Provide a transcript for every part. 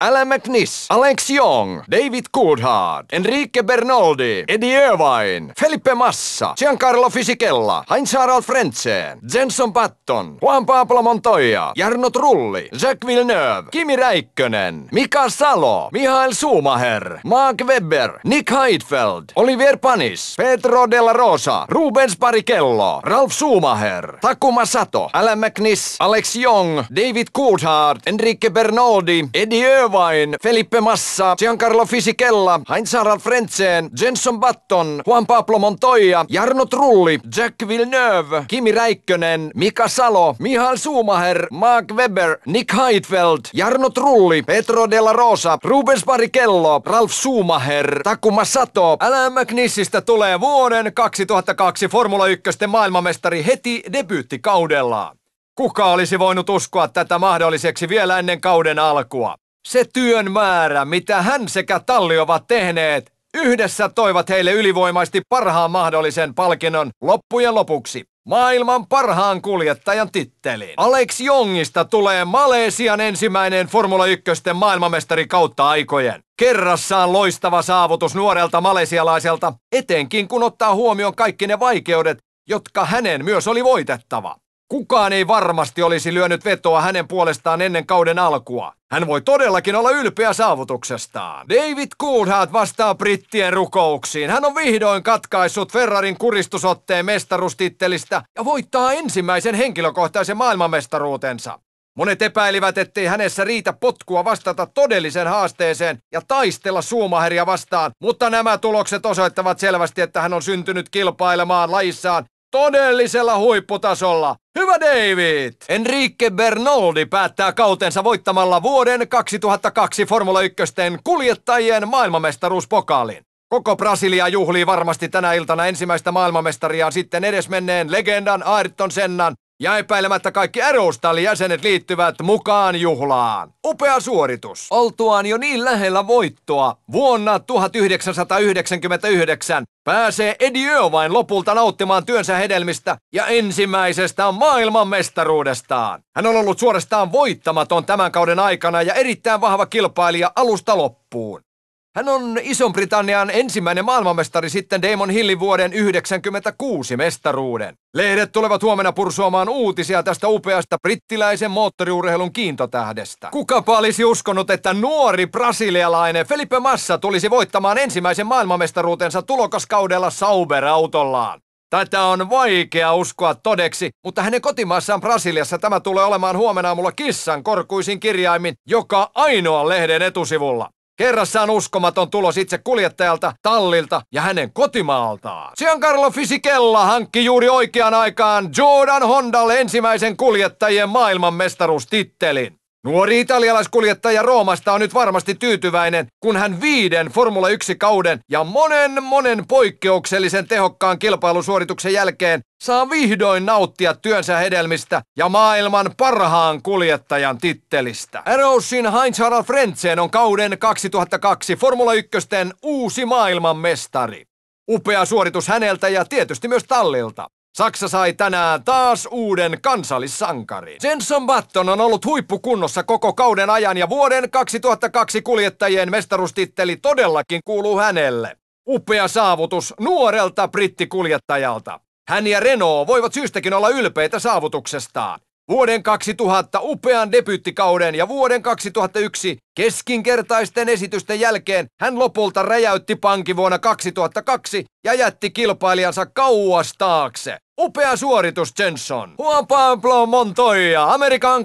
Alan McNiss, Alex Young, David Coulthard, Enrique Bernoldi, Eddie Irvine, Felipe Massa, Giancarlo Fisichella, Heinz-Harald Frentzen, Jenson Patton, Juan Pablo Montoya, Jarno Trulli, Jack Villeneuve, Kimi Räikkönen, Mika Salo, Mihail Schumacher, Mark Webber, Nick Heidfeld, Olivier Panis, Pedro de la Rosa, Rubens Barrichello, Ralf Schumacher, Takuma Sato, Alan McNiss, Alex Young, David Coulthard, Enrique Bernoldi, Eddie Irvine, Irvine, Felipe Massa, Giancarlo Fisichella, Heinz Harald Frentzen, Jenson Button, Juan Pablo Montoya, Jarno Trulli, Jack Villeneuve, Kimi Räikkönen, Mika Salo, Mihal Suumaher, Mark Webber, Nick Heidfeld, Jarno Trulli, Petro Della Rosa, Rubens Barrichello, Ralf Suumaher, Takuma Sato, Alan McNissistä tulee vuoden 2002 Formula 1 maailmanmestari heti debyyttikaudellaan. Kuka olisi voinut uskoa tätä mahdolliseksi vielä ennen kauden alkua? Se työn määrä, mitä hän sekä Talli ovat tehneet, yhdessä toivat heille ylivoimaisesti parhaan mahdollisen palkinnon loppujen lopuksi. Maailman parhaan kuljettajan tittelin. Alex Jongista tulee Malesian ensimmäinen Formula 1 maailmanmestari kautta aikojen. Kerrassaan loistava saavutus nuorelta malesialaiselta, etenkin kun ottaa huomioon kaikki ne vaikeudet, jotka hänen myös oli voitettava. Kukaan ei varmasti olisi lyönyt vetoa hänen puolestaan ennen kauden alkua. Hän voi todellakin olla ylpeä saavutuksestaan. David Coulthard vastaa brittien rukouksiin. Hän on vihdoin katkaissut Ferrarin kuristusotteen mestaruustittelistä ja voittaa ensimmäisen henkilökohtaisen maailmanmestaruutensa. Monet epäilivät, ettei hänessä riitä potkua vastata todelliseen haasteeseen ja taistella Suumaheria vastaan, mutta nämä tulokset osoittavat selvästi, että hän on syntynyt kilpailemaan laissaan. Todellisella huipputasolla. Hyvä David! Enrique Bernoldi päättää kautensa voittamalla vuoden 2002 Formula 1 kuljettajien maailmanmestaruuspokaalin. Koko Brasilia juhlii varmasti tänä iltana ensimmäistä maailmamestariaan sitten edesmenneen legendan Ayrton Sennan ja epäilemättä kaikki Arrowstallin jäsenet liittyvät mukaan juhlaan. Upea suoritus. Oltuaan jo niin lähellä voittoa, vuonna 1999 pääsee Eddie Irvine lopulta nauttimaan työnsä hedelmistä ja ensimmäisestä maailmanmestaruudestaan. Hän on ollut suorastaan voittamaton tämän kauden aikana ja erittäin vahva kilpailija alusta loppuun. Hän on iso britannian ensimmäinen maailmanmestari sitten Damon Hillin vuoden 1996 mestaruuden. Lehdet tulevat huomenna pursuamaan uutisia tästä upeasta brittiläisen moottoriurheilun kiintotähdestä. Kukapa olisi uskonut, että nuori brasilialainen Felipe Massa tulisi voittamaan ensimmäisen maailmanmestaruutensa tulokaskaudella Sauber-autollaan. Tätä on vaikea uskoa todeksi, mutta hänen kotimaassaan Brasiliassa tämä tulee olemaan huomenna aamulla kissan korkuisin kirjaimin joka ainoan lehden etusivulla. Kerrassaan uskomaton tulos itse kuljettajalta, tallilta ja hänen kotimaaltaan. Giancarlo Fisichella hankki juuri oikeaan aikaan Jordan Hondalle ensimmäisen kuljettajien maailmanmestaruustittelin. Nuori italialaiskuljettaja Roomasta on nyt varmasti tyytyväinen, kun hän viiden Formula 1-kauden ja monen monen poikkeuksellisen tehokkaan kilpailusuorituksen jälkeen saa vihdoin nauttia työnsä hedelmistä ja maailman parhaan kuljettajan tittelistä. Erosin Heinz Harald Frentzen on kauden 2002 Formula 1 uusi maailmanmestari. Upea suoritus häneltä ja tietysti myös tallilta. Saksa sai tänään taas uuden kansallissankarin. Jenson Button on ollut huippukunnossa koko kauden ajan ja vuoden 2002 kuljettajien mestaruustitteli todellakin kuuluu hänelle. Upea saavutus nuorelta brittikuljettajalta. Hän ja Renault voivat syystäkin olla ylpeitä saavutuksestaan. Vuoden 2000 upean debyyttikauden ja vuoden 2001 keskinkertaisten esitysten jälkeen hän lopulta räjäytti pankin vuonna 2002 ja jätti kilpailijansa kauas taakse. Upea suoritus, Jenson. Juan Pablo Montoya, Amerikan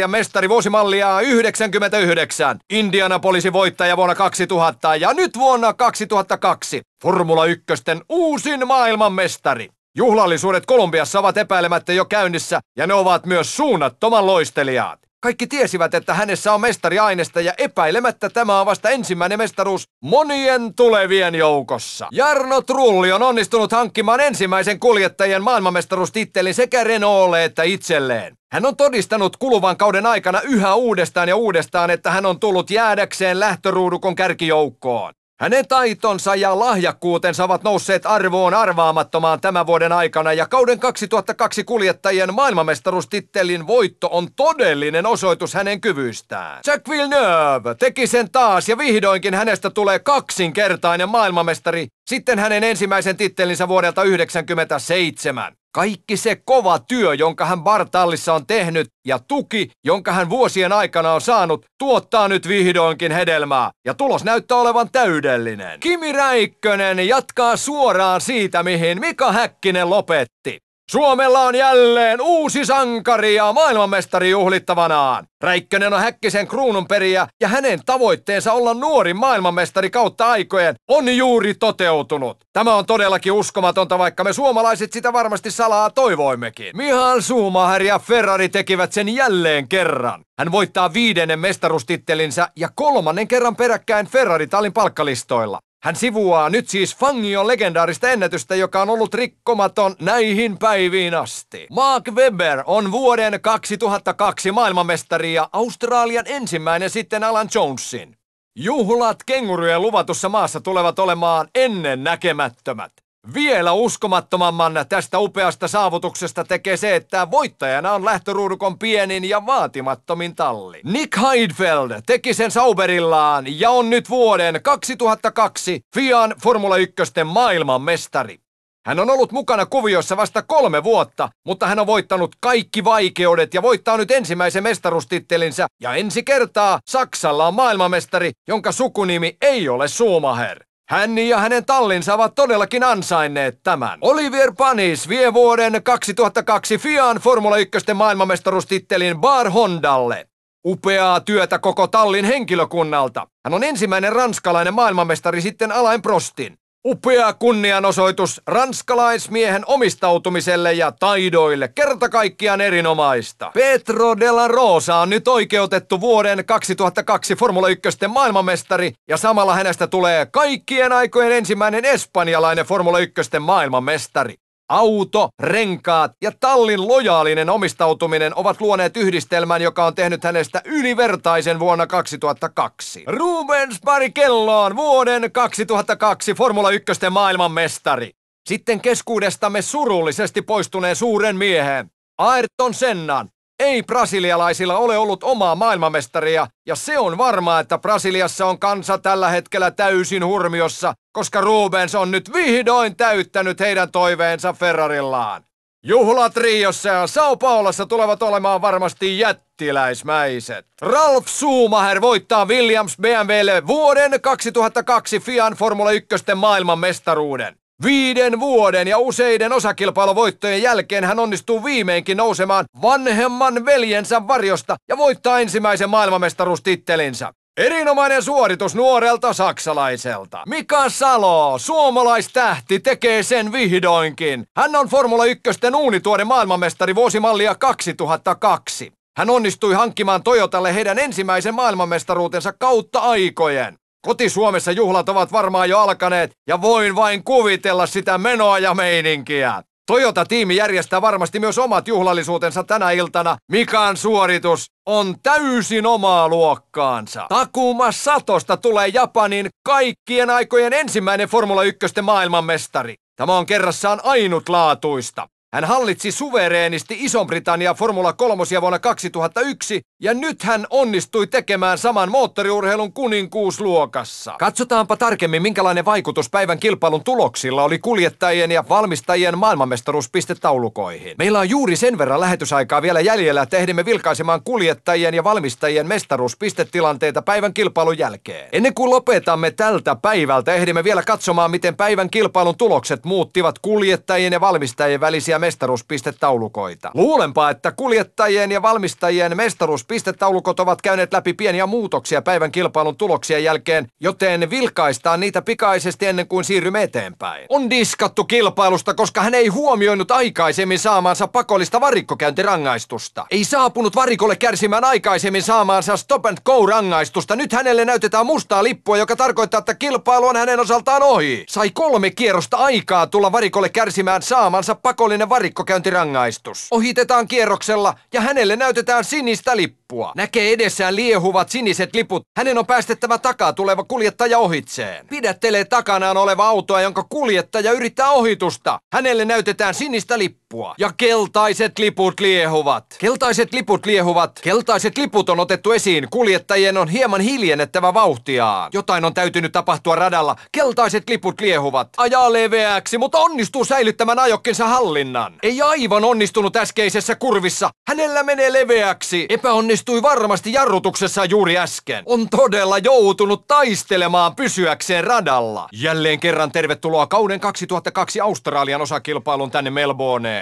ja mestari vuosimallia 99. Indianapolisi voittaja vuonna 2000 ja nyt vuonna 2002. Formula 1 uusin maailmanmestari. Juhlallisuudet Kolumbiassa ovat epäilemättä jo käynnissä ja ne ovat myös suunnattoman loisteliaat. Kaikki tiesivät, että hänessä on mestariainesta ja epäilemättä tämä on vasta ensimmäinen mestaruus monien tulevien joukossa. Jarno Trulli on onnistunut hankkimaan ensimmäisen kuljettajien maailmanmestaruustittelin sekä Renaultille että itselleen. Hän on todistanut kuluvan kauden aikana yhä uudestaan ja uudestaan, että hän on tullut jäädäkseen lähtöruudukon kärkijoukkoon. Hänen taitonsa ja lahjakkuutensa ovat nousseet arvoon arvaamattomaan tämän vuoden aikana ja kauden 2002 kuljettajien maailmanmestaruustittelin voitto on todellinen osoitus hänen kyvyistään. Jack Villeneuve teki sen taas ja vihdoinkin hänestä tulee kaksinkertainen maailmanmestari sitten hänen ensimmäisen tittelinsä vuodelta 1997. Kaikki se kova työ, jonka hän Bartallissa on tehnyt ja tuki, jonka hän vuosien aikana on saanut, tuottaa nyt vihdoinkin hedelmää ja tulos näyttää olevan täydellinen. Kimi Räikkönen jatkaa suoraan siitä, mihin Mika Häkkinen lopetti. Suomella on jälleen uusi sankari ja maailmanmestari juhlittavanaan. Räikkönen on Häkkisen kruunun perijä ja hänen tavoitteensa olla nuori maailmanmestari kautta aikojen on juuri toteutunut. Tämä on todellakin uskomatonta, vaikka me suomalaiset sitä varmasti salaa toivoimmekin. Mihal Suumaher ja Ferrari tekivät sen jälleen kerran. Hän voittaa viidennen mestaruustittelinsä ja kolmannen kerran peräkkäin Ferrari-tallin palkkalistoilla. Hän sivuaa nyt siis Fangion legendaarista ennätystä, joka on ollut rikkomaton näihin päiviin asti. Mark Webber on vuoden 2002 maailmanmestari ja Australian ensimmäinen sitten Alan Jonesin. Juhlat kengurujen luvatussa maassa tulevat olemaan ennen näkemättömät. Vielä uskomattomamman tästä upeasta saavutuksesta tekee se, että voittajana on lähtöruudukon pienin ja vaatimattomin talli. Nick Heidfeld teki sen Sauberillaan ja on nyt vuoden 2002 Fian Formula 1 maailman mestari. Hän on ollut mukana kuviossa vasta kolme vuotta, mutta hän on voittanut kaikki vaikeudet ja voittaa nyt ensimmäisen mestaruustittelinsä. Ja ensi kertaa Saksalla on maailmanmestari, jonka sukunimi ei ole Schumacher. Hän ja hänen tallinsa ovat todellakin ansainneet tämän. Olivier Panis vie vuoden 2002 Fian Formula 1 maailmanmestaruustittelin Bar Hondalle. Upeaa työtä koko tallin henkilökunnalta. Hän on ensimmäinen ranskalainen maailmanmestari sitten Alain Prostin. Upea kunnianosoitus ranskalaismiehen omistautumiselle ja taidoille. Kerta kaikkiaan erinomaista. Petro de la Rosa on nyt oikeutettu vuoden 2002 Formula 1 maailmanmestari ja samalla hänestä tulee kaikkien aikojen ensimmäinen espanjalainen Formula 1 maailmanmestari. Auto, renkaat ja tallin lojaalinen omistautuminen ovat luoneet yhdistelmän, joka on tehnyt hänestä ylivertaisen vuonna 2002. Rubens Barrichello on vuoden 2002 Formula 1 maailmanmestari. Sitten keskuudestamme surullisesti poistuneen suuren miehen, Ayrton Sennan. Ei brasilialaisilla ole ollut omaa maailmanmestaria, ja se on varmaa, että Brasiliassa on kansa tällä hetkellä täysin hurmiossa, koska Rubens on nyt vihdoin täyttänyt heidän toiveensa Ferrarillaan. Juhlat Riossa ja Sao Paulassa tulevat olemaan varmasti jättiläismäiset. Ralf Schumacher voittaa Williams BMWlle vuoden 2002 Fian Formula 1 maailmanmestaruuden. Viiden vuoden ja useiden osakilpailuvoittojen jälkeen hän onnistuu viimeinkin nousemaan vanhemman veljensä varjosta ja voittaa ensimmäisen maailmanmestaruustittelinsä. Erinomainen suoritus nuorelta saksalaiselta. Mika Salo, suomalaistähti, tekee sen vihdoinkin. Hän on Formula 1 uunituore maailmanmestari vuosimallia 2002. Hän onnistui hankkimaan Toyotalle heidän ensimmäisen maailmanmestaruutensa kautta aikojen. Koti Suomessa juhlat ovat varmaan jo alkaneet ja voin vain kuvitella sitä menoa ja meininkiä. Toyota-tiimi järjestää varmasti myös omat juhlallisuutensa tänä iltana. Mikan suoritus on täysin omaa luokkaansa. Takuma Satosta tulee Japanin kaikkien aikojen ensimmäinen Formula 1 maailmanmestari. Tämä on kerrassaan ainutlaatuista. Hän hallitsi suvereenisti Iso-Britannia Formula 3 vuonna 2001 ja nyt hän onnistui tekemään saman moottoriurheilun kuninkuusluokassa. Katsotaanpa tarkemmin, minkälainen vaikutus päivän kilpailun tuloksilla oli kuljettajien ja valmistajien maailmanmestaruuspistetaulukoihin. Meillä on juuri sen verran lähetysaikaa vielä jäljellä, että ehdimme vilkaisemaan kuljettajien ja valmistajien mestaruuspistetilanteita päivän kilpailun jälkeen. Ennen kuin lopetamme tältä päivältä, ehdimme vielä katsomaan, miten päivän kilpailun tulokset muuttivat kuljettajien ja valmistajien välisiä mestaruuspistetaulukoita. Luulenpa, että kuljettajien ja valmistajien mestaruuspistetaulukot ovat käyneet läpi pieniä muutoksia päivän kilpailun tuloksien jälkeen, joten vilkaistaan niitä pikaisesti ennen kuin siirrymme eteenpäin. On diskattu kilpailusta, koska hän ei huomioinut aikaisemmin saamaansa pakollista varikkokäyntirangaistusta. Ei saapunut varikolle kärsimään aikaisemmin saamaansa stop and go-rangaistusta. Nyt hänelle näytetään mustaa lippua, joka tarkoittaa, että kilpailu on hänen osaltaan ohi. Sai kolme kierrosta aikaa tulla varikolle kärsimään saamansa pakollinen varikkokäyntirangaistus. Ohitetaan kierroksella ja hänelle näytetään sinistä lippua. Näkee edessään liehuvat siniset liput. Hänen on päästettävä takaa tuleva kuljettaja ohitseen. Pidättelee takanaan oleva autoa, jonka kuljettaja yrittää ohitusta. Hänelle näytetään sinistä lippua lippua. Ja keltaiset liput liehuvat. Keltaiset liput liehuvat. Keltaiset liput on otettu esiin. Kuljettajien on hieman hiljennettävä vauhtiaan. Jotain on täytynyt tapahtua radalla. Keltaiset liput liehuvat. Ajaa leveäksi, mutta onnistuu säilyttämään ajokkinsa hallinnan. Ei aivan onnistunut äskeisessä kurvissa. Hänellä menee leveäksi. Epäonnistui varmasti jarrutuksessa juuri äsken. On todella joutunut taistelemaan pysyäkseen radalla. Jälleen kerran tervetuloa kauden 2002 Australian osakilpailun tänne Melbourneen.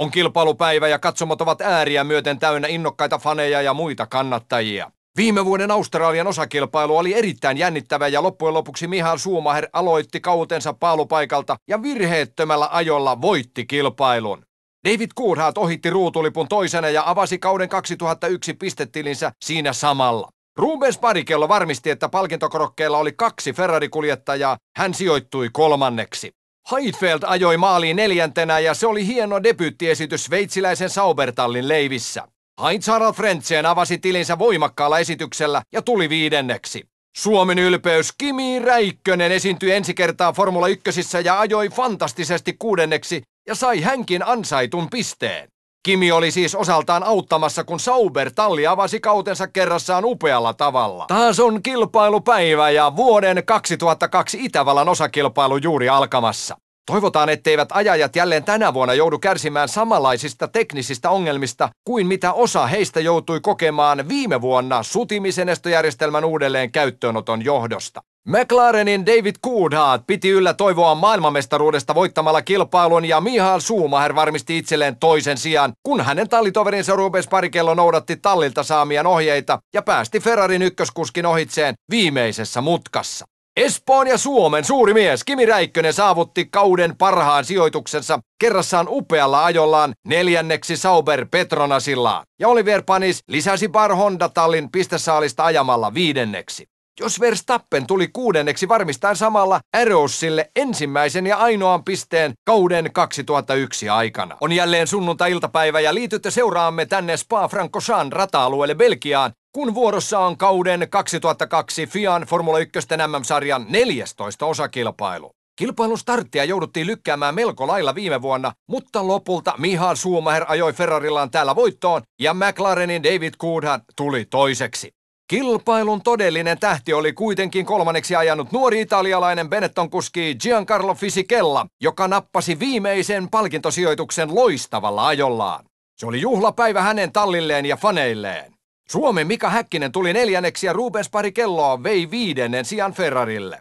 On kilpailupäivä ja katsomot ovat ääriä myöten täynnä innokkaita faneja ja muita kannattajia. Viime vuoden Australian osakilpailu oli erittäin jännittävä ja loppujen lopuksi Mihal Suumaher aloitti kautensa paalupaikalta ja virheettömällä ajolla voitti kilpailun. David Coulthard ohitti ruutulipun toisena ja avasi kauden 2001 pistetilinsä siinä samalla. Rubens Barikello varmisti, että palkintokorokkeella oli kaksi Ferrari-kuljettajaa. Hän sijoittui kolmanneksi. Heidfeld ajoi maaliin neljäntenä ja se oli hieno debyyttiesitys sveitsiläisen Saubertallin leivissä. Heinz Harald Frentzen avasi tilinsä voimakkaalla esityksellä ja tuli viidenneksi. Suomen ylpeys Kimi Räikkönen esiintyi ensi kertaa Formula 1 ja ajoi fantastisesti kuudenneksi ja sai hänkin ansaitun pisteen. Kimi oli siis osaltaan auttamassa, kun Sauber talli avasi kautensa kerrassaan upealla tavalla. Taas on kilpailupäivä ja vuoden 2002 Itävallan osakilpailu juuri alkamassa. Toivotaan, etteivät ajajat jälleen tänä vuonna joudu kärsimään samanlaisista teknisistä ongelmista kuin mitä osa heistä joutui kokemaan viime vuonna sutimisenestojärjestelmän uudelleen käyttöönoton johdosta. McLarenin David Coulthard piti yllä toivoa maailmanmestaruudesta voittamalla kilpailun ja Mihail Schumacher varmisti itselleen toisen sijaan, kun hänen tallitoverinsa Rubens Parikello noudatti tallilta saamia ohjeita ja päästi Ferrarin ykköskuskin ohitseen viimeisessä mutkassa. Espoon ja Suomen suuri mies Kimi Räikkönen saavutti kauden parhaan sijoituksensa kerrassaan upealla ajollaan neljänneksi Sauber Petronasilla ja Oliver Panis lisäsi Bar Honda Tallin pistesaalista ajamalla viidenneksi jos Verstappen tuli kuudenneksi varmistaen samalla Arrowsille ensimmäisen ja ainoan pisteen kauden 2001 aikana. On jälleen sunnuntai-iltapäivä ja liitytte seuraamme tänne Spa-Francorchamps rata-alueelle Belgiaan, kun vuorossa on kauden 2002 Fian Formula 1 MM-sarjan 14 osakilpailu. Kilpailun starttia jouduttiin lykkäämään melko lailla viime vuonna, mutta lopulta Mihal Schumacher ajoi Ferrarillaan täällä voittoon ja McLarenin David Coulthard tuli toiseksi. Kilpailun todellinen tähti oli kuitenkin kolmanneksi ajanut nuori italialainen Benetton-kuski Giancarlo Fisichella, joka nappasi viimeisen palkintosijoituksen loistavalla ajollaan. Se oli juhlapäivä hänen tallilleen ja faneilleen. Suomen Mika Häkkinen tuli neljänneksi ja Rubens pari kelloa vei viidennen sijan Ferrarille.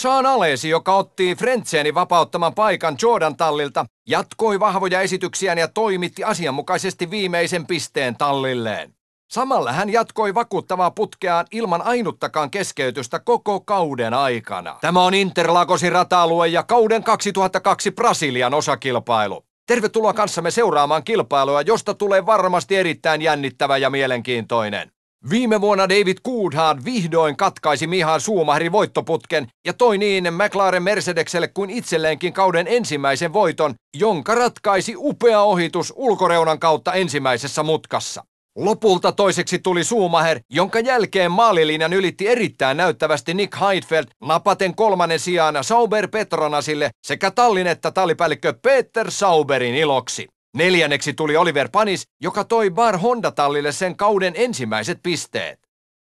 Sean Alesi, joka otti Frentseeni vapauttaman paikan Jordan tallilta, jatkoi vahvoja esityksiään ja toimitti asianmukaisesti viimeisen pisteen tallilleen. Samalla hän jatkoi vakuuttavaa putkeaan ilman ainuttakaan keskeytystä koko kauden aikana. Tämä on Interlagosin rata-alue ja kauden 2002 Brasilian osakilpailu. Tervetuloa kanssamme seuraamaan kilpailua, josta tulee varmasti erittäin jännittävä ja mielenkiintoinen. Viime vuonna David Coulthard vihdoin katkaisi Mihan Suumahri voittoputken ja toi niin McLaren Mercedekselle kuin itselleenkin kauden ensimmäisen voiton, jonka ratkaisi upea ohitus ulkoreunan kautta ensimmäisessä mutkassa. Lopulta toiseksi tuli Suumaher, jonka jälkeen maalilinjan ylitti erittäin näyttävästi Nick Heidfeld napaten kolmannen sijaan Sauber Petronasille sekä tallin että tallipäällikkö Peter Sauberin iloksi. Neljänneksi tuli Oliver Panis, joka toi Bar Honda-tallille sen kauden ensimmäiset pisteet.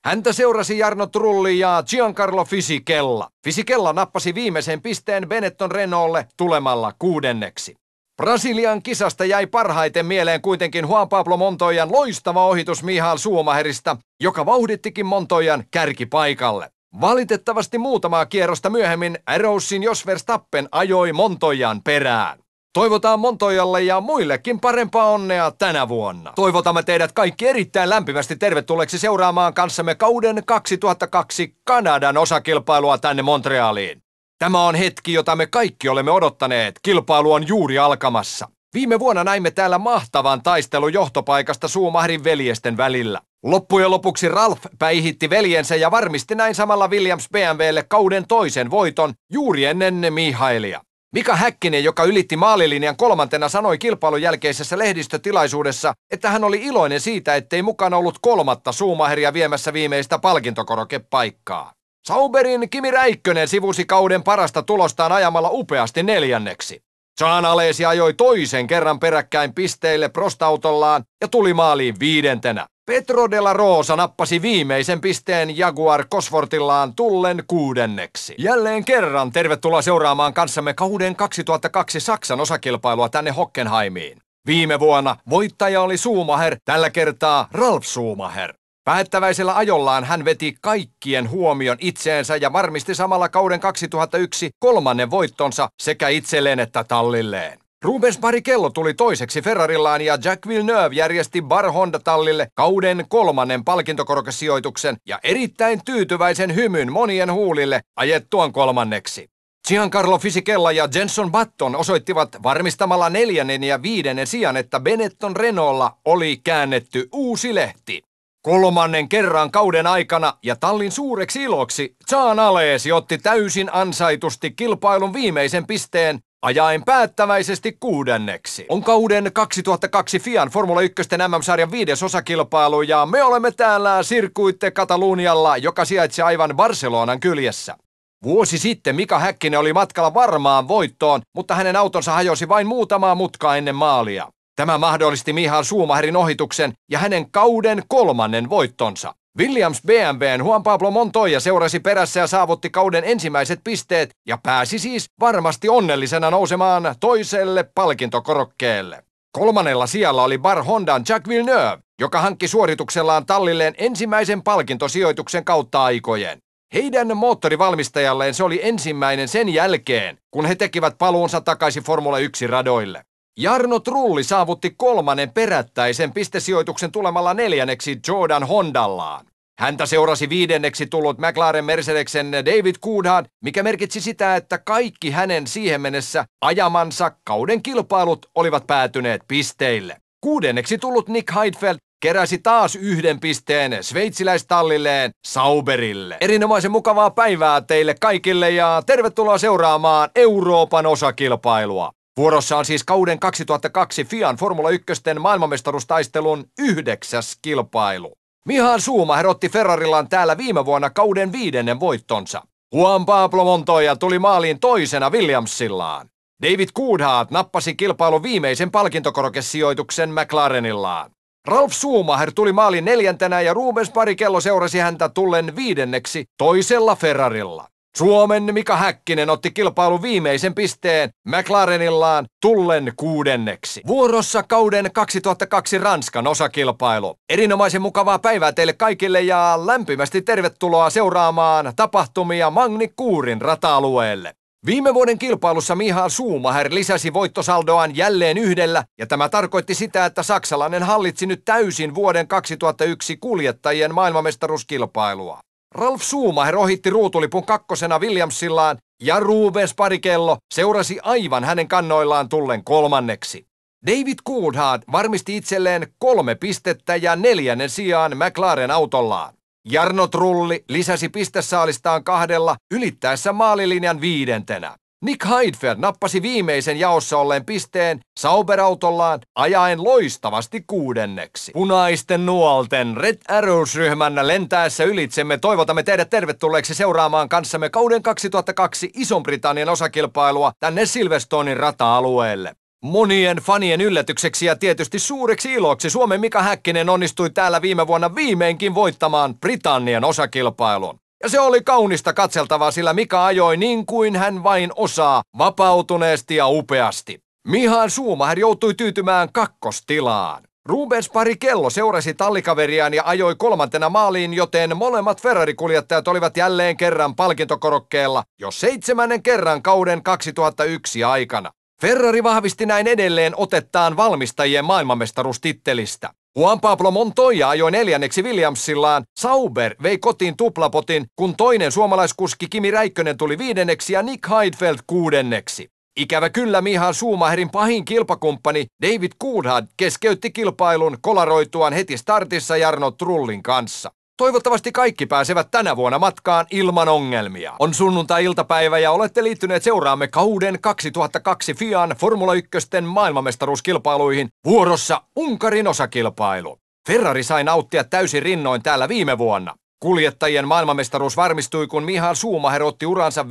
Häntä seurasi Jarno Trulli ja Giancarlo Fisikella. Fisikella nappasi viimeisen pisteen Benetton Renaultlle tulemalla kuudenneksi. Brasilian kisasta jäi parhaiten mieleen kuitenkin Juan Pablo Montoyan loistava ohitus Mihal Suomaherista, joka vauhdittikin Montoyan kärkipaikalle. Valitettavasti muutamaa kierrosta myöhemmin Arrowsin Jos Verstappen ajoi Montoyan perään. Toivotaan Montojalle ja muillekin parempaa onnea tänä vuonna. Toivotamme teidät kaikki erittäin lämpimästi tervetulleeksi seuraamaan kanssamme kauden 2002 Kanadan osakilpailua tänne Montrealiin. Tämä on hetki, jota me kaikki olemme odottaneet. Kilpailu on juuri alkamassa. Viime vuonna näimme täällä mahtavan taistelun johtopaikasta Suumahdin veljesten välillä. Loppujen lopuksi Ralph päihitti veljensä ja varmisti näin samalla Williams BMWlle kauden toisen voiton juuri ennen Mihailia. Mika Häkkinen, joka ylitti maalilinjan kolmantena, sanoi kilpailun jälkeisessä lehdistötilaisuudessa, että hän oli iloinen siitä, ettei mukana ollut kolmatta Suumaheria viemässä viimeistä palkintokorokepaikkaa. Sauberin Kimi Räikkönen sivusi kauden parasta tulostaan ajamalla upeasti neljänneksi. Alesi ajoi toisen kerran peräkkäin pisteille prostautollaan ja tuli maaliin viidentenä. Petro de la Rosa nappasi viimeisen pisteen Jaguar Cosfortillaan tullen kuudenneksi. Jälleen kerran tervetuloa seuraamaan kanssamme kauden 2002 Saksan osakilpailua tänne Hockenheimiin. Viime vuonna voittaja oli Suumaher, tällä kertaa Ralf Suumaher. Päättäväisellä ajollaan hän veti kaikkien huomion itseensä ja varmisti samalla kauden 2001 kolmannen voittonsa sekä itselleen että tallilleen. Rubens Barrichello tuli toiseksi Ferrarillaan ja Jack Villeneuve järjesti Bar Honda-tallille kauden kolmannen palkintokorkesijoituksen ja erittäin tyytyväisen hymyn monien huulille ajettuaan kolmanneksi. Giancarlo Fisichella ja Jenson Button osoittivat varmistamalla neljännen ja viidennen sijan, että Benetton Renolla oli käännetty uusi lehti. Kolmannen kerran kauden aikana ja tallin suureksi iloksi Jaan Aleesi otti täysin ansaitusti kilpailun viimeisen pisteen ajaen päättäväisesti kuudenneksi. On kauden 2002 Fian Formula 1 MM-sarjan viides osakilpailu ja me olemme täällä Sirkuitte Katalunialla, joka sijaitsee aivan Barcelonan kyljessä. Vuosi sitten Mika Häkkinen oli matkalla varmaan voittoon, mutta hänen autonsa hajosi vain muutamaa mutkaa ennen maalia. Tämä mahdollisti Mihail Suumaherin ohituksen ja hänen kauden kolmannen voittonsa. Williams BMWn Juan Pablo Montoya seurasi perässä ja saavutti kauden ensimmäiset pisteet ja pääsi siis varmasti onnellisena nousemaan toiselle palkintokorokkeelle. Kolmannella sijalla oli Bar Hondan Jack Villeneuve, joka hankki suorituksellaan tallilleen ensimmäisen palkintosijoituksen kautta aikojen. Heidän moottorivalmistajalleen se oli ensimmäinen sen jälkeen, kun he tekivät paluunsa takaisin Formula 1-radoille. Jarno Trulli saavutti kolmannen perättäisen pistesijoituksen tulemalla neljänneksi Jordan Hondallaan. Häntä seurasi viidenneksi tullut McLaren Mercedesen David Coulthard, mikä merkitsi sitä, että kaikki hänen siihen mennessä ajamansa kauden kilpailut olivat päätyneet pisteille. Kuudenneksi tullut Nick Heidfeld keräsi taas yhden pisteen sveitsiläistallilleen Sauberille. Erinomaisen mukavaa päivää teille kaikille ja tervetuloa seuraamaan Euroopan osakilpailua. Vuorossa on siis kauden 2002 Fian Formula 1 maailmanmestaruustaistelun yhdeksäs kilpailu. Mihan Suuma otti Ferrarillaan täällä viime vuonna kauden viidennen voittonsa. Juan Pablo Montoya tuli maaliin toisena Williamsillaan. David Coulthard nappasi kilpailun viimeisen palkintokorokesijoituksen McLarenillaan. Ralf Schumacher tuli maaliin neljäntenä ja Rubens pari kello seurasi häntä tullen viidenneksi toisella Ferrarilla. Suomen Mika Häkkinen otti kilpailu viimeisen pisteen McLarenillaan tullen kuudenneksi. Vuorossa kauden 2002 Ranskan osakilpailu. Erinomaisen mukavaa päivää teille kaikille ja lämpimästi tervetuloa seuraamaan tapahtumia Magni Kuurin rata-alueelle. Viime vuoden kilpailussa Mihal Suumaher lisäsi voittosaldoaan jälleen yhdellä, ja tämä tarkoitti sitä, että saksalainen hallitsi nyt täysin vuoden 2001 kuljettajien maailmanmestaruuskilpailua. Ralf Suumaher ohitti ruutulipun kakkosena Williamsillaan ja Rubens Parikello seurasi aivan hänen kannoillaan tullen kolmanneksi. David Coulthard varmisti itselleen kolme pistettä ja neljännen sijaan McLaren autollaan. Jarno Trulli lisäsi pistesaalistaan kahdella ylittäessä maalilinjan viidentenä. Nick Heidfeld nappasi viimeisen jaossa olleen pisteen sauberautollaan ajaen loistavasti kuudenneksi. Punaisten nuolten Red Arrows-ryhmän lentäessä ylitsemme toivotamme teidät tervetulleeksi seuraamaan kanssamme kauden 2002 iso britannian osakilpailua tänne Silvestonin rata-alueelle. Monien fanien yllätykseksi ja tietysti suureksi iloksi Suomen Mika Häkkinen onnistui täällä viime vuonna viimeinkin voittamaan Britannian osakilpailun. Ja se oli kaunista katseltavaa, sillä Mika ajoi niin kuin hän vain osaa, vapautuneesti ja upeasti. Mihan Schumacher joutui tyytymään kakkostilaan. Rubens Parikello seurasi tallikaveriaan ja ajoi kolmantena maaliin, joten molemmat Ferrari-kuljettajat olivat jälleen kerran palkintokorokkeella jo seitsemännen kerran kauden 2001 aikana. Ferrari vahvisti näin edelleen otettaan valmistajien maailmanmestaruustittelistä. Juan Pablo Montoya ajoi neljänneksi Williamsillaan, Sauber vei kotiin tuplapotin, kun toinen suomalaiskuski Kimi Räikkönen tuli viidenneksi ja Nick Heidfeld kuudenneksi. Ikävä kyllä Mihan Suumaherin pahin kilpakumppani David Coulthard keskeytti kilpailun kolaroituaan heti startissa Jarno Trullin kanssa. Toivottavasti kaikki pääsevät tänä vuonna matkaan ilman ongelmia. On sunnuntai-iltapäivä ja olette liittyneet seuraamme kauden 2002 FIAN Formula 1 maailmanmestaruuskilpailuihin vuorossa Unkarin osakilpailu. Ferrari sai nauttia täysin rinnoin täällä viime vuonna. Kuljettajien maailmanmestaruus varmistui, kun Mihal Schumacher otti uransa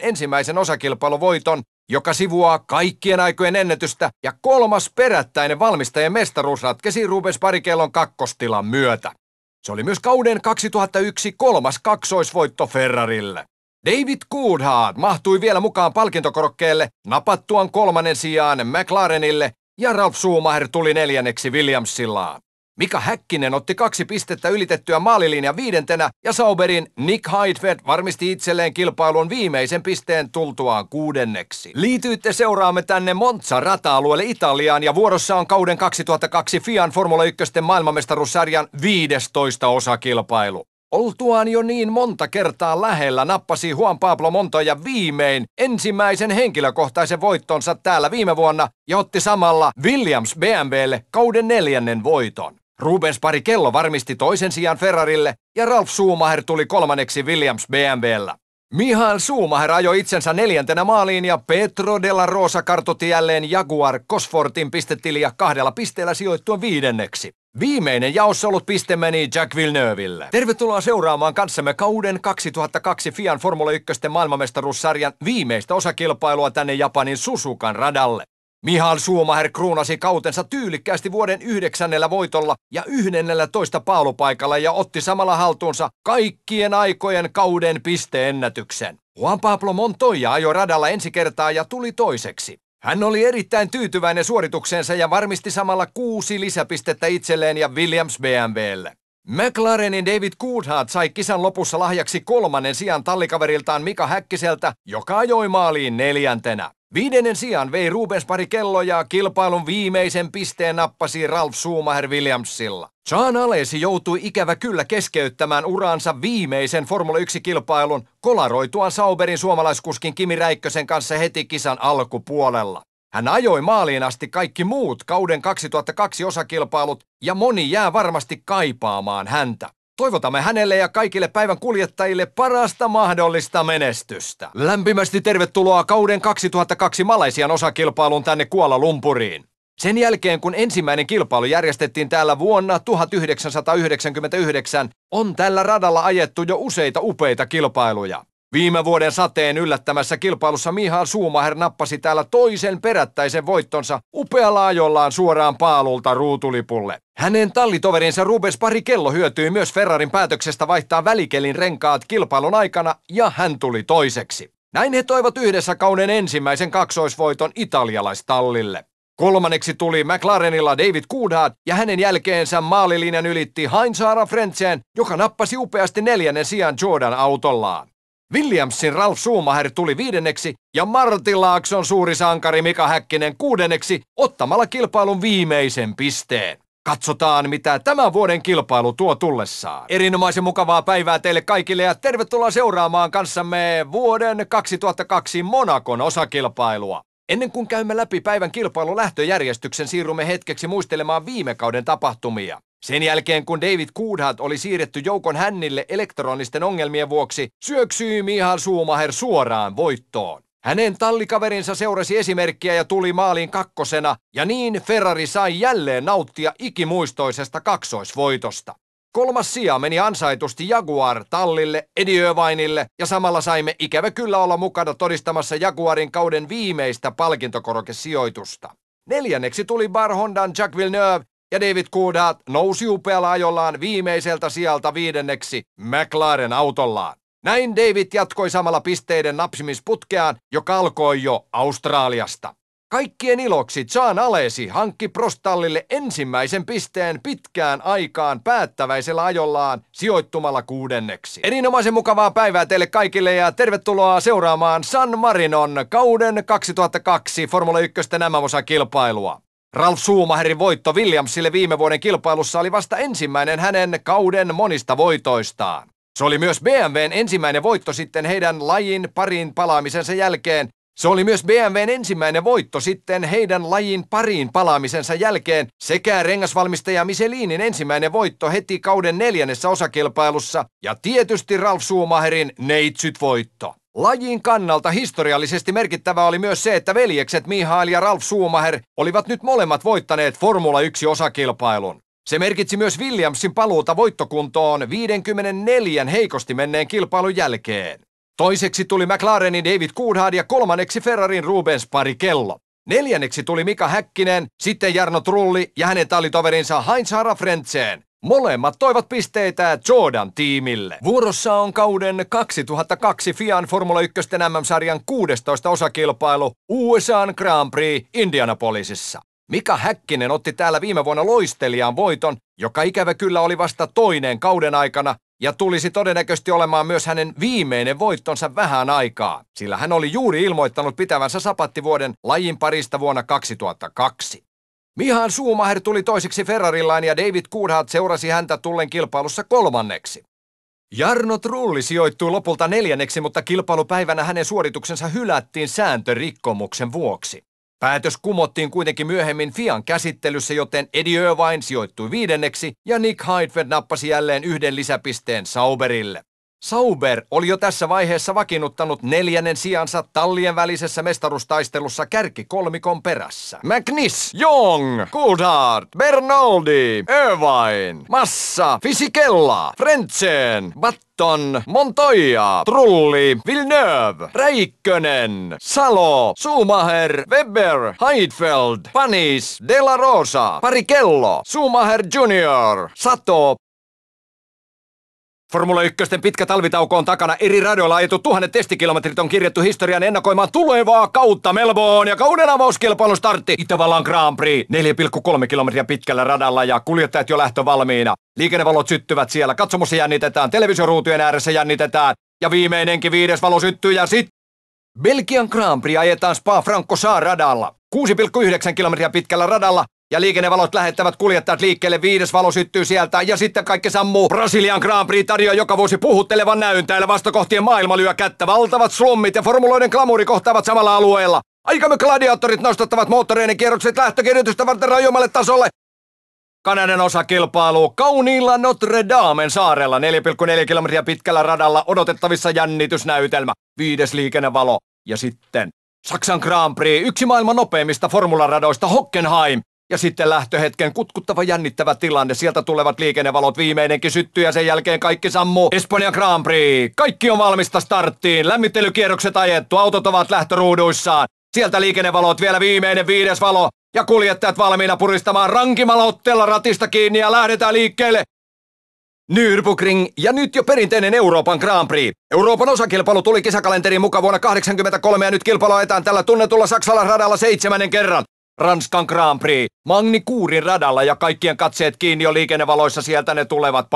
ensimmäisen osakilpailuvoiton, joka sivuaa kaikkien aikojen ennätystä, ja kolmas perättäinen valmistajien mestaruus ratkesi Rubens Parikellon kakkostilan myötä. Se oli myös kauden 2001 kolmas kaksoisvoitto Ferrarille. David Coulthard mahtui vielä mukaan palkintokorokkeelle napattuaan kolmannen sijaan McLarenille ja Ralf Schumacher tuli neljänneksi Williamsilla. Mika Häkkinen otti kaksi pistettä ylitettyä maalilinjan viidentenä ja Sauberin Nick Heidfeld varmisti itselleen kilpailun viimeisen pisteen tultuaan kuudenneksi. Liityitte seuraamme tänne Monza rata-alueelle Italiaan ja vuorossa on kauden 2002 Fian Formula 1 maailmanmestaruussarjan 15 osakilpailu. Oltuaan jo niin monta kertaa lähellä nappasi Juan Pablo Montoya viimein ensimmäisen henkilökohtaisen voittonsa täällä viime vuonna ja otti samalla Williams BMWlle kauden neljännen voiton. Rubens pari kello varmisti toisen sijaan Ferrarille ja Ralf Schumacher tuli kolmanneksi Williams BMWllä. Mihail Schumacher ajoi itsensä neljäntenä maaliin ja Petro la Rosa kartotti jälleen Jaguar Cosfortin pistetiliä kahdella pisteellä sijoittuen viidenneksi. Viimeinen jaossa ollut piste meni Jack Villeneuville. Tervetuloa seuraamaan kanssamme kauden 2002 Fian Formula 1 maailmanmestaruussarjan viimeistä osakilpailua tänne Japanin Susukan radalle. Mihal Schumacher kruunasi kautensa tyylikkäästi vuoden yhdeksännellä voitolla ja yhdennellä toista paalupaikalla ja otti samalla haltuunsa kaikkien aikojen kauden pisteennätyksen. Juan Pablo Montoya ajoi radalla ensi kertaa ja tuli toiseksi. Hän oli erittäin tyytyväinen suoritukseensa ja varmisti samalla kuusi lisäpistettä itselleen ja Williams BMWlle. McLarenin David Coulthard sai kisan lopussa lahjaksi kolmannen sijan tallikaveriltaan Mika Häkkiseltä, joka ajoi maaliin neljäntenä. Viidennen sijaan vei Rubens pari kelloja kilpailun viimeisen pisteen nappasi Ralf Schumacher Williamsilla. Jean Alesi joutui ikävä kyllä keskeyttämään uraansa viimeisen Formula 1-kilpailun kolaroituaan Sauberin suomalaiskuskin Kimi Räikkösen kanssa heti kisan alkupuolella. Hän ajoi maaliin asti kaikki muut kauden 2002 osakilpailut ja moni jää varmasti kaipaamaan häntä. Toivotamme hänelle ja kaikille päivän kuljettajille parasta mahdollista menestystä. Lämpimästi tervetuloa kauden 2002 Malaisian osakilpailuun tänne Kuala Lumpuriin. Sen jälkeen, kun ensimmäinen kilpailu järjestettiin täällä vuonna 1999, on tällä radalla ajettu jo useita upeita kilpailuja. Viime vuoden sateen yllättämässä kilpailussa Mihal Suumaher nappasi täällä toisen perättäisen voittonsa upealla ajollaan suoraan paalulta ruutulipulle. Hänen tallitoverinsa Rubens pari kello hyötyi myös Ferrarin päätöksestä vaihtaa välikelin renkaat kilpailun aikana ja hän tuli toiseksi. Näin he toivat yhdessä kauden ensimmäisen kaksoisvoiton italialaistallille. Kolmanneksi tuli McLarenilla David Coulthard ja hänen jälkeensä maalilinjan ylitti Heinz Ara joka nappasi upeasti neljännen sijan Jordan autollaan. Williamsin Ralf Schumacher tuli viidenneksi ja Martin Laakson suuri sankari Mika Häkkinen kuudenneksi ottamalla kilpailun viimeisen pisteen. Katsotaan, mitä tämän vuoden kilpailu tuo tullessaan. Erinomaisen mukavaa päivää teille kaikille ja tervetuloa seuraamaan kanssamme vuoden 2002 Monakon osakilpailua. Ennen kuin käymme läpi päivän kilpailulähtöjärjestyksen, siirrymme hetkeksi muistelemaan viime kauden tapahtumia. Sen jälkeen, kun David Coulthard oli siirretty joukon hännille elektronisten ongelmien vuoksi, syöksyi Mihal Suumaher suoraan voittoon. Hänen tallikaverinsa seurasi esimerkkiä ja tuli maaliin kakkosena, ja niin Ferrari sai jälleen nauttia ikimuistoisesta kaksoisvoitosta. Kolmas sija meni ansaitusti Jaguar-tallille, Ediövainille, ja samalla saimme ikävä kyllä olla mukana todistamassa Jaguarin kauden viimeistä palkintokorokesijoitusta. Neljänneksi tuli Bar Hondan Jack Villeneuve, ja David Coulthard nousi upealla ajollaan viimeiseltä sieltä viidenneksi McLaren autollaan. Näin David jatkoi samalla pisteiden napsimisputkeaan, joka alkoi jo Australiasta. Kaikkien iloksi Jean Alesi hankki Prostallille ensimmäisen pisteen pitkään aikaan päättäväisellä ajollaan sijoittumalla kuudenneksi. Erinomaisen mukavaa päivää teille kaikille ja tervetuloa seuraamaan San Marinon kauden 2002 Formula 1 nämä kilpailua. Ralf Schumacherin voitto Williamsille viime vuoden kilpailussa oli vasta ensimmäinen hänen kauden monista voitoistaan. Se oli myös BMWn ensimmäinen voitto sitten heidän lajin parin palaamisensa jälkeen. Se oli myös BMWn ensimmäinen voitto sitten heidän lajin pariin palaamisensa jälkeen sekä rengasvalmistaja Michelinin ensimmäinen voitto heti kauden neljännessä osakilpailussa ja tietysti Ralf Schumacherin neitsyt voitto. Lajin kannalta historiallisesti merkittävä oli myös se, että veljekset Mihail ja Ralf Schumacher olivat nyt molemmat voittaneet Formula 1-osakilpailun. Se merkitsi myös Williamsin paluuta voittokuntoon 54 heikosti menneen kilpailun jälkeen. Toiseksi tuli McLarenin David Coulthard ja kolmanneksi Ferrarin Rubens Barrichello. Neljänneksi tuli Mika Häkkinen, sitten Jarno Trulli ja hänen tallitoverinsa Heinz Harafrentseen. Molemmat toivat pisteitä Jordan-tiimille. Vuorossa on kauden 2002 Fian Formula 1 MM-sarjan 16 osakilpailu USA Grand Prix Indianapolisissa. Mika Häkkinen otti täällä viime vuonna loistelijan voiton, joka ikävä kyllä oli vasta toinen kauden aikana ja tulisi todennäköisesti olemaan myös hänen viimeinen voittonsa vähän aikaa, sillä hän oli juuri ilmoittanut pitävänsä sapattivuoden lajin parista vuonna 2002. Mihan Schumacher tuli toiseksi Ferrarillaan ja David Coulthard seurasi häntä tullen kilpailussa kolmanneksi. Jarno Trulli sijoittui lopulta neljänneksi, mutta kilpailupäivänä hänen suorituksensa hylättiin sääntörikkomuksen vuoksi. Päätös kumottiin kuitenkin myöhemmin Fian käsittelyssä, joten Eddie Irvine sijoittui viidenneksi ja Nick Heidfeld nappasi jälleen yhden lisäpisteen Sauberille. Sauber oli jo tässä vaiheessa vakiinnuttanut neljännen sijansa tallien välisessä mestaruustaistelussa kolmikon perässä. McNiss, Jong, Coulthard, Bernoldi, Irvine, Massa, Fisikella, Frentzen, Batton, Montoya, Trulli, Villeneuve, Räikkönen, Salo, Schumacher, Weber, Heidfeld, Panis, De La Rosa, Parikello, Schumacher Jr., Sato, Formula 1 pitkä talvitauko on takana. Eri radioilla ajettu tuhannet testikilometrit on kirjattu historian ennakoimaan tulevaa kautta Melbourne ja kauden avauskilpailun startti Itävallan Grand Prix. 4,3 kilometriä pitkällä radalla ja kuljettajat jo lähtö valmiina. Liikennevalot syttyvät siellä, katsomossa jännitetään, televisioruutujen ääressä jännitetään ja viimeinenkin viides valo syttyy ja sitten Belgian Grand Prix ajetaan Spa-Francorchamps radalla. 6,9 kilometriä pitkällä radalla ja liikennevalot lähettävät kuljettajat liikkeelle. Viides valo syttyy sieltä ja sitten kaikki sammuu. Brasilian Grand Prix tarjoaa joka vuosi puhuttelevan näyn. Täällä vastakohtien maailma lyö kättä. Valtavat slummit ja formuloiden klamuri kohtaavat samalla alueella. Aikamme gladiaattorit nostattavat moottoreiden kierrokset lähtökirjoitusta varten rajuimmalle tasolle. Kanadan kilpailuu kauniilla Notre Damen saarella 4,4 kilometriä pitkällä radalla odotettavissa jännitysnäytelmä. Viides liikennevalo ja sitten Saksan Grand Prix, yksi maailman nopeimmista formularadoista Hockenheim. Ja sitten lähtöhetken kutkuttava jännittävä tilanne. Sieltä tulevat liikennevalot viimeinenkin syttyy ja sen jälkeen kaikki sammuu. Espanjan Grand Prix. Kaikki on valmista starttiin. Lämmittelykierrokset ajettu. Autot ovat lähtöruuduissaan. Sieltä liikennevalot vielä viimeinen viides valo. Ja kuljettajat valmiina puristamaan rankimalla otteella ratista kiinni ja lähdetään liikkeelle. Nürburgring ja nyt jo perinteinen Euroopan Grand Prix. Euroopan osakilpailu tuli kisakalenterin mukaan vuonna 1983 ja nyt kilpailu ajetaan tällä tunnetulla Saksalan radalla seitsemännen kerran. Ranskan Grand Prix. Magni Kuurin radalla ja kaikkien katseet kiinni jo liikennevaloissa sieltä ne tulevat.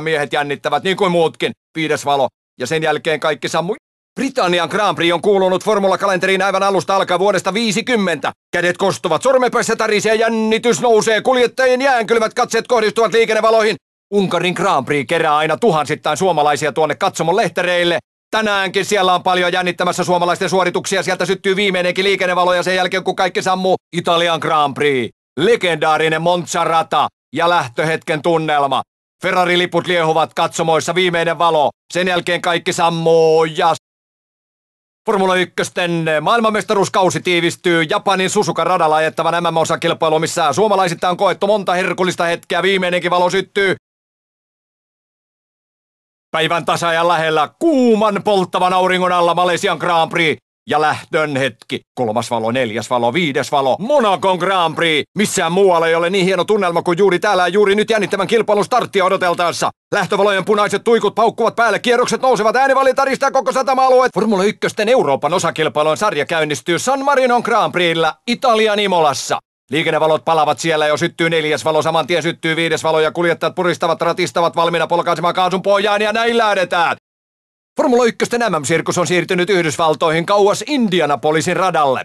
miehet jännittävät niin kuin muutkin. Viides valo. Ja sen jälkeen kaikki sammui. Britannian Grand Prix on kuulunut formulakalenteriin aivan alusta alkaa vuodesta 50. Kädet kostuvat, sormepässä tärisee, jännitys nousee, kuljettajien jäänkylmät katseet kohdistuvat liikennevaloihin. Unkarin Grand Prix kerää aina tuhansittain suomalaisia tuonne katsomon lehtereille. Tänäänkin siellä on paljon jännittämässä suomalaisten suorituksia. Sieltä syttyy viimeinenkin liikennevalo ja sen jälkeen kun kaikki sammuu Italian Grand Prix. Legendaarinen Montsarata ja lähtöhetken tunnelma. Ferrari-liput liehuvat katsomoissa viimeinen valo. Sen jälkeen kaikki sammuu ja Formula 1 maailmanmestaruuskausi tiivistyy Japanin Susukan radalla ajettavan MM-osakilpailu, missä suomalaisittain on koettu monta herkullista hetkeä. Viimeinenkin valo syttyy Päivän tasajan lähellä kuuman polttavan auringon alla Malesian Grand Prix ja lähtön hetki. Kolmas valo, neljäs valo, viides valo, Monacon Grand Prix. Missään muualla ei ole niin hieno tunnelma kuin juuri täällä juuri nyt jännittävän kilpailun starttia odoteltaessa. Lähtövalojen punaiset tuikut paukkuvat päälle, kierrokset nousevat, äänivalinta ristää koko satama-alueet. Formula 1 Euroopan osakilpailun sarja käynnistyy San Marinon Grand Prixillä Italian Imolassa. Liikennevalot palavat siellä jo syttyy neljäs valo, saman tien syttyy viides valo ja kuljettajat puristavat, ratistavat valmiina polkaisemaan kaasun pohjaan ja näin lähdetään. Formula 1 MM-sirkus on siirtynyt Yhdysvaltoihin kauas Indianapolisin radalle.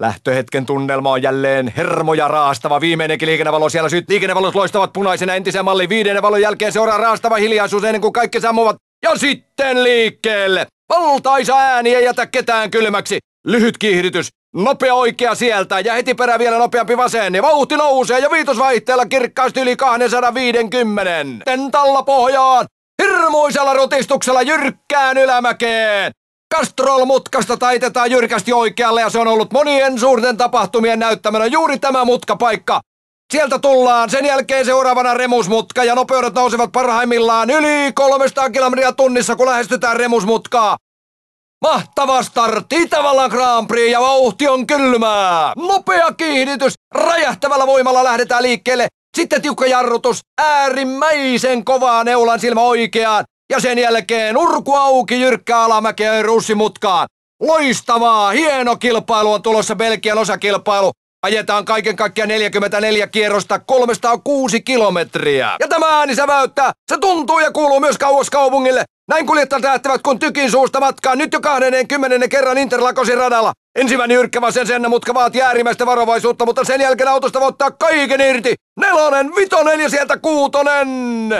Lähtöhetken tunnelma on jälleen hermoja raastava. Viimeinenkin liikennevalo siellä syt. Liikennevalot loistavat punaisena entisen mallin. Viidennen valon jälkeen seuraa raastava hiljaisuus ennen kuin kaikki sammuvat. Ja sitten liikkeelle! Valtaisa ääni ei jätä ketään kylmäksi. Lyhyt kiihdytys, Nopea oikea sieltä ja heti perä vielä nopeampi vasen. Ja vauhti nousee ja viitosvaihteella kirkkaasti yli 250. Tentalla pohjaan. Hirmuisella rotistuksella jyrkkään ylämäkeen. Castrol mutkasta taitetaan jyrkästi oikealle ja se on ollut monien suurten tapahtumien näyttämänä juuri tämä mutkapaikka. Sieltä tullaan, sen jälkeen seuraavana remusmutka ja nopeudet nousevat parhaimmillaan yli 300 kilometriä tunnissa, kun lähestytään remusmutkaa. Mahtava startti Itävallan Grand Prix ja vauhti on kylmää. Nopea kiihdytys, räjähtävällä voimalla lähdetään liikkeelle. Sitten tiukka jarrutus, äärimmäisen kovaa neulan silmä oikeaan. Ja sen jälkeen urku auki jyrkkää alamäkeä russimutkaan. Loistavaa, hieno kilpailu on tulossa Belgian osakilpailu. Ajetaan kaiken kaikkiaan 44 kierrosta 306 kilometriä. Ja tämä ääni säväyttää. Se tuntuu ja kuuluu myös kauas kaupungille. Näin kuljettajat lähtevät kun tykin suusta matkaa Nyt jo 20 kerran Interlakosin radalla. Ensimmäinen jyrkkä vasen sen mutka vaatii äärimmäistä varovaisuutta, mutta sen jälkeen autosta voi ottaa kaiken irti. Nelonen, vitonen ja sieltä kuutonen.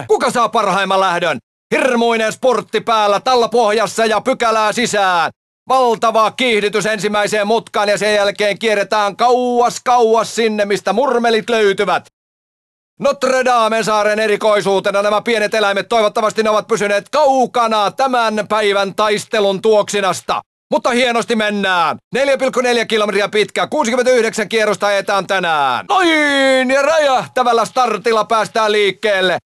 Kuka saa parhaimman lähdön? Hirmuinen sportti päällä, talla pohjassa ja pykälää sisään. Valtava kiihdytys ensimmäiseen mutkaan ja sen jälkeen kierretään kauas kauas sinne, mistä murmelit löytyvät. Notre Dame saaren erikoisuutena nämä pienet eläimet toivottavasti ne ovat pysyneet kaukana tämän päivän taistelun tuoksinasta. Mutta hienosti mennään. 4,4 kilometriä pitkä, 69 kierrosta etään tänään. Noin, ja räjähtävällä startilla päästään liikkeelle.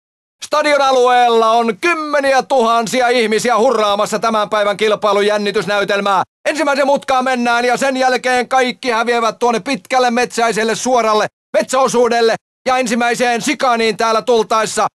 Stadion alueella on kymmeniä tuhansia ihmisiä hurraamassa tämän päivän kilpailun jännitysnäytelmää. Ensimmäisen mutkaan mennään ja sen jälkeen kaikki häviävät tuonne pitkälle metsäiselle suoralle metsäosuudelle, ja ensimmäiseen sikaniin täällä tultaessa.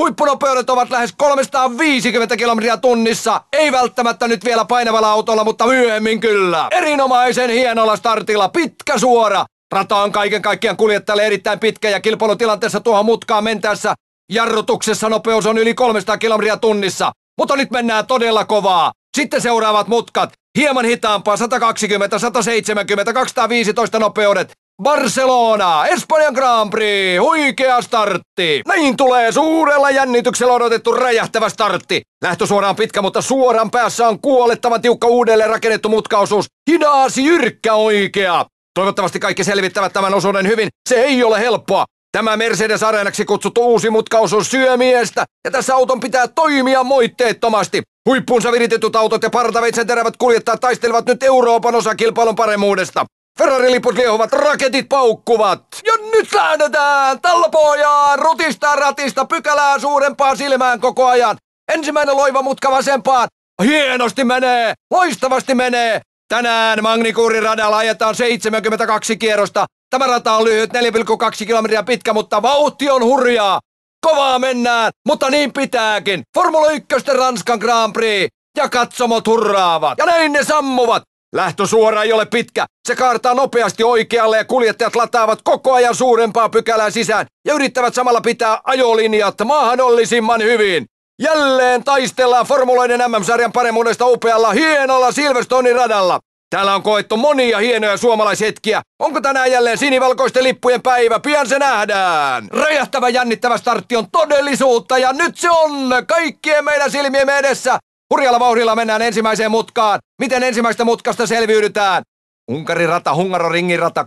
Huippunopeudet ovat lähes 350 kilometriä tunnissa. Ei välttämättä nyt vielä painavalla autolla, mutta myöhemmin kyllä. Erinomaisen hienolla startilla, pitkä suora. Rata on kaiken kaikkiaan kuljettajalle erittäin pitkä ja kilpailutilanteessa tuohon mutkaan mentäessä jarrutuksessa nopeus on yli 300 kilometriä tunnissa. Mutta nyt mennään todella kovaa. Sitten seuraavat mutkat. Hieman hitaampaa 120, 170, 215 nopeudet. Barcelona, Espanjan Grand Prix, huikea startti. Näin tulee suurella jännityksellä odotettu räjähtävä startti. Lähtö suoraan pitkä, mutta suoran päässä on kuolettavan tiukka uudelleen rakennettu mutkaosuus. Hidas jyrkkä oikea. Toivottavasti kaikki selvittävät tämän osuuden hyvin. Se ei ole helppoa. Tämä Mercedes Areenaksi kutsuttu uusi mutkaosuus syö miestä, ja tässä auton pitää toimia moitteettomasti. Huippuunsa viritetyt autot ja partaveitsen terävät kuljettajat taistelevat nyt Euroopan osakilpailun paremmuudesta. Ferrari-liput liehuvat, raketit paukkuvat. Ja nyt lähdetään! Tallopojaan, rutista ratista, pykälää suurempaan silmään koko ajan. Ensimmäinen loiva mutka vasempaan. Hienosti menee, loistavasti menee. Tänään Magnikuurin radalla ajetaan 72 kierrosta. Tämä rata on lyhyt, 4,2 kilometriä pitkä, mutta vauhti on hurjaa. Kovaa mennään, mutta niin pitääkin. Formula 1 Ranskan Grand Prix. Ja katsomot hurraavat. Ja näin ne sammuvat. Lähtö suora ei ole pitkä. Se kaartaa nopeasti oikealle ja kuljettajat lataavat koko ajan suurempaa pykälää sisään ja yrittävät samalla pitää ajolinjat mahdollisimman hyvin. Jälleen taistellaan formuloiden MM-sarjan paremmuudesta upealla hienolla Silverstonein radalla. Täällä on koettu monia hienoja suomalaishetkiä. Onko tänään jälleen sinivalkoisten lippujen päivä? Pian se nähdään. Räjähtävä jännittävä startti on todellisuutta ja nyt se on kaikkien meidän silmiemme edessä. Hurjalla vauhdilla mennään ensimmäiseen mutkaan. Miten ensimmäistä mutkasta selviydytään? Unkarin rata, Hungaroringin rata,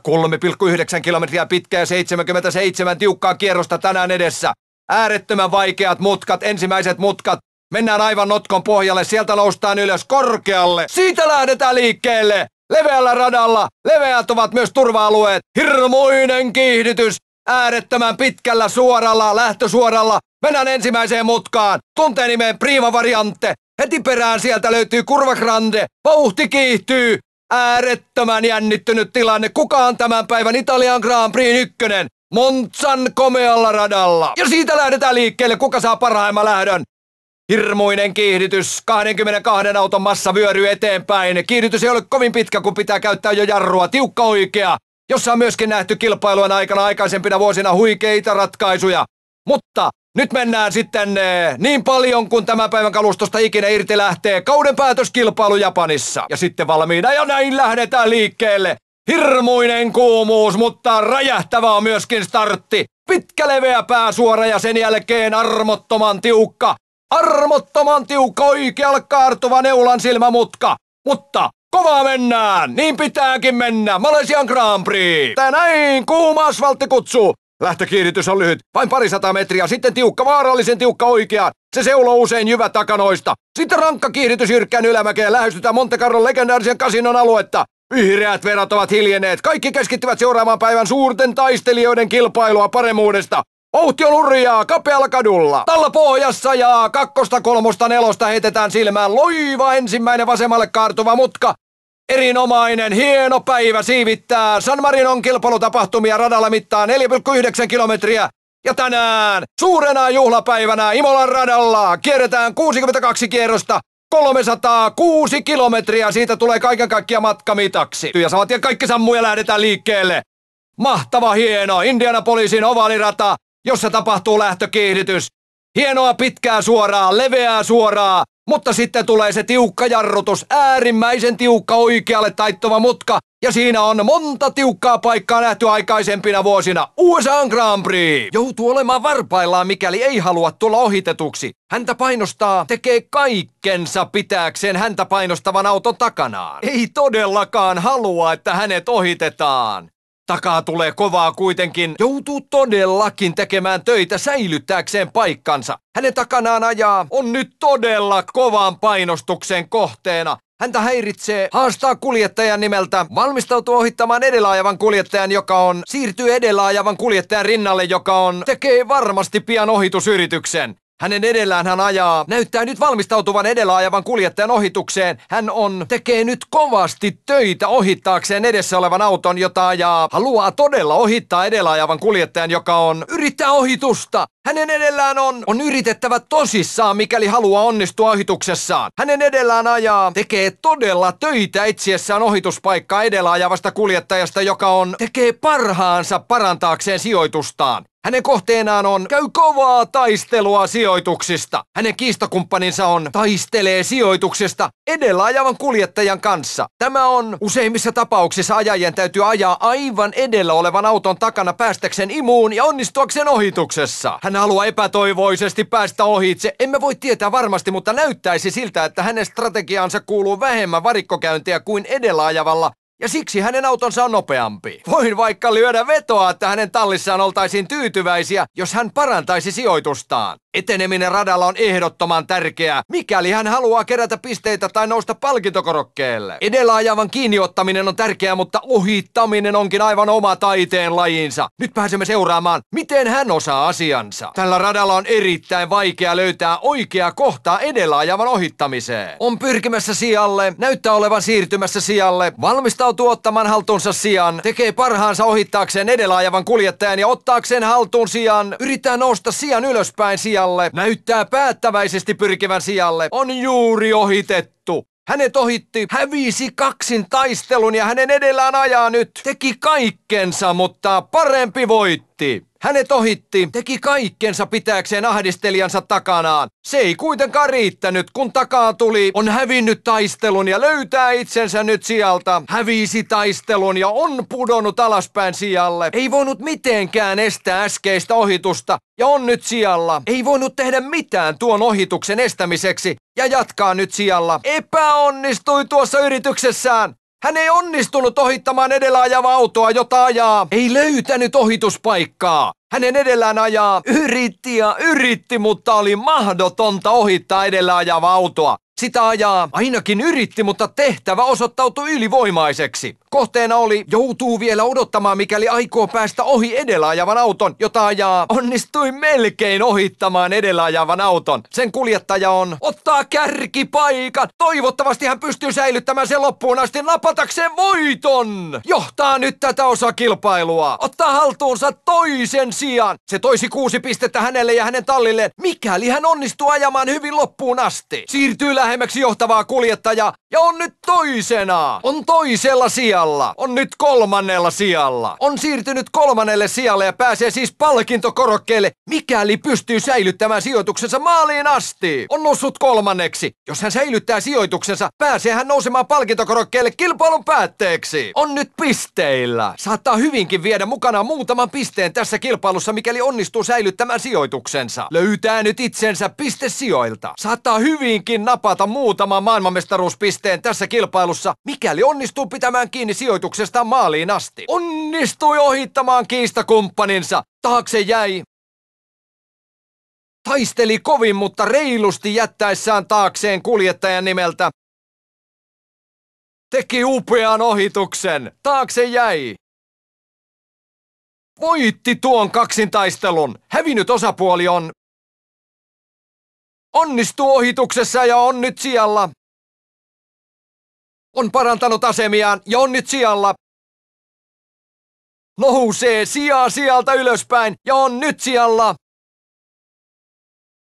3,9 kilometriä pitkä ja 77 tiukkaa kierrosta tänään edessä. Äärettömän vaikeat mutkat, ensimmäiset mutkat. Mennään aivan notkon pohjalle, sieltä noustaan ylös korkealle. Siitä lähdetään liikkeelle. Leveällä radalla, leveät ovat myös turva-alueet. Hirmuinen kiihdytys, äärettömän pitkällä suoralla, lähtösuoralla, Mennään ensimmäiseen mutkaan. Tuntee nimeen Prima Variante. Heti perään sieltä löytyy Kurva Grande. Vauhti kiihtyy. Äärettömän jännittynyt tilanne. Kukaan tämän päivän Italian Grand Prix ykkönen? Montsan komealla radalla. Ja siitä lähdetään liikkeelle, kuka saa parhaimman lähdön. Hirmuinen kiihdytys, 22 auton massa vyöryy eteenpäin. Kiihdytys ei ole kovin pitkä, kun pitää käyttää jo jarrua. Tiukka oikea, jossa on myöskin nähty kilpailujen aikana aikaisempina vuosina huikeita ratkaisuja. Mutta nyt mennään sitten eh, niin paljon kuin tämän päivän kalustosta ikinä irti lähtee kauden päätöskilpailu Japanissa. Ja sitten valmiina ja näin lähdetään liikkeelle. Hirmuinen kuumuus, mutta räjähtävä on myöskin startti. Pitkä leveä pääsuora ja sen jälkeen armottoman tiukka. Armottoman tiukka oikealla kaartuva neulan silmämutka. Mutta Kovaa mennään! Niin pitääkin mennä! Malesian Grand Prix! Tänään Kuuma asfaltti kutsuu! Lähtökiihdytys on lyhyt, vain sata metriä, sitten tiukka, vaarallisen tiukka oikeaan. Se seulo usein jyvä takanoista. Sitten rankka kiihdytys jyrkkään ylämäkeen lähestytään Monte Carlo legendaarisen kasinon aluetta. Vihreät verat ovat hiljeneet. Kaikki keskittyvät seuraamaan päivän suurten taistelijoiden kilpailua paremmuudesta. Outi on urjaa kapealla kadulla. Talla pohjassa ja kakkosta, kolmosta, nelosta heitetään silmään loiva ensimmäinen vasemmalle kaartuva mutka. Erinomainen, hieno päivä siivittää San Marinon kilpailutapahtumia radalla mittaa 4,9 kilometriä. Ja tänään suurena juhlapäivänä Imolan radalla kierretään 62 kierrosta 306 kilometriä. Siitä tulee kaiken kaikkiaan matkamitaksi. Ja saat ja kaikki sammuja lähdetään liikkeelle. Mahtava hieno Indianapolisin ovalirata, jossa tapahtuu lähtökiihdytys. Hienoa pitkää suoraa, leveää suoraa, mutta sitten tulee se tiukka jarrutus, äärimmäisen tiukka oikealle taittova mutka, ja siinä on monta tiukkaa paikkaa nähty aikaisempina vuosina. USA Grand Prix joutuu olemaan varpaillaan, mikäli ei halua tulla ohitetuksi. Häntä painostaa, tekee kaikkensa pitääkseen häntä painostavan auton takanaan. Ei todellakaan halua, että hänet ohitetaan. Takaa tulee kovaa kuitenkin. Joutuu todellakin tekemään töitä säilyttääkseen paikkansa. Hänen takanaan ajaa on nyt todella kovan painostuksen kohteena. Häntä häiritsee, haastaa kuljettajan nimeltä, valmistautuu ohittamaan edelläajavan kuljettajan, joka on, siirtyy edelläajavan kuljettajan rinnalle, joka on, tekee varmasti pian ohitusyrityksen. Hänen edellään hän ajaa. Näyttää nyt valmistautuvan edellä ajavan kuljettajan ohitukseen. Hän on, tekee nyt kovasti töitä ohittaakseen edessä olevan auton, jota ajaa. Haluaa todella ohittaa edellä ajavan kuljettajan, joka on yrittää ohitusta. Hänen edellään on, on yritettävä tosissaan, mikäli haluaa onnistua ohituksessaan. Hänen edellään ajaa, tekee todella töitä etsiessään ohituspaikkaa edellä ajavasta kuljettajasta, joka on, tekee parhaansa parantaakseen sijoitustaan. Hänen kohteenaan on käy kovaa taistelua sijoituksista. Hänen kiistakumppaninsa on taistelee sijoituksesta edellä ajavan kuljettajan kanssa. Tämä on useimmissa tapauksissa ajajien täytyy ajaa aivan edellä olevan auton takana päästäkseen imuun ja onnistuakseen ohituksessa. Hän haluaa epätoivoisesti päästä ohitse. Emme voi tietää varmasti, mutta näyttäisi siltä, että hänen strategiaansa kuuluu vähemmän varikkokäyntiä kuin edellä ajavalla ja siksi hänen autonsa on nopeampi. Voin vaikka lyödä vetoa, että hänen tallissaan oltaisiin tyytyväisiä, jos hän parantaisi sijoitustaan. Eteneminen radalla on ehdottoman tärkeää, mikäli hän haluaa kerätä pisteitä tai nousta palkintokorokkeelle. Edellä ajavan kiinniottaminen on tärkeää, mutta ohittaminen onkin aivan oma taiteen lajinsa. Nyt pääsemme seuraamaan, miten hän osaa asiansa. Tällä radalla on erittäin vaikea löytää oikeaa kohtaa edellä ajavan ohittamiseen. On pyrkimässä sijalle, näyttää olevan siirtymässä sijalle, valmistaa ajautuu ottamaan haltuunsa sijaan, tekee parhaansa ohittaakseen edellä ajavan kuljettajan ja ottaakseen haltuun sijaan, yrittää nousta sijan ylöspäin sijalle, näyttää päättäväisesti pyrkivän sijalle, on juuri ohitettu. Hänet ohitti, hävisi kaksin taistelun ja hänen edellään ajaa nyt. Teki kaikkensa, mutta parempi voitti. Hänet ohitti, teki kaikkensa pitääkseen ahdistelijansa takanaan. Se ei kuitenkaan riittänyt, kun takaa tuli, on hävinnyt taistelun ja löytää itsensä nyt sieltä. Hävisi taistelun ja on pudonnut alaspäin sijalle. Ei voinut mitenkään estää äskeistä ohitusta ja on nyt sijalla. Ei voinut tehdä mitään tuon ohituksen estämiseksi ja jatkaa nyt sijalla. Epäonnistui tuossa yrityksessään. Hän ei onnistunut ohittamaan edellä ajavaa autoa, jota ajaa. Ei löytänyt ohituspaikkaa. Hänen edellään ajaa yritti ja yritti, mutta oli mahdotonta ohittaa edellä ajavaa autoa. Sitä ajaa ainakin yritti, mutta tehtävä osoittautui ylivoimaiseksi. Kohteena oli, joutuu vielä odottamaan, mikäli aikoo päästä ohi edellä ajavan auton, jota ajaa onnistui melkein ohittamaan edellä ajavan auton. Sen kuljettaja on, ottaa kärkipaikat. Toivottavasti hän pystyy säilyttämään sen loppuun asti napatakseen voiton. Johtaa nyt tätä osakilpailua. Ottaa haltuunsa toisen sijaan. Se toisi kuusi pistettä hänelle ja hänen tallilleen, mikäli hän onnistuu ajamaan hyvin loppuun asti. Siirtyy lähe lähemmäksi johtavaa kuljettajaa ja on nyt toisena! On toisella sijalla! On nyt kolmannella sijalla! On siirtynyt kolmannelle sijalle ja pääsee siis palkintokorokkeelle, mikäli pystyy säilyttämään sijoituksensa maaliin asti! On noussut kolmanneksi! Jos hän säilyttää sijoituksensa, pääsee hän nousemaan palkintokorokkeelle kilpailun päätteeksi! On nyt pisteillä! Saattaa hyvinkin viedä mukana muutaman pisteen tässä kilpailussa, mikäli onnistuu säilyttämään sijoituksensa. Löytää nyt itsensä pistesijoilta. Saattaa hyvinkin napata muutama maailmanmestaruuspiste pisteen tässä kilpailussa, mikäli onnistuu pitämään kiinni sijoituksesta maaliin asti. Onnistui ohittamaan kiistakumppaninsa. Taakse jäi taisteli kovin, mutta reilusti jättäessään taakseen kuljettajan nimeltä. Teki upean ohituksen. Taakse jäi. Voitti tuon kaksintaistelun. Hävinnyt osapuoli on. Onnistuu ohituksessa ja on nyt siellä on parantanut asemiaan ja on nyt sijalla. Nohusee sijaa sieltä ylöspäin ja on nyt sijalla.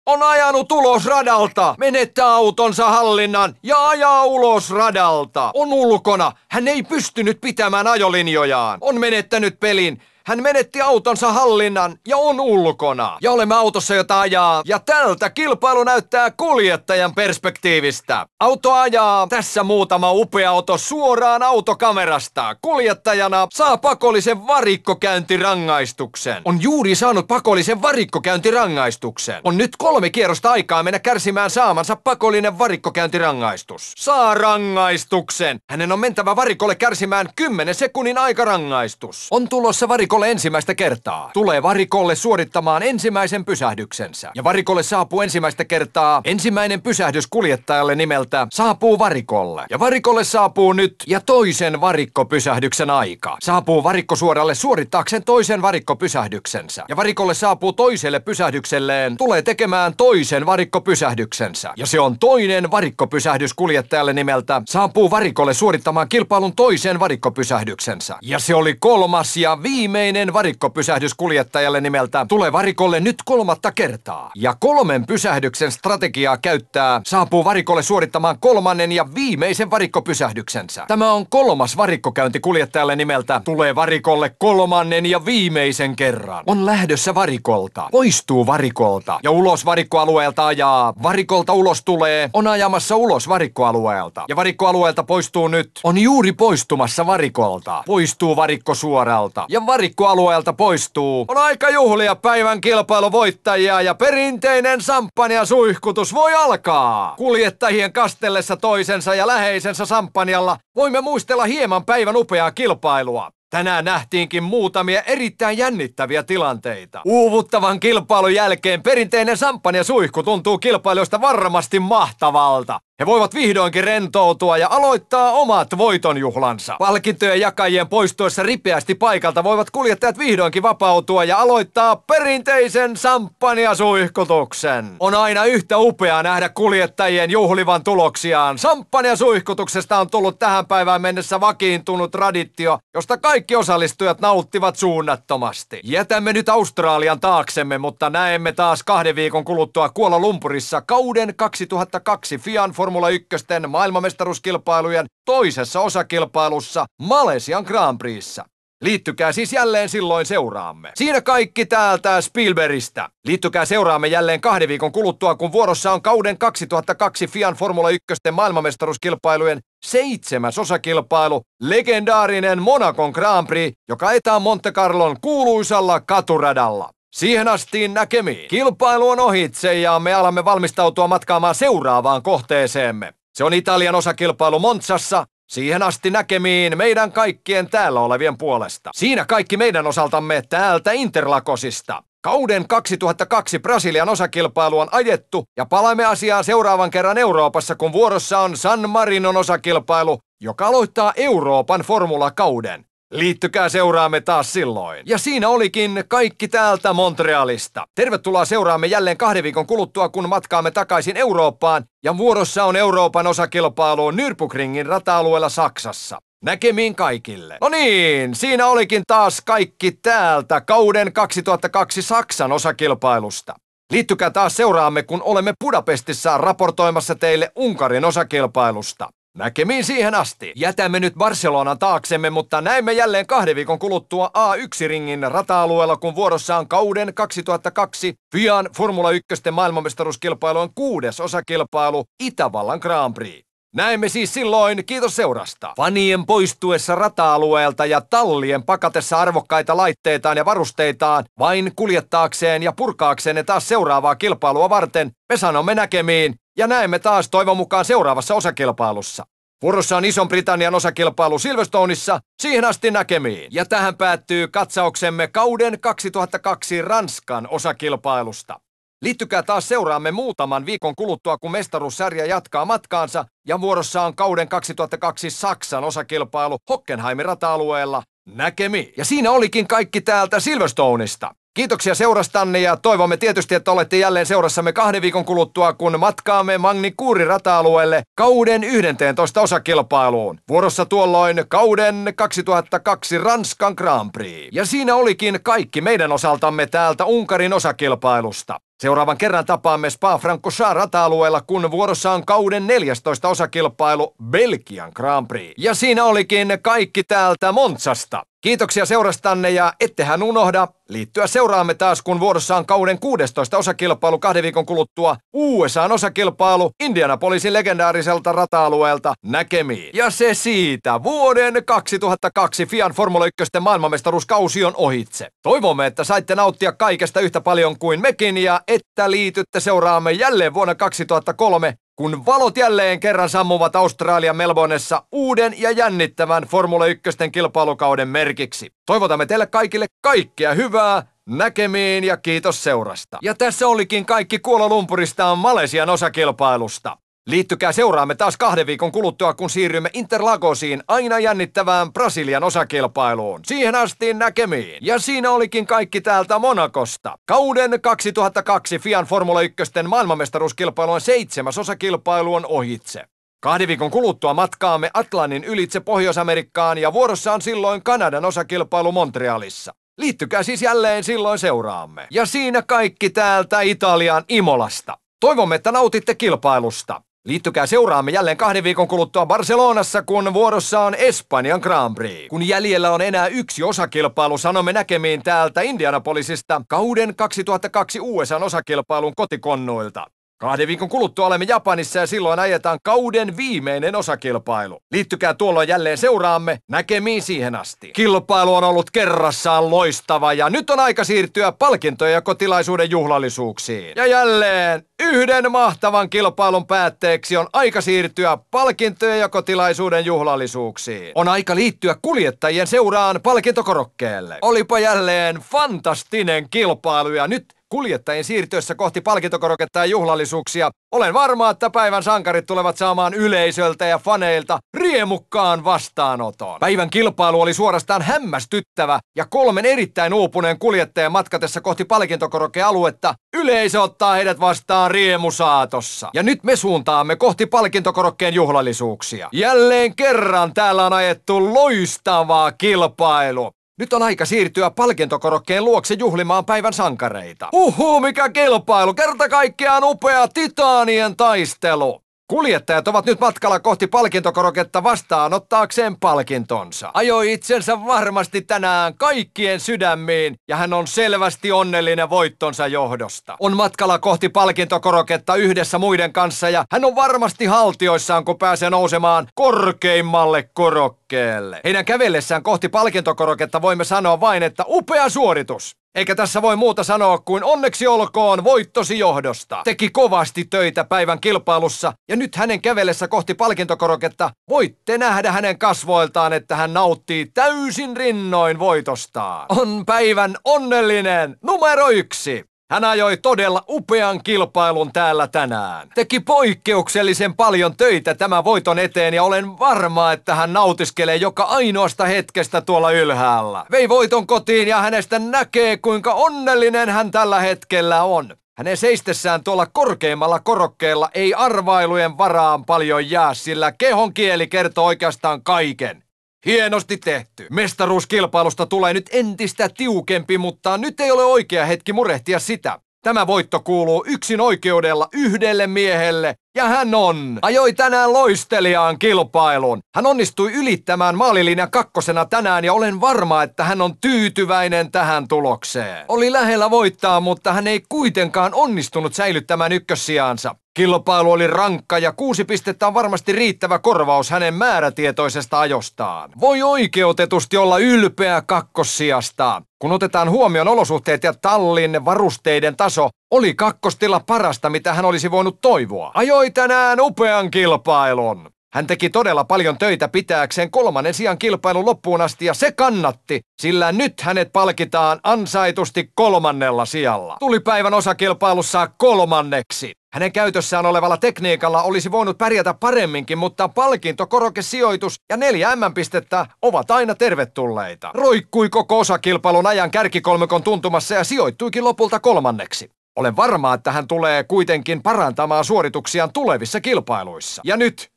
On ajanut ulos radalta, menettää autonsa hallinnan ja ajaa ulos radalta. On ulkona, hän ei pystynyt pitämään ajolinjojaan. On menettänyt pelin hän menetti autonsa hallinnan ja on ulkona. Ja olemme autossa, jota ajaa. Ja tältä kilpailu näyttää kuljettajan perspektiivistä. Auto ajaa. Tässä muutama upea auto suoraan autokamerasta. Kuljettajana saa pakollisen varikkokäyntirangaistuksen. On juuri saanut pakollisen varikkokäyntirangaistuksen. On nyt kolme kierrosta aikaa mennä kärsimään saamansa pakollinen varikkokäyntirangaistus. Saa rangaistuksen. Hänen on mentävä varikolle kärsimään 10 sekunnin aikarangaistus. On tulossa varikolle varikolle ensimmäistä kertaa. Tulee varikolle suorittamaan ensimmäisen pysähdyksensä. Ja varikolle saapuu ensimmäistä kertaa ensimmäinen pysähdys kuljettajalle nimeltä saapuu varikolle. Ja varikolle saapuu nyt ja toisen varikkopysähdyksen aika. Saapuu varikko suoralle suorittaakseen toisen varikkopysähdyksensä. Ja varikolle saapuu toiselle pysähdykselleen tulee tekemään toisen varikkopysähdyksensä. Ja se on toinen varikkopysähdys kuljettajalle nimeltä saapuu varikolle suorittamaan kilpailun toisen varikkopysähdyksensä. Ja se oli kolmas ja viimeinen viimeinen varikkopysähdys kuljettajalle nimeltä tulee varikolle nyt kolmatta kertaa. Ja kolmen pysähdyksen strategiaa käyttää saapuu varikolle suorittamaan kolmannen ja viimeisen varikkopysähdyksensä. Tämä on kolmas varikkokäynti kuljettajalle nimeltä tulee varikolle kolmannen ja viimeisen kerran. On lähdössä varikolta, poistuu varikolta ja ulos varikkoalueelta ajaa. Varikolta ulos tulee, on ajamassa ulos varikkoalueelta. Ja varikkoalueelta poistuu nyt, on juuri poistumassa varikolta. Poistuu varikko suoralta ja varikko Kivikkoalueelta poistuu. On aika juhlia päivän kilpailuvoittajia ja perinteinen samppania suihkutus voi alkaa. Kuljettajien kastellessa toisensa ja läheisensä samppanialla voimme muistella hieman päivän upeaa kilpailua. Tänään nähtiinkin muutamia erittäin jännittäviä tilanteita. Uuvuttavan kilpailun jälkeen perinteinen samppania suihku tuntuu kilpailusta varmasti mahtavalta. He voivat vihdoinkin rentoutua ja aloittaa omat voitonjuhlansa. Palkintojen jakajien poistuessa ripeästi paikalta voivat kuljettajat vihdoinkin vapautua ja aloittaa perinteisen samppaniasuihkutuksen. On aina yhtä upeaa nähdä kuljettajien juhlivan tuloksiaan. Samppaniasuihkutuksesta on tullut tähän päivään mennessä vakiintunut traditio, josta kaikki osallistujat nauttivat suunnattomasti. Jätämme nyt Australian taaksemme, mutta näemme taas kahden viikon kuluttua Kuola Lumpurissa kauden 2002 Fian for Formula 1 maailmanmestaruuskilpailujen toisessa osakilpailussa Malesian Grand Prixssä. Liittykää siis jälleen silloin seuraamme. Siinä kaikki täältä Spielbergistä. Liittykää seuraamme jälleen kahden viikon kuluttua, kun vuorossa on kauden 2002 Fian Formula 1 maailmanmestaruuskilpailujen seitsemäs osakilpailu, legendaarinen Monacon Grand Prix, joka etää Monte Carlon kuuluisalla katuradalla. Siihen asti näkemiin. Kilpailu on ohitse ja me alamme valmistautua matkaamaan seuraavaan kohteeseemme. Se on Italian osakilpailu Monsassa. Siihen asti näkemiin meidän kaikkien täällä olevien puolesta. Siinä kaikki meidän osaltamme täältä Interlakosista. Kauden 2002 Brasilian osakilpailu on ajettu ja palaamme asiaan seuraavan kerran Euroopassa, kun vuorossa on San Marinon osakilpailu, joka aloittaa Euroopan formulakauden. Liittykää seuraamme taas silloin. Ja siinä olikin kaikki täältä Montrealista. Tervetuloa seuraamme jälleen kahden viikon kuluttua, kun matkaamme takaisin Eurooppaan. Ja vuorossa on Euroopan osakilpailu Nürburgringin rata-alueella Saksassa. Näkemiin kaikille. No niin, siinä olikin taas kaikki täältä kauden 2002 Saksan osakilpailusta. Liittykää taas seuraamme, kun olemme Budapestissa raportoimassa teille Unkarin osakilpailusta. Näkemiin siihen asti. Jätämme nyt Barcelonan taaksemme, mutta näemme jälleen kahden viikon kuluttua A1-ringin rata-alueella, kun vuorossa on kauden 2002 Fian Formula 1 maailmanmestaruuskilpailujen kuudes osakilpailu Itävallan Grand Prix. Näemme siis silloin, kiitos seurasta. Fanien poistuessa rata-alueelta ja tallien pakatessa arvokkaita laitteitaan ja varusteitaan vain kuljettaakseen ja purkaakseen ne taas seuraavaa kilpailua varten, me sanomme näkemiin ja näemme taas toivon mukaan seuraavassa osakilpailussa. Vuorossa on Ison-Britannian osakilpailu Silverstoneissa, siihen asti näkemiin. Ja tähän päättyy katsauksemme kauden 2002 Ranskan osakilpailusta. Liittykää taas seuraamme muutaman viikon kuluttua, kun mestaruussarja jatkaa matkaansa ja vuorossa on kauden 2002 Saksan osakilpailu Hockenheimin rata-alueella. Näkemi. Ja siinä olikin kaikki täältä Silverstoneista. Kiitoksia seurastanne ja toivomme tietysti, että olette jälleen seurassamme kahden viikon kuluttua, kun matkaamme Magni Kuuri rata-alueelle kauden 11 osakilpailuun. Vuorossa tuolloin kauden 2002 Ranskan Grand Prix. Ja siinä olikin kaikki meidän osaltamme täältä Unkarin osakilpailusta. Seuraavan kerran tapaamme Spa-Francorchamps rata-alueella, kun vuorossa on kauden 14 osakilpailu Belgian Grand Prix. Ja siinä olikin kaikki täältä Montsasta. Kiitoksia seurastanne ja ettehän unohda liittyä seuraamme taas, kun vuorossa on kauden 16 osakilpailu kahden viikon kuluttua USA osakilpailu Indianapolisin legendaariselta rata-alueelta näkemiin. Ja se siitä vuoden 2002 Fian Formula 1 maailmanmestaruuskausi on ohitse. Toivomme, että saitte nauttia kaikesta yhtä paljon kuin mekin ja että liitytte seuraamme jälleen vuonna 2003 kun valot jälleen kerran sammuvat Australian Melbourneessa uuden ja jännittävän Formula 1 kilpailukauden merkiksi. Toivotamme teille kaikille kaikkea hyvää, näkemiin ja kiitos seurasta. Ja tässä olikin kaikki Kuola Lumpurista on Malesian osakilpailusta. Liittykää seuraamme taas kahden viikon kuluttua, kun siirrymme Interlagosiin aina jännittävään Brasilian osakilpailuun. Siihen asti näkemiin. Ja siinä olikin kaikki täältä Monakosta. Kauden 2002 Fian Formula 1 maailmanmestaruuskilpailun seitsemäs osakilpailu on ohitse. Kahden viikon kuluttua matkaamme Atlantin ylitse Pohjois-Amerikkaan ja vuorossa on silloin Kanadan osakilpailu Montrealissa. Liittykää siis jälleen silloin seuraamme. Ja siinä kaikki täältä Italian Imolasta. Toivomme, että nautitte kilpailusta. Liittykää seuraamme jälleen kahden viikon kuluttua Barcelonassa, kun vuorossa on Espanjan Grand Prix. Kun jäljellä on enää yksi osakilpailu, sanomme näkemiin täältä Indianapolisista kauden 2002 USA osakilpailun kotikonnoilta. Kahden viikon kuluttua olemme Japanissa ja silloin ajetaan kauden viimeinen osakilpailu. Liittykää tuolloin jälleen seuraamme näkemiin siihen asti. Kilpailu on ollut kerrassaan loistava ja nyt on aika siirtyä palkintojen kotilaisuuden juhlallisuuksiin. Ja jälleen yhden mahtavan kilpailun päätteeksi on aika siirtyä palkintojen kotilaisuuden juhlallisuuksiin. On aika liittyä kuljettajien seuraan palkintokorokkeelle. Olipa jälleen fantastinen kilpailu ja nyt Kuljettajien siirtyessä kohti palkintokoroketta ja juhlallisuuksia, olen varma, että päivän sankarit tulevat saamaan yleisöltä ja faneilta riemukkaan vastaanoton. Päivän kilpailu oli suorastaan hämmästyttävä ja kolmen erittäin uupuneen kuljettajan matkatessa kohti palkintokorokealuetta yleisö ottaa heidät vastaan riemusaatossa. Ja nyt me suuntaamme kohti palkintokorokkeen juhlallisuuksia. Jälleen kerran täällä on ajettu loistavaa kilpailu. Nyt on aika siirtyä palkintokorokkeen luokse juhlimaan päivän sankareita. Uhu, mikä kilpailu! Kerta kaikkiaan upea titaanien taistelu! Kuljettajat ovat nyt matkalla kohti palkintokoroketta vastaanottaakseen palkintonsa. Ajoi itsensä varmasti tänään kaikkien sydämiin ja hän on selvästi onnellinen voittonsa johdosta. On matkalla kohti palkintokoroketta yhdessä muiden kanssa ja hän on varmasti haltioissaan, kun pääsee nousemaan korkeimmalle korokkeelle. Heidän kävellessään kohti palkintokoroketta voimme sanoa vain, että upea suoritus! Eikä tässä voi muuta sanoa kuin onneksi olkoon voittosi johdosta. Teki kovasti töitä päivän kilpailussa ja nyt hänen kävellessä kohti palkintokoroketta voitte nähdä hänen kasvoiltaan, että hän nauttii täysin rinnoin voitostaan. On päivän onnellinen numero yksi. Hän ajoi todella upean kilpailun täällä tänään. Teki poikkeuksellisen paljon töitä tämän voiton eteen ja olen varma, että hän nautiskelee joka ainoasta hetkestä tuolla ylhäällä. Vei voiton kotiin ja hänestä näkee, kuinka onnellinen hän tällä hetkellä on. Hänen seistessään tuolla korkeimmalla korokkeella ei arvailujen varaan paljon jää, sillä kehon kieli kertoo oikeastaan kaiken. Hienosti tehty. Mestaruuskilpailusta tulee nyt entistä tiukempi, mutta nyt ei ole oikea hetki murehtia sitä. Tämä voitto kuuluu yksin oikeudella yhdelle miehelle, ja hän on. Ajoi tänään loistelijaan kilpailun. Hän onnistui ylittämään maalilinjan kakkosena tänään ja olen varma, että hän on tyytyväinen tähän tulokseen. Oli lähellä voittaa, mutta hän ei kuitenkaan onnistunut säilyttämään ykkössijaansa. Kilpailu oli rankka ja kuusi pistettä on varmasti riittävä korvaus hänen määrätietoisesta ajostaan. Voi oikeutetusti olla ylpeä kakkossijasta. Kun otetaan huomioon olosuhteet ja tallin varusteiden taso, oli kakkostila parasta, mitä hän olisi voinut toivoa. Ajoi tänään upean kilpailun. Hän teki todella paljon töitä pitääkseen kolmannen sijan kilpailun loppuun asti ja se kannatti, sillä nyt hänet palkitaan ansaitusti kolmannella sijalla. Tuli päivän osakilpailussa kolmanneksi. Hänen käytössään olevalla tekniikalla olisi voinut pärjätä paremminkin, mutta palkinto, sijoitus ja neljä M-pistettä ovat aina tervetulleita. Roikkui koko osakilpailun ajan kärkikolmikon tuntumassa ja sijoittuikin lopulta kolmanneksi. Olen varma, että hän tulee kuitenkin parantamaan suorituksiaan tulevissa kilpailuissa. Ja nyt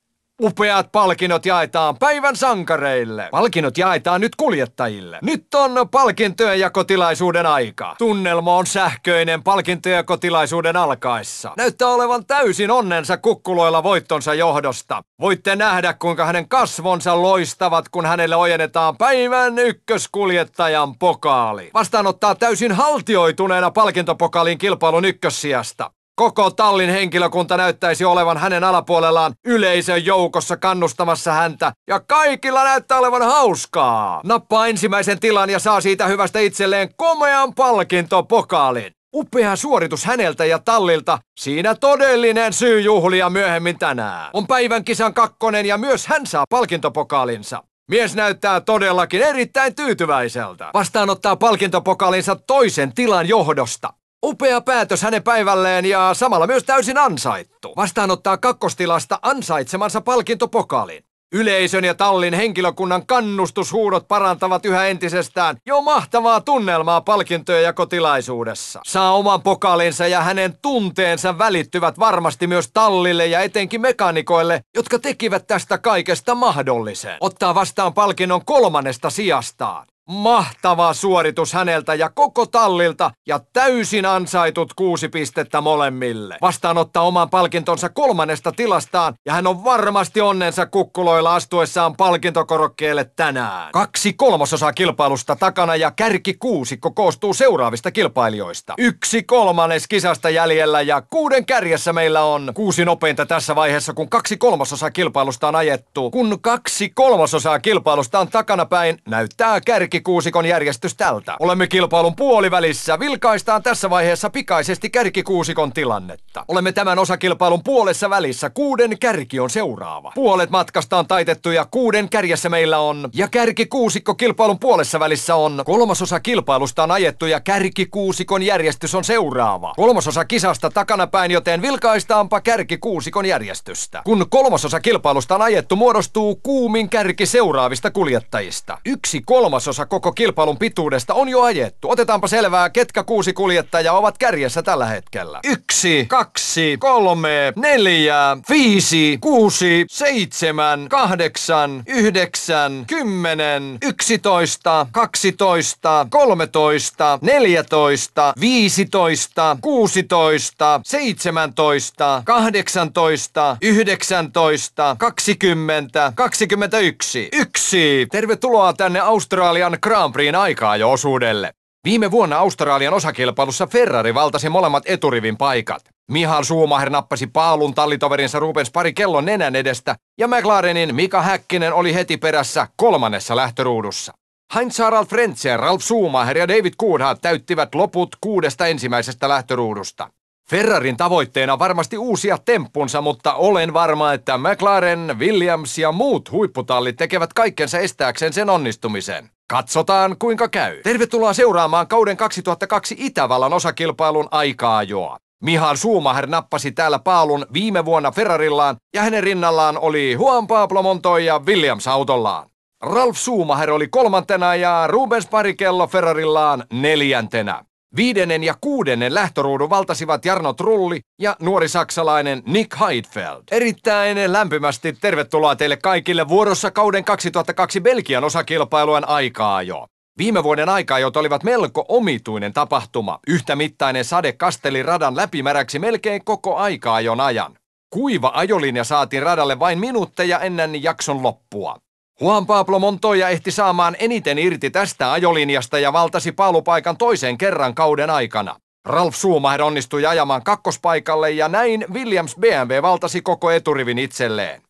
Upeat palkinnot jaetaan päivän sankareille. Palkinnot jaetaan nyt kuljettajille. Nyt on palkintojen jakotilaisuuden aika. Tunnelma on sähköinen palkintojen jakotilaisuuden alkaessa. Näyttää olevan täysin onnensa kukkuloilla voittonsa johdosta. Voitte nähdä, kuinka hänen kasvonsa loistavat, kun hänelle ojennetaan päivän ykköskuljettajan pokaali. Vastaanottaa täysin haltioituneena palkintopokaalin kilpailun ykkössijasta. Koko tallin henkilökunta näyttäisi olevan hänen alapuolellaan yleisön joukossa kannustamassa häntä, ja kaikilla näyttää olevan hauskaa. Nappaa ensimmäisen tilan ja saa siitä hyvästä itselleen komean palkintopokaalin. Upea suoritus häneltä ja tallilta. Siinä todellinen syy juhlia myöhemmin tänään. On päivän kisan kakkonen ja myös hän saa palkintopokaalinsa. Mies näyttää todellakin erittäin tyytyväiseltä. Vastaanottaa palkintopokaalinsa toisen tilan johdosta. Upea päätös hänen päivälleen ja samalla myös täysin ansaittu. Vastaanottaa kakkostilasta ansaitsemansa palkintopokaalin. Yleisön ja tallin henkilökunnan kannustushuudot parantavat yhä entisestään jo mahtavaa tunnelmaa palkintojen jakotilaisuudessa. Saa oman pokalinsa ja hänen tunteensa välittyvät varmasti myös tallille ja etenkin mekanikoille, jotka tekivät tästä kaikesta mahdollisen. Ottaa vastaan palkinnon kolmannesta sijastaan. Mahtava suoritus häneltä ja koko tallilta ja täysin ansaitut kuusi pistettä molemmille. Vastaanottaa oman palkintonsa kolmannesta tilastaan ja hän on varmasti onnensa kukkuloilla astuessaan palkintokorokkeelle tänään. Kaksi kolmasosaa kilpailusta takana ja kärki kuusikko koostuu seuraavista kilpailijoista. Yksi kolmannes kisasta jäljellä ja kuuden kärjessä meillä on kuusi nopeinta tässä vaiheessa kun kaksi kolmasosaa kilpailusta on ajettu. Kun kaksi kolmasosaa kilpailusta on takana päin, näyttää kärki kärkikuusikon järjestys tältä. Olemme kilpailun puolivälissä. Vilkaistaan tässä vaiheessa pikaisesti kärkikuusikon tilannetta. Olemme tämän osakilpailun puolessa välissä. Kuuden kärki on seuraava. Puolet matkasta on taitettu ja kuuden kärjessä meillä on. Ja kärkikuusikko kilpailun puolessa välissä on. Kolmasosa kilpailusta on ajettu ja kärkikuusikon järjestys on seuraava. Kolmasosa kisasta takanapäin, joten vilkaistaanpa kärkikuusikon järjestystä. Kun kolmasosa kilpailusta on ajettu, muodostuu kuumin kärki seuraavista kuljettajista. Yksi kolmasosa osa koko kilpailun pituudesta on jo ajettu. Otetaanpa selvää, ketkä kuusi kuljettajaa ovat kärjessä tällä hetkellä. Yksi, kaksi, kolme, neljä, viisi, kuusi, seitsemän, kahdeksan, yhdeksän, kymmenen, yksitoista, kaksitoista, kolmetoista, neljätoista, viisitoista, kuusitoista, seitsemäntoista, kahdeksantoista, yhdeksäntoista, kaksikymmentä, yksi. Yksi. Tervetuloa tänne Australian Australian Grand Prixin aikaa jo osuudelle. Viime vuonna Australian osakilpailussa Ferrari valtasi molemmat eturivin paikat. Mihal Schumacher nappasi paalun tallitoverinsa Rubens pari kellon nenän edestä ja McLarenin Mika Häkkinen oli heti perässä kolmannessa lähtöruudussa. Heinz Harald Frenzer, Ralf Schumacher ja David Coulthard täyttivät loput kuudesta ensimmäisestä lähtöruudusta. Ferrarin tavoitteena varmasti uusia temppunsa, mutta olen varma, että McLaren, Williams ja muut huipputallit tekevät kaikkensa estääkseen sen onnistumisen. Katsotaan, kuinka käy. Tervetuloa seuraamaan kauden 2002 Itävallan osakilpailun aikaa joa. Mihal Suumaher nappasi täällä paalun viime vuonna Ferrarillaan ja hänen rinnallaan oli Juan Pablo Montoya Williams-autollaan. Ralf Suumaher oli kolmantena ja Rubens Parikello Ferrarillaan neljäntenä. Viidennen ja kuudennen lähtöruudun valtasivat Jarno Trulli ja nuori saksalainen Nick Heidfeld. Erittäin lämpimästi tervetuloa teille kaikille vuorossa kauden 2002 Belgian osakilpailujen aikaa jo. Viime vuoden aikaa, jo olivat melko omituinen tapahtuma. Yhtä mittainen sade kasteli radan läpimäräksi melkein koko aikaa jon ajan. Kuiva ajolinja saatiin radalle vain minuutteja ennen jakson loppua. Juan Pablo Montoya ehti saamaan eniten irti tästä ajolinjasta ja valtasi paalupaikan toisen kerran kauden aikana. Ralf Schumacher onnistui ajamaan kakkospaikalle ja näin Williams BMW valtasi koko eturivin itselleen.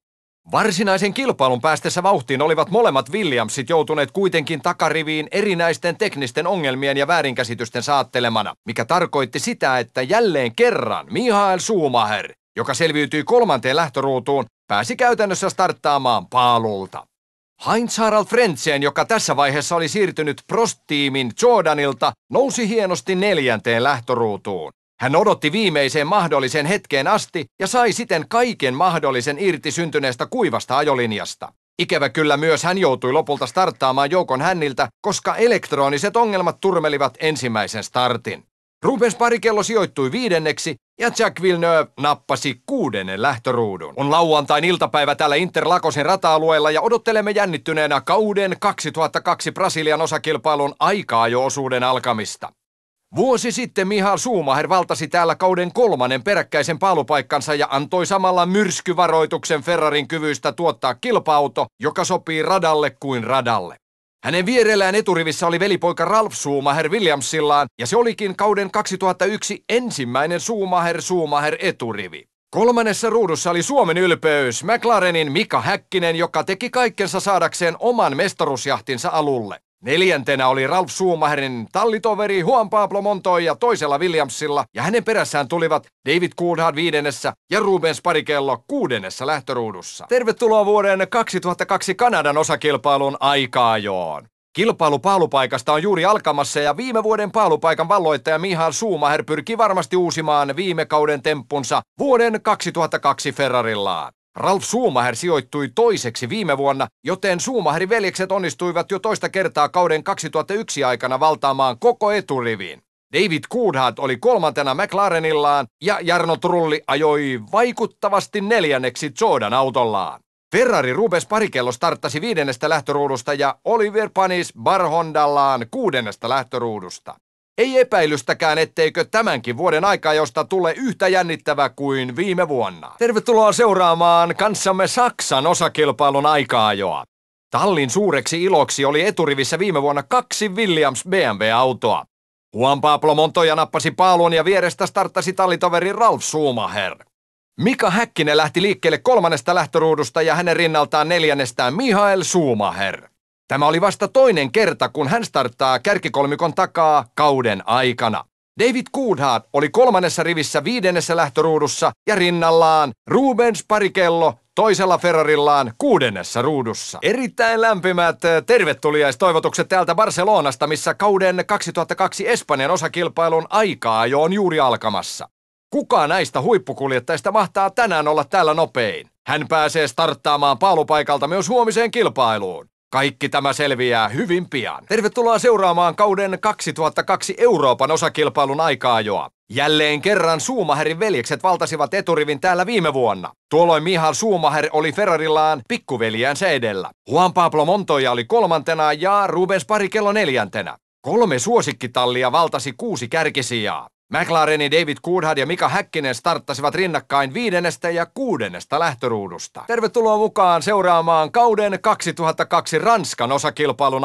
Varsinaisen kilpailun päästessä vauhtiin olivat molemmat Williamsit joutuneet kuitenkin takariviin erinäisten teknisten ongelmien ja väärinkäsitysten saattelemana, mikä tarkoitti sitä, että jälleen kerran Mihael Schumacher, joka selviytyi kolmanteen lähtöruutuun, pääsi käytännössä starttaamaan paalulta. Heinz Harald Frentsen, joka tässä vaiheessa oli siirtynyt prostiimin Jordanilta, nousi hienosti neljänteen lähtöruutuun. Hän odotti viimeiseen mahdolliseen hetkeen asti ja sai siten kaiken mahdollisen irti syntyneestä kuivasta ajolinjasta. Ikävä kyllä myös hän joutui lopulta starttaamaan joukon hänniltä, koska elektroniset ongelmat turmelivat ensimmäisen startin. Rubens parikello sijoittui viidenneksi ja Jack Villeneuve nappasi kuudennen lähtöruudun. On lauantain iltapäivä täällä Interlakosen rata-alueella ja odottelemme jännittyneenä kauden 2002 Brasilian osakilpailun aikaa jo osuuden alkamista. Vuosi sitten Mihal Suumaher valtasi täällä kauden kolmannen peräkkäisen paalupaikkansa ja antoi samalla myrskyvaroituksen Ferrarin kyvystä tuottaa kilpa joka sopii radalle kuin radalle. Hänen vierellään eturivissä oli velipoika Ralf Schumacher Williamsillaan, ja se olikin kauden 2001 ensimmäinen Schumacher-Schumacher-eturivi. Kolmannessa ruudussa oli Suomen ylpeys, McLarenin Mika Häkkinen, joka teki kaikkensa saadakseen oman mestaruusjahtinsa alulle. Neljäntenä oli Ralf Schumacherin tallitoveri Juan Pablo Montoya toisella Williamsilla ja hänen perässään tulivat David Coulthard viidennessä ja Rubens Parikello kuudennessa lähtöruudussa. Tervetuloa vuoden 2002 Kanadan osakilpailun joon. Kilpailu paalupaikasta on juuri alkamassa ja viime vuoden paalupaikan valloittaja Mihal Schumacher pyrkii varmasti uusimaan viime kauden temppunsa vuoden 2002 Ferrarillaan. Ralf Schumacher sijoittui toiseksi viime vuonna, joten Schumacherin veljekset onnistuivat jo toista kertaa kauden 2001 aikana valtaamaan koko eturiviin. David Coulthard oli kolmantena McLarenillaan ja Jarno Trulli ajoi vaikuttavasti neljänneksi Jordan autollaan. Ferrari Rubes parikello starttasi viidennestä lähtöruudusta ja Oliver Panis Barhondallaan kuudennesta lähtöruudusta. Ei epäilystäkään, etteikö tämänkin vuoden aika, josta tulee yhtä jännittävä kuin viime vuonna. Tervetuloa seuraamaan kanssamme Saksan osakilpailun joa. Tallin suureksi iloksi oli eturivissä viime vuonna kaksi Williams BMW-autoa. Juan Pablo Montoya nappasi paalun ja vierestä starttasi tallitoveri Ralf Schumacher. Mika Häkkinen lähti liikkeelle kolmannesta lähtöruudusta ja hänen rinnaltaan neljännestään Mihail Schumacher. Tämä oli vasta toinen kerta, kun hän starttaa kärkikolmikon takaa kauden aikana. David Coulthard oli kolmannessa rivissä viidennessä lähtöruudussa ja rinnallaan Rubens Parikello toisella Ferrarillaan kuudennessa ruudussa. Erittäin lämpimät eh, tervetuliaistoivotukset täältä Barcelonasta, missä kauden 2002 Espanjan osakilpailun aikaa jo on juuri alkamassa. Kuka näistä huippukuljettajista mahtaa tänään olla täällä nopein? Hän pääsee starttaamaan paalupaikalta myös huomiseen kilpailuun. Kaikki tämä selviää hyvin pian. Tervetuloa seuraamaan kauden 2002 Euroopan osakilpailun aikaajoa. Jälleen kerran Suumaherin veljekset valtasivat eturivin täällä viime vuonna. Tuolloin Mihal Suumaher oli Ferrarillaan pikkuveljään edellä. Juan Pablo Montoya oli kolmantena ja Rubens Parikello neljäntenä. Kolme suosikkitallia valtasi kuusi kärkisijaa. McLareni David Coulthard ja Mika Häkkinen starttasivat rinnakkain viidennestä ja kuudennesta lähtöruudusta. Tervetuloa mukaan seuraamaan kauden 2002 Ranskan osakilpailun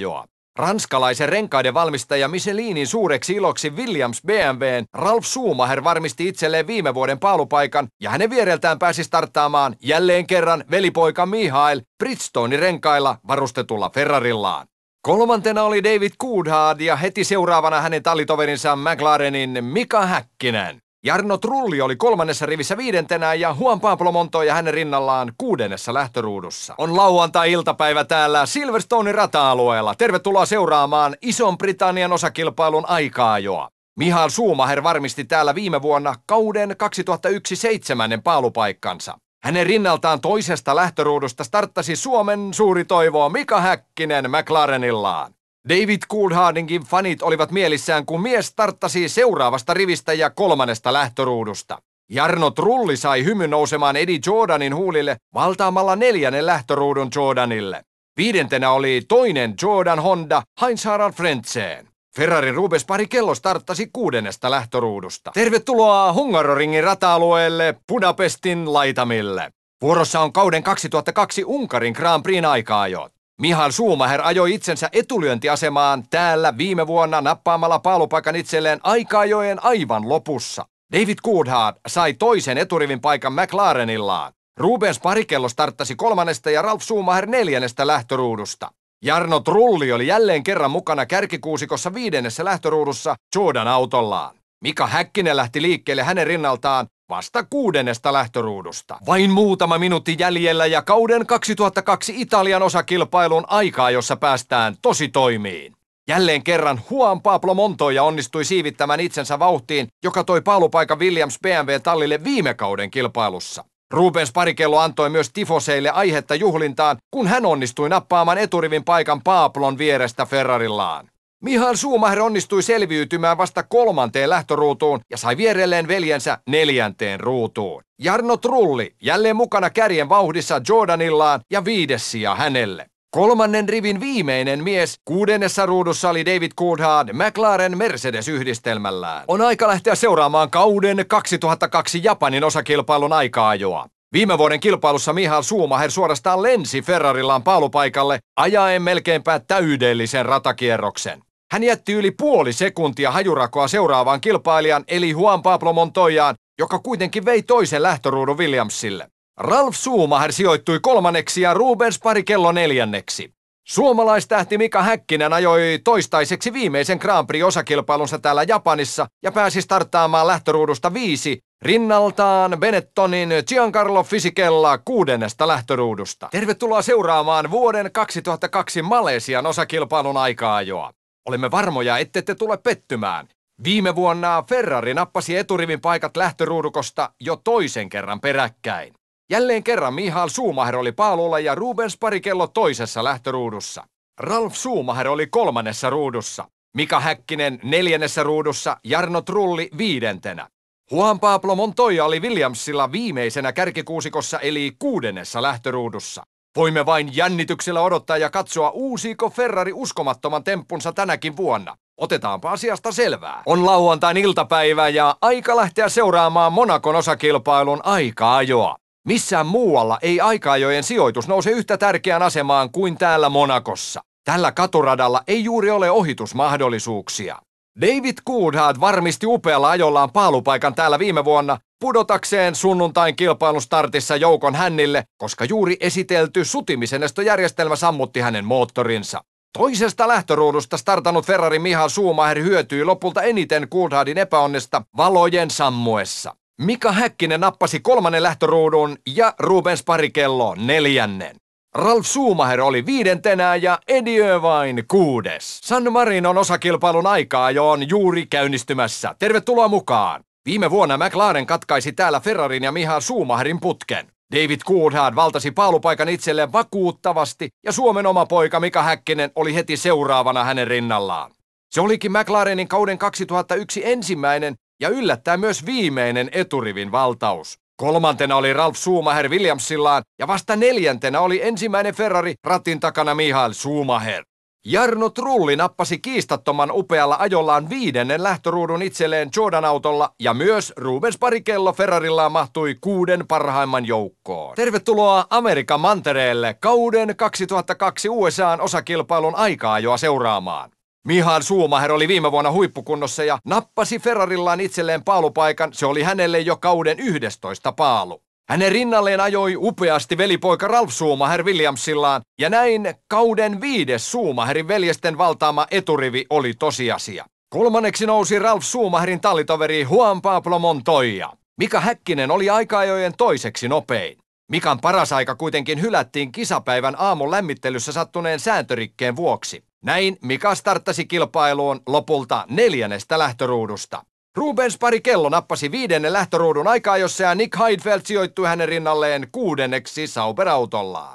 joa. Ranskalaisen renkaiden valmistaja Michelinin suureksi iloksi Williams BMWn Ralf Schumacher varmisti itselleen viime vuoden paalupaikan ja hänen viereltään pääsi starttaamaan jälleen kerran velipoika Mihail Bridgestone-renkailla varustetulla Ferrarillaan. Kolmantena oli David Coulthard ja heti seuraavana hänen tallitoverinsa McLarenin Mika Häkkinen. Jarno Trulli oli kolmannessa rivissä viidentenä ja Juan Pablo Montoya hänen rinnallaan kuudennessa lähtöruudussa. On lauantai-iltapäivä täällä Silverstonein rata-alueella. Tervetuloa seuraamaan Ison-Britannian osakilpailun aikaa joa. Mihal Suumaher varmisti täällä viime vuonna kauden 2001 seitsemännen paalupaikkansa. Hänen rinnaltaan toisesta lähtöruudusta starttasi Suomen suuri toivoa Mika Häkkinen McLarenillaan. David Coulthardingin fanit olivat mielissään, kun mies starttasi seuraavasta rivistä ja kolmannesta lähtöruudusta. Jarno Trulli sai hymy nousemaan Eddie Jordanin huulille valtaamalla neljännen lähtöruudun Jordanille. Viidentenä oli toinen Jordan Honda Heinz Harald Frentzen. Ferrarin Rubes pari kello starttasi kuudennesta lähtöruudusta. Tervetuloa Hungaroringin rata-alueelle Budapestin laitamille. Vuorossa on kauden 2002 Unkarin Grand Prixin aikaajot. Mihal Suumaher ajoi itsensä etulyöntiasemaan täällä viime vuonna nappaamalla paalupaikan itselleen aikaajojen aivan lopussa. David Coulthard sai toisen eturivin paikan McLarenillaan. Rubens Parikello starttasi kolmannesta ja Ralf Schumacher neljännestä lähtöruudusta. Jarno Trulli oli jälleen kerran mukana kärkikuusikossa viidennessä lähtöruudussa Jordan autollaan. Mika Häkkinen lähti liikkeelle hänen rinnaltaan vasta kuudennesta lähtöruudusta. Vain muutama minuutti jäljellä ja kauden 2002 Italian osakilpailun aikaa, jossa päästään tosi toimiin. Jälleen kerran Juan Pablo Montoya onnistui siivittämään itsensä vauhtiin, joka toi paalupaikan Williams BMW-tallille viime kauden kilpailussa. Rubens Parikello antoi myös tifoseille aihetta juhlintaan, kun hän onnistui nappaamaan eturivin paikan Paaplon vierestä Ferrarillaan. Mihal Schumacher onnistui selviytymään vasta kolmanteen lähtöruutuun ja sai vierelleen veljensä neljänteen ruutuun. Jarno Trulli jälleen mukana kärjen vauhdissa Jordanillaan ja viides sija hänelle. Kolmannen rivin viimeinen mies kuudennessa ruudussa oli David Coulthard McLaren Mercedes-yhdistelmällään. On aika lähteä seuraamaan kauden 2002 Japanin osakilpailun aikaajoa. Viime vuoden kilpailussa Mihal Suumaher suorastaan lensi Ferrarillaan paalupaikalle ajaen melkeinpä täydellisen ratakierroksen. Hän jätti yli puoli sekuntia hajurakoa seuraavaan kilpailijan eli Juan Pablo Montoyaan, joka kuitenkin vei toisen lähtöruudun Williamsille. Ralf Suumaher sijoittui kolmanneksi ja Rubens pari kello neljänneksi. Suomalaistähti Mika Häkkinen ajoi toistaiseksi viimeisen Grand Prix-osakilpailunsa täällä Japanissa ja pääsi starttaamaan lähtöruudusta viisi rinnaltaan Benettonin Giancarlo Fisikella kuudennesta lähtöruudusta. Tervetuloa seuraamaan vuoden 2002 Malesian osakilpailun aikaajoa. Olemme varmoja, ette te tule pettymään. Viime vuonna Ferrari nappasi eturivin paikat lähtöruudukosta jo toisen kerran peräkkäin. Jälleen kerran Mihal Suumaher oli paalulla ja Rubens parikello toisessa lähtöruudussa. Ralf Suumaher oli kolmannessa ruudussa, Mika Häkkinen neljännessä ruudussa, Jarno Trulli viidentenä. Juan Pablo Montoya oli Williamsilla viimeisenä kärkikuusikossa eli kuudennessa lähtöruudussa. Voimme vain jännityksellä odottaa ja katsoa uusiiko Ferrari uskomattoman temppunsa tänäkin vuonna. Otetaanpa asiasta selvää. On lauantain iltapäivä ja aika lähteä seuraamaan Monakon osakilpailun aika-ajoa. Missään muualla ei aikaajojen sijoitus nouse yhtä tärkeään asemaan kuin täällä Monakossa. Tällä katuradalla ei juuri ole ohitusmahdollisuuksia. David Coulthard varmisti upealla ajollaan paalupaikan täällä viime vuonna pudotakseen sunnuntain kilpailustartissa joukon hännille, koska juuri esitelty sutimisenestojärjestelmä sammutti hänen moottorinsa. Toisesta lähtöruudusta startannut Ferrari Mihal Schumacher hyötyi lopulta eniten Coulthardin epäonnesta valojen sammuessa. Mika Häkkinen nappasi kolmannen lähtöruudun ja Rubens Parikello neljännen. Ralf Schumacher oli viidentenä ja Edi vain kuudes. San Marinon osakilpailun aikaa jo on juuri käynnistymässä. Tervetuloa mukaan! Viime vuonna McLaren katkaisi täällä Ferrarin ja Miha Schumacherin putken. David Coulthard valtasi paalupaikan itselleen vakuuttavasti ja Suomen oma poika Mika Häkkinen oli heti seuraavana hänen rinnallaan. Se olikin McLarenin kauden 2001 ensimmäinen ja yllättää myös viimeinen eturivin valtaus. Kolmantena oli Ralf Schumacher Williamsillaan ja vasta neljäntenä oli ensimmäinen Ferrari ratin takana Mihail Schumacher. Jarno Trulli nappasi kiistattoman upealla ajollaan viidennen lähtöruudun itselleen Jordan-autolla ja myös Rubens Parikello Ferrarillaan mahtui kuuden parhaimman joukkoon. Tervetuloa Amerikan mantereelle kauden 2002 USAn osakilpailun aikaa jo seuraamaan. Mihan Suumaher oli viime vuonna huippukunnossa ja nappasi Ferrarillaan itselleen paalupaikan. Se oli hänelle jo kauden 11 paalu. Hänen rinnalleen ajoi upeasti velipoika Ralf Suumaher Williamsillaan, ja näin kauden viides Suumaherin veljesten valtaama eturivi oli tosiasia. Kolmanneksi nousi Ralf Suumaherin tallitoveri Juan Pablo Montoya. Mika Häkkinen oli aika-ajojen toiseksi nopein. Mikan paras aika kuitenkin hylättiin kisapäivän aamun lämmittelyssä sattuneen sääntörikkeen vuoksi. Näin Mika starttasi kilpailuun lopulta neljännestä lähtöruudusta. Rubens pari kello nappasi viidenne lähtöruudun aikaa, jossa ja Nick Heidfeld sijoittui hänen rinnalleen kuudenneksi sauber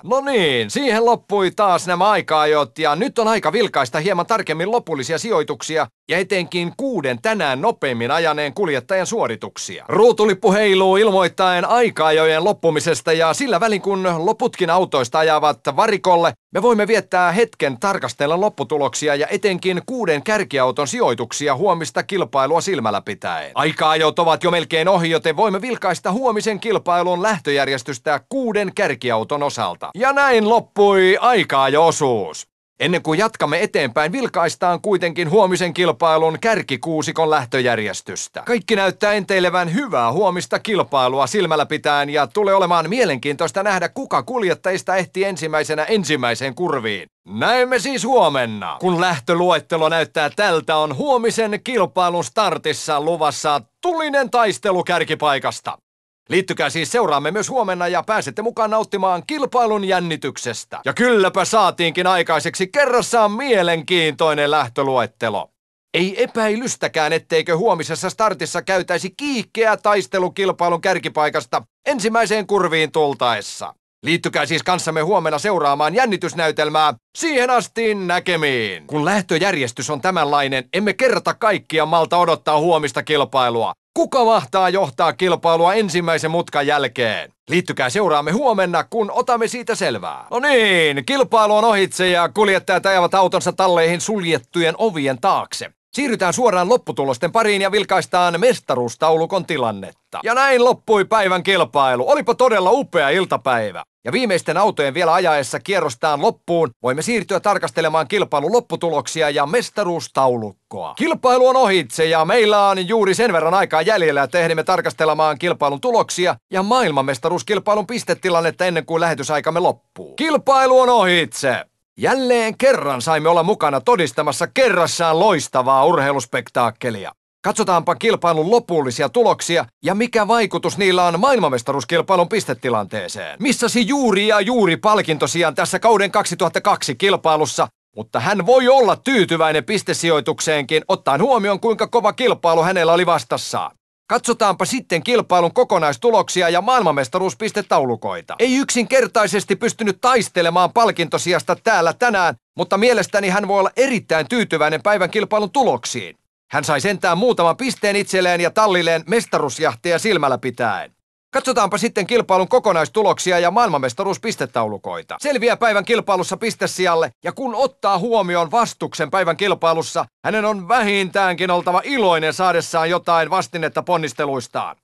No niin, siihen loppui taas nämä aikaajot ja nyt on aika vilkaista hieman tarkemmin lopullisia sijoituksia ja etenkin kuuden tänään nopeimmin ajaneen kuljettajan suorituksia. Ruutulippu heiluu ilmoittaen aikaajojen loppumisesta ja sillä välin kun loputkin autoista ajavat varikolle, me voimme viettää hetken tarkastella lopputuloksia ja etenkin kuuden kärkiauton sijoituksia huomista kilpailua silmällä pitäen. Aika-ajot ovat jo melkein ohi, joten voimme vilkaista huomisen kilpailun lähtöjärjestystä kuuden kärkiauton osalta. Ja näin loppui aika-ajo-osuus. Ennen kuin jatkamme eteenpäin, vilkaistaan kuitenkin huomisen kilpailun kärkikuusikon lähtöjärjestystä. Kaikki näyttää enteilevän hyvää huomista kilpailua silmällä pitäen ja tulee olemaan mielenkiintoista nähdä, kuka kuljettajista ehti ensimmäisenä ensimmäiseen kurviin. Näemme siis huomenna. Kun lähtöluettelo näyttää tältä, on huomisen kilpailun startissa luvassa tulinen taistelu kärkipaikasta. Liittykää siis seuraamme myös huomenna ja pääsette mukaan nauttimaan kilpailun jännityksestä. Ja kylläpä saatiinkin aikaiseksi kerrassaan mielenkiintoinen lähtöluettelo. Ei epäilystäkään, etteikö huomisessa startissa käytäisi kiihkeä taistelukilpailun kärkipaikasta ensimmäiseen kurviin tultaessa. Liittykää siis kanssamme huomenna seuraamaan jännitysnäytelmää. Siihen asti näkemiin. Kun lähtöjärjestys on tämänlainen, emme kerta kaikkia malta odottaa huomista kilpailua. Kuka mahtaa johtaa kilpailua ensimmäisen mutkan jälkeen? Liittykää seuraamme huomenna, kun otamme siitä selvää. No niin, kilpailu on ohitse ja kuljettajat ajavat autonsa talleihin suljettujen ovien taakse. Siirrytään suoraan lopputulosten pariin ja vilkaistaan mestaruustaulukon tilannetta. Ja näin loppui päivän kilpailu. Olipa todella upea iltapäivä ja viimeisten autojen vielä ajaessa kierrostaan loppuun voimme siirtyä tarkastelemaan kilpailun lopputuloksia ja mestaruustaulukkoa. Kilpailu on ohitse ja meillä on juuri sen verran aikaa jäljellä, että ehdimme tarkastelemaan kilpailun tuloksia ja maailmanmestaruuskilpailun pistetilannetta ennen kuin lähetysaikamme loppuu. Kilpailu on ohitse! Jälleen kerran saimme olla mukana todistamassa kerrassaan loistavaa urheiluspektaakkelia. Katsotaanpa kilpailun lopullisia tuloksia ja mikä vaikutus niillä on maailmanmestaruuskilpailun pistetilanteeseen. Missasi juuri ja juuri palkintosijan tässä kauden 2002 kilpailussa, mutta hän voi olla tyytyväinen pistesijoitukseenkin, ottaen huomioon kuinka kova kilpailu hänellä oli vastassaan. Katsotaanpa sitten kilpailun kokonaistuloksia ja maailmanmestaruuspistetaulukoita. Ei yksinkertaisesti pystynyt taistelemaan palkintosijasta täällä tänään, mutta mielestäni hän voi olla erittäin tyytyväinen päivän kilpailun tuloksiin. Hän sai sentään muutaman pisteen itselleen ja tallilleen mestaruusjahtia silmällä pitäen. Katsotaanpa sitten kilpailun kokonaistuloksia ja maailmanmestaruuspistetaulukoita. Selviää päivän kilpailussa pistesijalle ja kun ottaa huomioon vastuksen päivän kilpailussa, hänen on vähintäänkin oltava iloinen saadessaan jotain vastinetta ponnisteluistaan.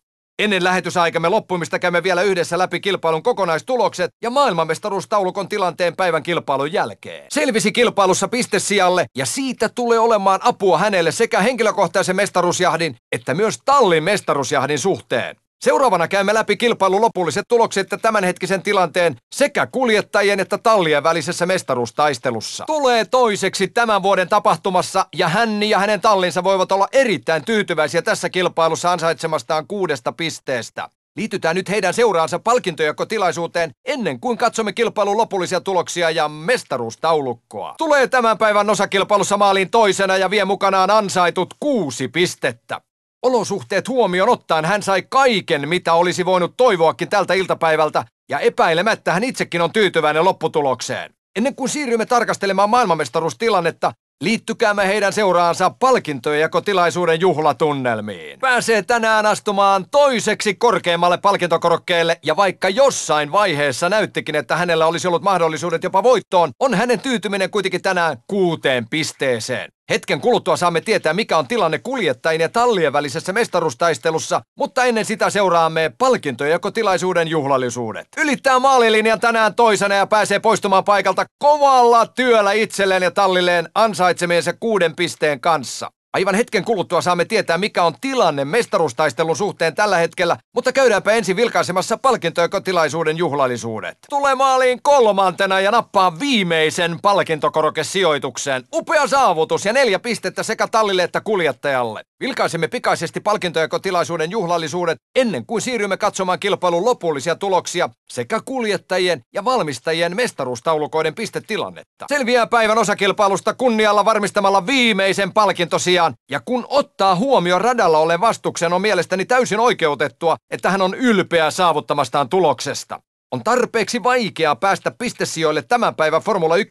Ennen lähetysaikamme loppumista käymme vielä yhdessä läpi kilpailun kokonaistulokset ja maailmanmestaruustaulukon tilanteen päivän kilpailun jälkeen. Selvisi kilpailussa pistesijalle ja siitä tulee olemaan apua hänelle sekä henkilökohtaisen mestaruusjahdin että myös tallin mestaruusjahdin suhteen. Seuraavana käymme läpi kilpailun lopulliset tulokset ja tämänhetkisen tilanteen sekä kuljettajien että tallien välisessä mestaruustaistelussa. Tulee toiseksi tämän vuoden tapahtumassa ja Hänni ja hänen tallinsa voivat olla erittäin tyytyväisiä tässä kilpailussa ansaitsemastaan kuudesta pisteestä. Liitytään nyt heidän seuraansa palkintojakotilaisuuteen ennen kuin katsomme kilpailun lopullisia tuloksia ja mestaruustaulukkoa. Tulee tämän päivän osakilpailussa maaliin toisena ja vie mukanaan ansaitut kuusi pistettä. Olosuhteet huomioon ottaen hän sai kaiken, mitä olisi voinut toivoakin tältä iltapäivältä, ja epäilemättä hän itsekin on tyytyväinen lopputulokseen. Ennen kuin siirrymme tarkastelemaan maailmanmestaruustilannetta, liittykäämme heidän seuraansa palkintojenjakotilaisuuden juhlatunnelmiin. Pääsee tänään astumaan toiseksi korkeammalle palkintokorokkeelle, ja vaikka jossain vaiheessa näyttikin, että hänellä olisi ollut mahdollisuudet jopa voittoon, on hänen tyytyminen kuitenkin tänään kuuteen pisteeseen. Hetken kuluttua saamme tietää, mikä on tilanne kuljettajien ja tallien välisessä mestaruustaistelussa, mutta ennen sitä seuraamme palkintojakotilaisuuden juhlallisuudet. Ylittää maalilinjan tänään toisena ja pääsee poistumaan paikalta kovalla työllä itselleen ja tallilleen ansaitsemiensa kuuden pisteen kanssa. Aivan hetken kuluttua saamme tietää, mikä on tilanne mestaruustaistelun suhteen tällä hetkellä, mutta käydäänpä ensin vilkaisemassa palkintojakotilaisuuden juhlallisuudet. Tulee maaliin kolmantena ja nappaa viimeisen palkintokorokesijoituksen. Upea saavutus ja neljä pistettä sekä tallille että kuljettajalle. Vilkaisemme pikaisesti palkintojakotilaisuuden juhlallisuudet ennen kuin siirrymme katsomaan kilpailun lopullisia tuloksia sekä kuljettajien ja valmistajien mestaruustaulukoiden pistetilannetta. Selviää päivän osakilpailusta kunnialla varmistamalla viimeisen palkintosijan asiaan, ja kun ottaa huomioon radalla ole vastuksen, on mielestäni täysin oikeutettua, että hän on ylpeä saavuttamastaan tuloksesta. On tarpeeksi vaikeaa päästä pistesijoille tämän päivän Formula 1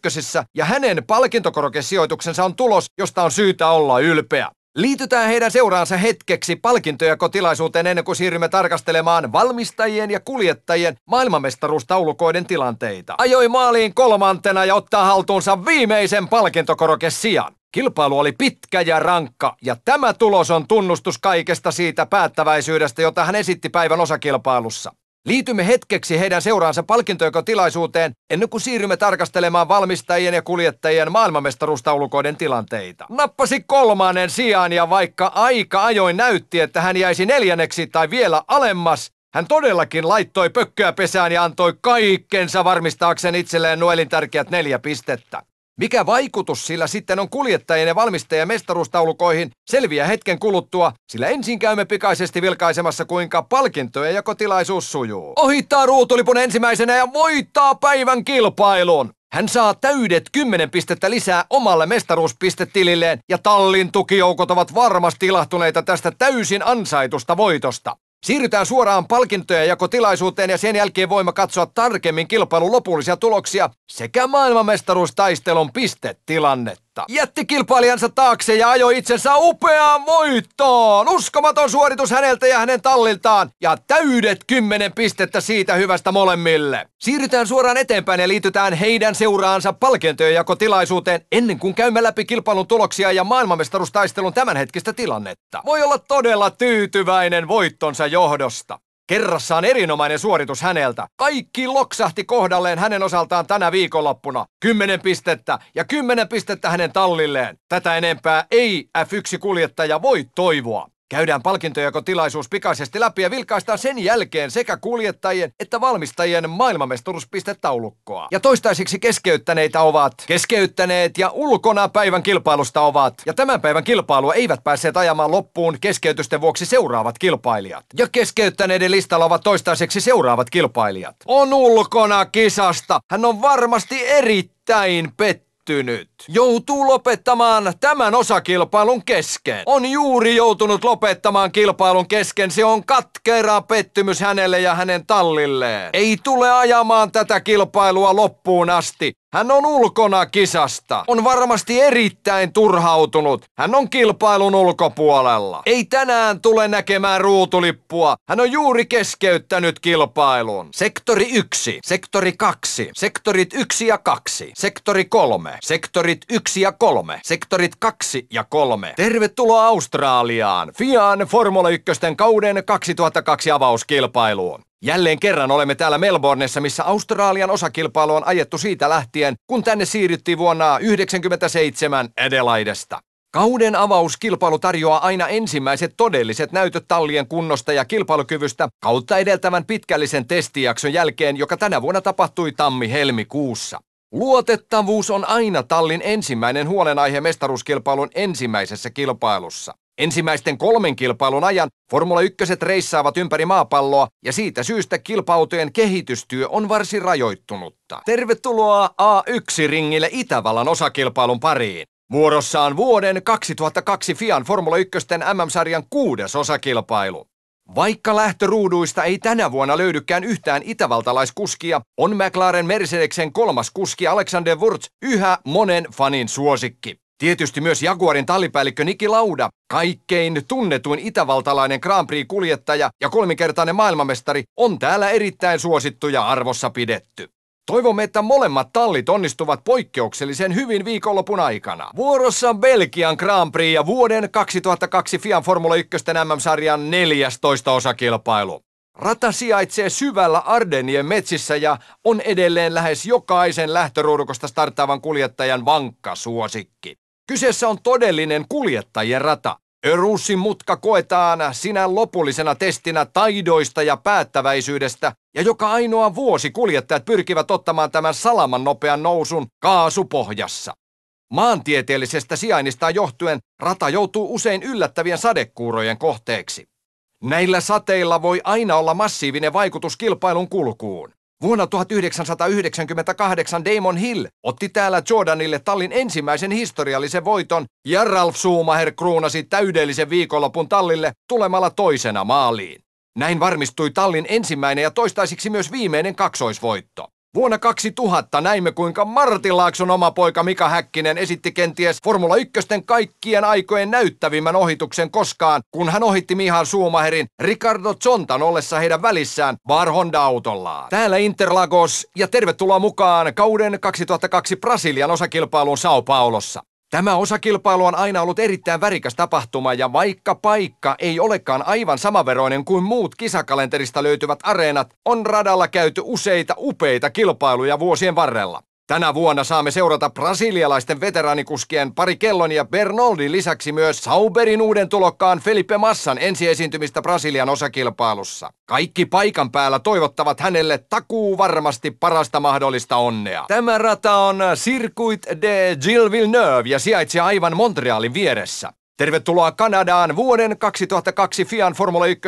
ja hänen palkintokorokesijoituksensa on tulos, josta on syytä olla ylpeä. Liitytään heidän seuraansa hetkeksi palkintojakotilaisuuteen ennen kuin siirrymme tarkastelemaan valmistajien ja kuljettajien maailmanmestaruustaulukoiden tilanteita. Ajoi maaliin kolmantena ja ottaa haltuunsa viimeisen palkintokorokesijan. Kilpailu oli pitkä ja rankka, ja tämä tulos on tunnustus kaikesta siitä päättäväisyydestä, jota hän esitti päivän osakilpailussa. Liitymme hetkeksi heidän seuraansa palkintojokotilaisuuteen ennen kuin siirrymme tarkastelemaan valmistajien ja kuljettajien maailmanmestaruustaulukoiden tilanteita. Nappasi kolmannen sijaan ja vaikka aika ajoin näytti, että hän jäisi neljänneksi tai vielä alemmas, hän todellakin laittoi pökköä pesään ja antoi kaikkensa varmistaakseen itselleen nuo tärkeät neljä pistettä. Mikä vaikutus sillä sitten on kuljettajien ja valmistajien mestaruustaulukoihin selviää hetken kuluttua, sillä ensin käymme pikaisesti vilkaisemassa kuinka palkintojen jakotilaisuus sujuu. Ohittaa ruutulipun ensimmäisenä ja voittaa päivän kilpailun! Hän saa täydet 10 pistettä lisää omalle mestaruuspistetililleen ja tallin tukijoukot ovat varmasti ilahtuneita tästä täysin ansaitusta voitosta. Siirrytään suoraan palkintojen jakotilaisuuteen ja sen jälkeen voimme katsoa tarkemmin kilpailun lopullisia tuloksia sekä maailmanmestaruustaistelun pistetilannetta huolimatta. Jätti kilpailijansa taakse ja ajoi itsensä upeaan voittoon. Uskomaton suoritus häneltä ja hänen talliltaan. Ja täydet kymmenen pistettä siitä hyvästä molemmille. Siirrytään suoraan eteenpäin ja liitytään heidän seuraansa jakotilaisuuteen ennen kuin käymme läpi kilpailun tuloksia ja maailmanmestaruustaistelun tämänhetkistä tilannetta. Voi olla todella tyytyväinen voittonsa johdosta. Kerrassaan erinomainen suoritus häneltä. Kaikki loksahti kohdalleen hänen osaltaan tänä viikonloppuna. 10 pistettä ja 10 pistettä hänen tallilleen. Tätä enempää ei F1-kuljettaja voi toivoa. Käydään palkintojakotilaisuus pikaisesti läpi ja vilkaistaan sen jälkeen sekä kuljettajien että valmistajien maailmanmestaruuspistetaulukkoa. Ja toistaiseksi keskeyttäneitä ovat, keskeyttäneet ja ulkona päivän kilpailusta ovat. Ja tämän päivän kilpailua eivät päässeet ajamaan loppuun keskeytysten vuoksi seuraavat kilpailijat. Ja keskeyttäneiden listalla ovat toistaiseksi seuraavat kilpailijat. On ulkona kisasta. Hän on varmasti erittäin pettynyt pettynyt. Joutuu lopettamaan tämän osakilpailun kesken. On juuri joutunut lopettamaan kilpailun kesken. Se on katkera pettymys hänelle ja hänen tallilleen. Ei tule ajamaan tätä kilpailua loppuun asti. Hän on ulkona kisasta. On varmasti erittäin turhautunut. Hän on kilpailun ulkopuolella. Ei tänään tule näkemään ruutulippua. Hän on juuri keskeyttänyt kilpailun. Sektori 1, sektori 2, sektorit 1 ja 2, sektori 3, sektorit 1 ja 3, sektorit 2 ja 3. Tervetuloa Australiaan, FIAN Formula 1 kauden 2002 avauskilpailuun. Jälleen kerran olemme täällä Melbourneessa, missä Australian osakilpailu on ajettu siitä lähtien, kun tänne siirryttiin vuonna 1997 Adelaidesta. Kauden avauskilpailu tarjoaa aina ensimmäiset todelliset näytöt tallien kunnosta ja kilpailukyvystä kautta edeltävän pitkällisen testijakson jälkeen, joka tänä vuonna tapahtui tammi-helmikuussa. Luotettavuus on aina tallin ensimmäinen huolenaihe mestaruuskilpailun ensimmäisessä kilpailussa. Ensimmäisten kolmen kilpailun ajan Formula 1 reissaavat ympäri maapalloa ja siitä syystä kilpautojen kehitystyö on varsin rajoittunutta. Tervetuloa A1-ringille Itävallan osakilpailun pariin. Vuorossa on vuoden 2002 Fian Formula 1 MM-sarjan kuudes osakilpailu. Vaikka lähtöruuduista ei tänä vuonna löydykään yhtään itävaltalaiskuskia, on McLaren Mercedeksen kolmas kuski Alexander Wurz yhä monen fanin suosikki. Tietysti myös Jaguarin tallipäällikkö Niki Lauda, kaikkein tunnetuin itävaltalainen Grand Prix-kuljettaja ja kolminkertainen maailmanmestari, on täällä erittäin suosittu ja arvossa pidetty. Toivomme, että molemmat tallit onnistuvat poikkeuksellisen hyvin viikonlopun aikana. Vuorossa Belgian Grand Prix ja vuoden 2002 Fian Formula 1 MM-sarjan 14 osakilpailu. Rata sijaitsee syvällä Ardennien metsissä ja on edelleen lähes jokaisen lähtöruudukosta starttaavan kuljettajan vankka suosikki. Kyseessä on todellinen kuljettajien rata. Örussin mutka koetaan sinä lopullisena testinä taidoista ja päättäväisyydestä, ja joka ainoa vuosi kuljettajat pyrkivät ottamaan tämän salaman nopean nousun kaasupohjassa. Maantieteellisestä sijainnista johtuen rata joutuu usein yllättävien sadekuurojen kohteeksi. Näillä sateilla voi aina olla massiivinen vaikutus kilpailun kulkuun. Vuonna 1998 Damon Hill otti täällä Jordanille tallin ensimmäisen historiallisen voiton ja Ralf Schumacher kruunasi täydellisen viikonlopun tallille tulemalla toisena maaliin. Näin varmistui tallin ensimmäinen ja toistaiseksi myös viimeinen kaksoisvoitto. Vuonna 2000 näimme, kuinka Laakson oma poika Mika Häkkinen esitti kenties Formula 1 kaikkien aikojen näyttävimmän ohituksen koskaan, kun hän ohitti Mihan Suomaherin, Ricardo Zontan ollessa heidän välissään Var Honda-autollaan. Täällä Interlagos ja tervetuloa mukaan kauden 2002 Brasilian osakilpailuun Sao Paulossa. Tämä osakilpailu on aina ollut erittäin värikäs tapahtuma ja vaikka paikka ei olekaan aivan samaveroinen kuin muut kisakalenterista löytyvät areenat, on radalla käyty useita upeita kilpailuja vuosien varrella. Tänä vuonna saamme seurata brasilialaisten veteraanikuskien pari Kellon ja Bernoldi lisäksi myös Sauberin uuden tulokkaan Felipe Massan ensiesiintymistä Brasilian osakilpailussa. Kaikki paikan päällä toivottavat hänelle takuu varmasti parasta mahdollista onnea. Tämä rata on Circuit de Gilles Villeneuve ja sijaitsee aivan Montrealin vieressä. Tervetuloa Kanadaan vuoden 2002 Fian Formula 1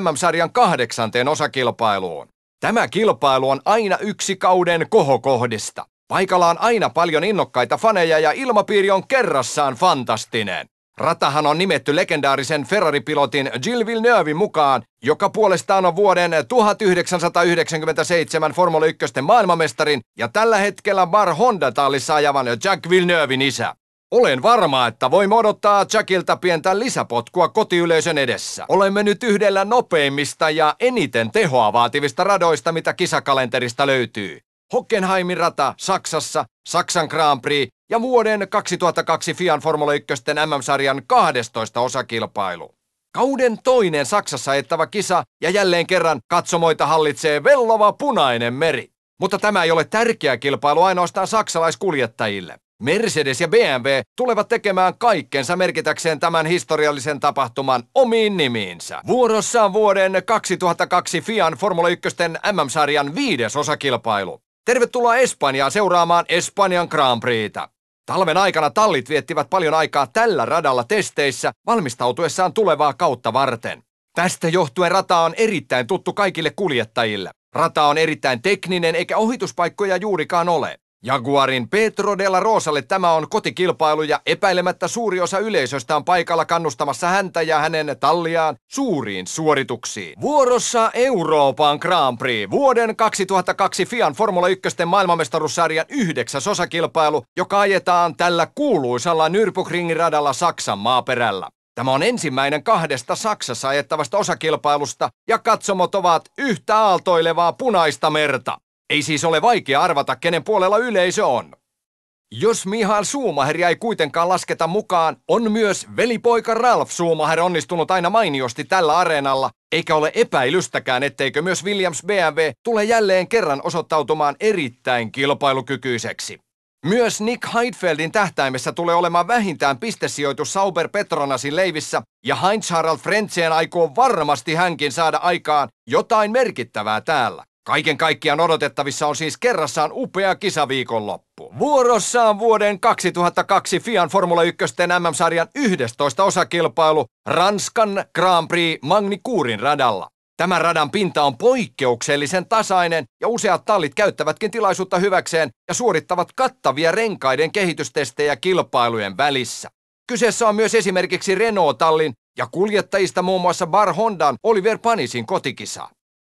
MM-sarjan kahdeksanteen osakilpailuun. Tämä kilpailu on aina yksi kauden kohokohdista. Paikalla on aina paljon innokkaita faneja ja ilmapiiri on kerrassaan fantastinen. Ratahan on nimetty legendaarisen Ferrari-pilotin Gilles Villeneuve mukaan, joka puolestaan on vuoden 1997 Formula 1 maailmanmestarin ja tällä hetkellä Bar Honda-tallissa ajavan Jack Villeneuvein isä. Olen varma, että voi odottaa Jackilta pientä lisäpotkua kotiyleisön edessä. Olemme nyt yhdellä nopeimmista ja eniten tehoa vaativista radoista, mitä kisakalenterista löytyy. Hockenheimin rata Saksassa, Saksan Grand Prix ja vuoden 2002 Fian Formula 1 MM-sarjan 12 osakilpailu. Kauden toinen Saksassa ettävä kisa ja jälleen kerran katsomoita hallitsee vellova punainen meri. Mutta tämä ei ole tärkeä kilpailu ainoastaan saksalaiskuljettajille. Mercedes ja BMW tulevat tekemään kaikkensa merkitäkseen tämän historiallisen tapahtuman omiin nimiinsä. Vuorossa on vuoden 2002 Fian Formula 1 MM-sarjan viides osakilpailu. Tervetuloa Espanjaan seuraamaan Espanjan Grand Prixtä. Talven aikana tallit viettivät paljon aikaa tällä radalla testeissä valmistautuessaan tulevaa kautta varten. Tästä johtuen rata on erittäin tuttu kaikille kuljettajille. Rata on erittäin tekninen eikä ohituspaikkoja juurikaan ole. Jaguarin Petro de la Rosalle tämä on kotikilpailu ja epäilemättä suuri osa yleisöstä on paikalla kannustamassa häntä ja hänen talliaan suuriin suorituksiin. Vuorossa Euroopan Grand Prix, vuoden 2002 Fian Formula 1 maailmanmestaruussarjan yhdeksäs osakilpailu, joka ajetaan tällä kuuluisalla Nürburgringin radalla Saksan maaperällä. Tämä on ensimmäinen kahdesta Saksassa ajettavasta osakilpailusta ja katsomot ovat yhtä aaltoilevaa punaista merta. Ei siis ole vaikea arvata, kenen puolella yleisö on. Jos Mihail Suumaheri ei kuitenkaan lasketa mukaan, on myös velipoika Ralf Suumaher onnistunut aina mainiosti tällä areenalla, eikä ole epäilystäkään, etteikö myös Williams BMW tule jälleen kerran osoittautumaan erittäin kilpailukykyiseksi. Myös Nick Heidfeldin tähtäimessä tulee olemaan vähintään pistesijoitus Sauber Petronasin leivissä, ja Heinz Harald Frenzien aikoo varmasti hänkin saada aikaan jotain merkittävää täällä. Kaiken kaikkiaan odotettavissa on siis kerrassaan upea kisaviikonloppu. Vuorossa on vuoden 2002 Fian Formula 1 MM-sarjan 11 osakilpailu Ranskan Grand Prix Magnikuurin radalla. Tämän radan pinta on poikkeuksellisen tasainen ja useat tallit käyttävätkin tilaisuutta hyväkseen ja suorittavat kattavia renkaiden kehitystestejä kilpailujen välissä. Kyseessä on myös esimerkiksi Renault-tallin ja kuljettajista muun muassa Bar Hondan Oliver Panisin kotikisa.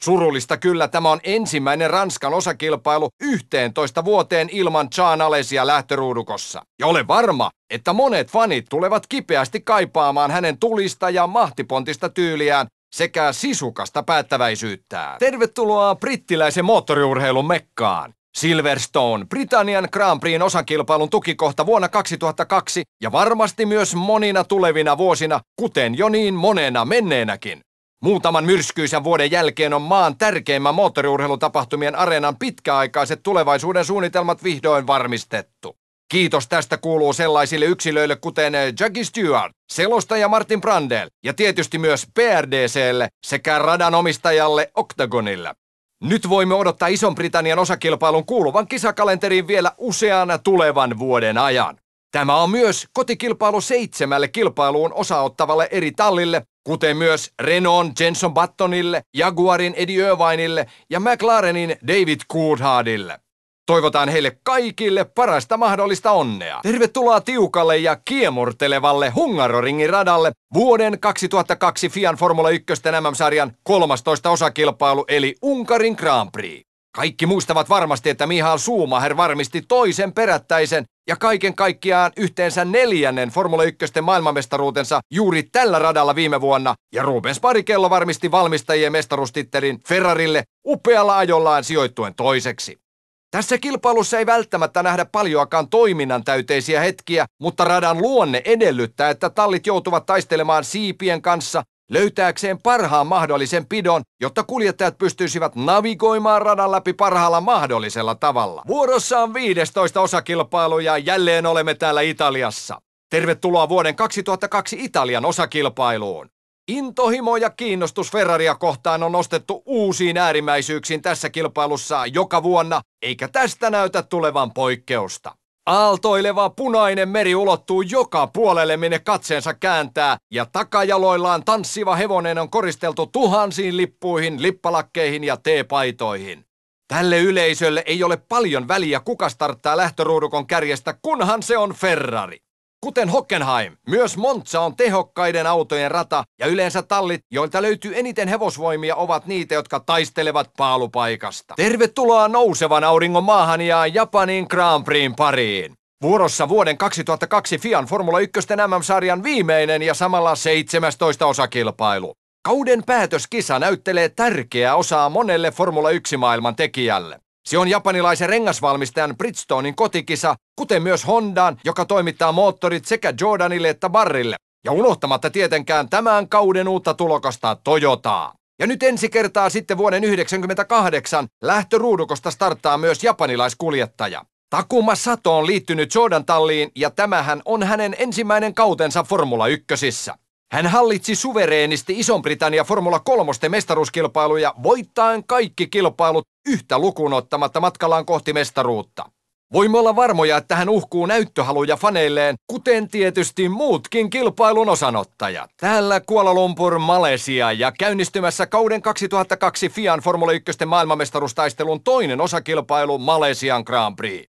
Surullista kyllä tämä on ensimmäinen Ranskan osakilpailu 11 vuoteen ilman Chaan Alesia lähtöruudukossa. Ja ole varma, että monet fanit tulevat kipeästi kaipaamaan hänen tulista ja mahtipontista tyyliään sekä sisukasta päättäväisyyttään. Tervetuloa brittiläisen moottoriurheilun mekkaan. Silverstone, Britannian Grand Prixin osakilpailun tukikohta vuonna 2002 ja varmasti myös monina tulevina vuosina, kuten jo niin monena menneenäkin. Muutaman myrskyisen vuoden jälkeen on maan tärkeimmän moottoriurheilutapahtumien areenan pitkäaikaiset tulevaisuuden suunnitelmat vihdoin varmistettu. Kiitos tästä kuuluu sellaisille yksilöille kuten Jackie Stewart, selostaja Martin Brandel ja tietysti myös PRDClle sekä radan omistajalle Octagonille. Nyt voimme odottaa Ison-Britannian osakilpailun kuuluvan kisakalenteriin vielä useana tulevan vuoden ajan. Tämä on myös kotikilpailu seitsemälle kilpailuun osaottavalle eri tallille kuten myös Renaultin Jenson Buttonille, Jaguarin Eddie Irvineille ja McLarenin David Coulthardille. Toivotaan heille kaikille parasta mahdollista onnea. Tervetuloa tiukalle ja kiemurtelevalle Hungaroringin radalle vuoden 2002 Fian Formula 1 MM-sarjan 13 osakilpailu eli Unkarin Grand Prix. Kaikki muistavat varmasti, että Mihal Suumaher varmisti toisen perättäisen ja kaiken kaikkiaan yhteensä neljännen Formula 1 maailmanmestaruutensa juuri tällä radalla viime vuonna, ja Rubens Parikello varmisti valmistajien mestaruustittelin Ferrarille upealla ajollaan sijoittuen toiseksi. Tässä kilpailussa ei välttämättä nähdä paljoakaan toiminnan täyteisiä hetkiä, mutta radan luonne edellyttää, että tallit joutuvat taistelemaan siipien kanssa löytääkseen parhaan mahdollisen pidon, jotta kuljettajat pystyisivät navigoimaan radan läpi parhaalla mahdollisella tavalla. Vuorossa on 15 osakilpailu ja jälleen olemme täällä Italiassa. Tervetuloa vuoden 2002 Italian osakilpailuun. Intohimo ja kiinnostus Ferraria kohtaan on nostettu uusiin äärimmäisyyksiin tässä kilpailussa joka vuonna, eikä tästä näytä tulevan poikkeusta. Aaltoileva punainen meri ulottuu joka puolelle, minne katseensa kääntää, ja takajaloillaan tanssiva hevonen on koristeltu tuhansiin lippuihin, lippalakkeihin ja teepaitoihin. Tälle yleisölle ei ole paljon väliä, kuka starttaa lähtöruudukon kärjestä, kunhan se on Ferrari. Kuten Hockenheim, myös Monza on tehokkaiden autojen rata ja yleensä tallit, joilta löytyy eniten hevosvoimia, ovat niitä, jotka taistelevat paalupaikasta. Tervetuloa nousevan auringon maahan ja Japanin Grand Prixin pariin. Vuorossa vuoden 2002 Fian Formula 1 MM-sarjan viimeinen ja samalla 17 osakilpailu. Kauden päätöskisa näyttelee tärkeää osaa monelle Formula 1-maailman tekijälle. Se on japanilaisen rengasvalmistajan Bridgestonein kotikisa, kuten myös Hondaan, joka toimittaa moottorit sekä Jordanille että Barrille. Ja unohtamatta tietenkään tämän kauden uutta tulokasta Toyotaa. Ja nyt ensi kertaa sitten vuoden 1998 lähtöruudukosta starttaa myös japanilaiskuljettaja. Takuma Sato on liittynyt Jordan-talliin ja tämähän on hänen ensimmäinen kautensa Formula 1. Hän hallitsi suvereenisti Ison-Britannia Formula 3 mestaruuskilpailuja voittaen kaikki kilpailut yhtä lukuun ottamatta matkallaan kohti mestaruutta. Voimme olla varmoja, että hän uhkuu näyttöhaluja faneilleen, kuten tietysti muutkin kilpailun osanottajat. Täällä Kuala Lumpur, Malesia ja käynnistymässä kauden 2002 Fian Formula 1 maailmanmestaruustaistelun toinen osakilpailu Malesian Grand Prix.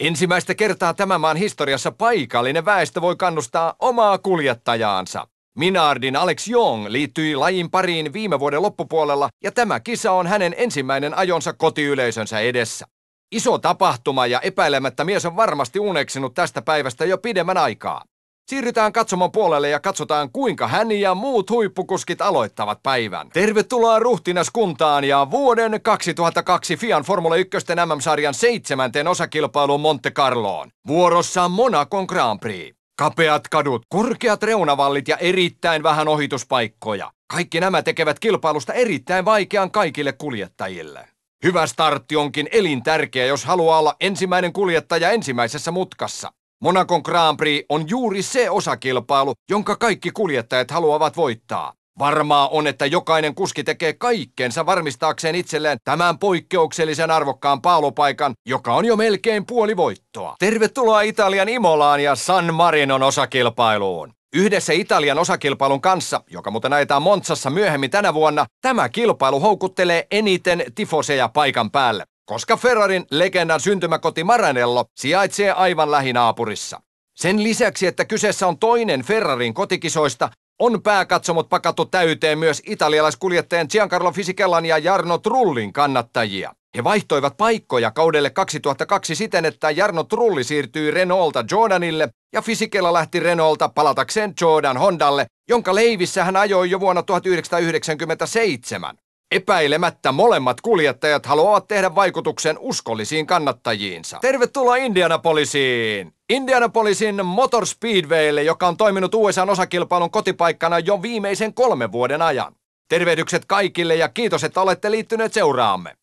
Ensimmäistä kertaa tämän maan historiassa paikallinen väestö voi kannustaa omaa kuljettajaansa. Minardin Alex Young liittyi lajin pariin viime vuoden loppupuolella ja tämä kisa on hänen ensimmäinen ajonsa kotiyleisönsä edessä. Iso tapahtuma ja epäilemättä mies on varmasti uneksinut tästä päivästä jo pidemmän aikaa. Siirrytään katsomon puolelle ja katsotaan kuinka hän ja muut huippukuskit aloittavat päivän. Tervetuloa ruhtinaskuntaan ja vuoden 2002 Fian Formula 1 MM-sarjan seitsemänteen osakilpailuun Monte Carloon. Vuorossa Monacon Grand Prix. Kapeat kadut, korkeat reunavallit ja erittäin vähän ohituspaikkoja. Kaikki nämä tekevät kilpailusta erittäin vaikean kaikille kuljettajille. Hyvä startti onkin elintärkeä, jos haluaa olla ensimmäinen kuljettaja ensimmäisessä mutkassa. Monakon Grand Prix on juuri se osakilpailu, jonka kaikki kuljettajat haluavat voittaa. Varmaa on, että jokainen kuski tekee kaikkensa varmistaakseen itselleen tämän poikkeuksellisen arvokkaan paalupaikan, joka on jo melkein puoli voittoa. Tervetuloa Italian Imolaan ja San Marinon osakilpailuun. Yhdessä Italian osakilpailun kanssa, joka muuten ajetaan Montsassa myöhemmin tänä vuonna, tämä kilpailu houkuttelee eniten tifoseja paikan päälle, koska Ferrarin legendan syntymäkoti Maranello sijaitsee aivan lähinaapurissa. Sen lisäksi, että kyseessä on toinen Ferrarin kotikisoista, on pääkatsomot pakattu täyteen myös italialaiskuljettajan Giancarlo Fisikellan ja Jarno Trullin kannattajia. He vaihtoivat paikkoja kaudelle 2002 siten, että Jarno Trulli siirtyi Renaulta Jordanille ja Fisikella lähti Renaulta palatakseen Jordan Hondalle, jonka leivissä hän ajoi jo vuonna 1997. Epäilemättä molemmat kuljettajat haluavat tehdä vaikutuksen uskollisiin kannattajiinsa. Tervetuloa Indianapolisiin! Indianapolisin Motor Speedwaylle, joka on toiminut USAn osakilpailun kotipaikkana jo viimeisen kolmen vuoden ajan. Tervehdykset kaikille ja kiitos, että olette liittyneet seuraamme.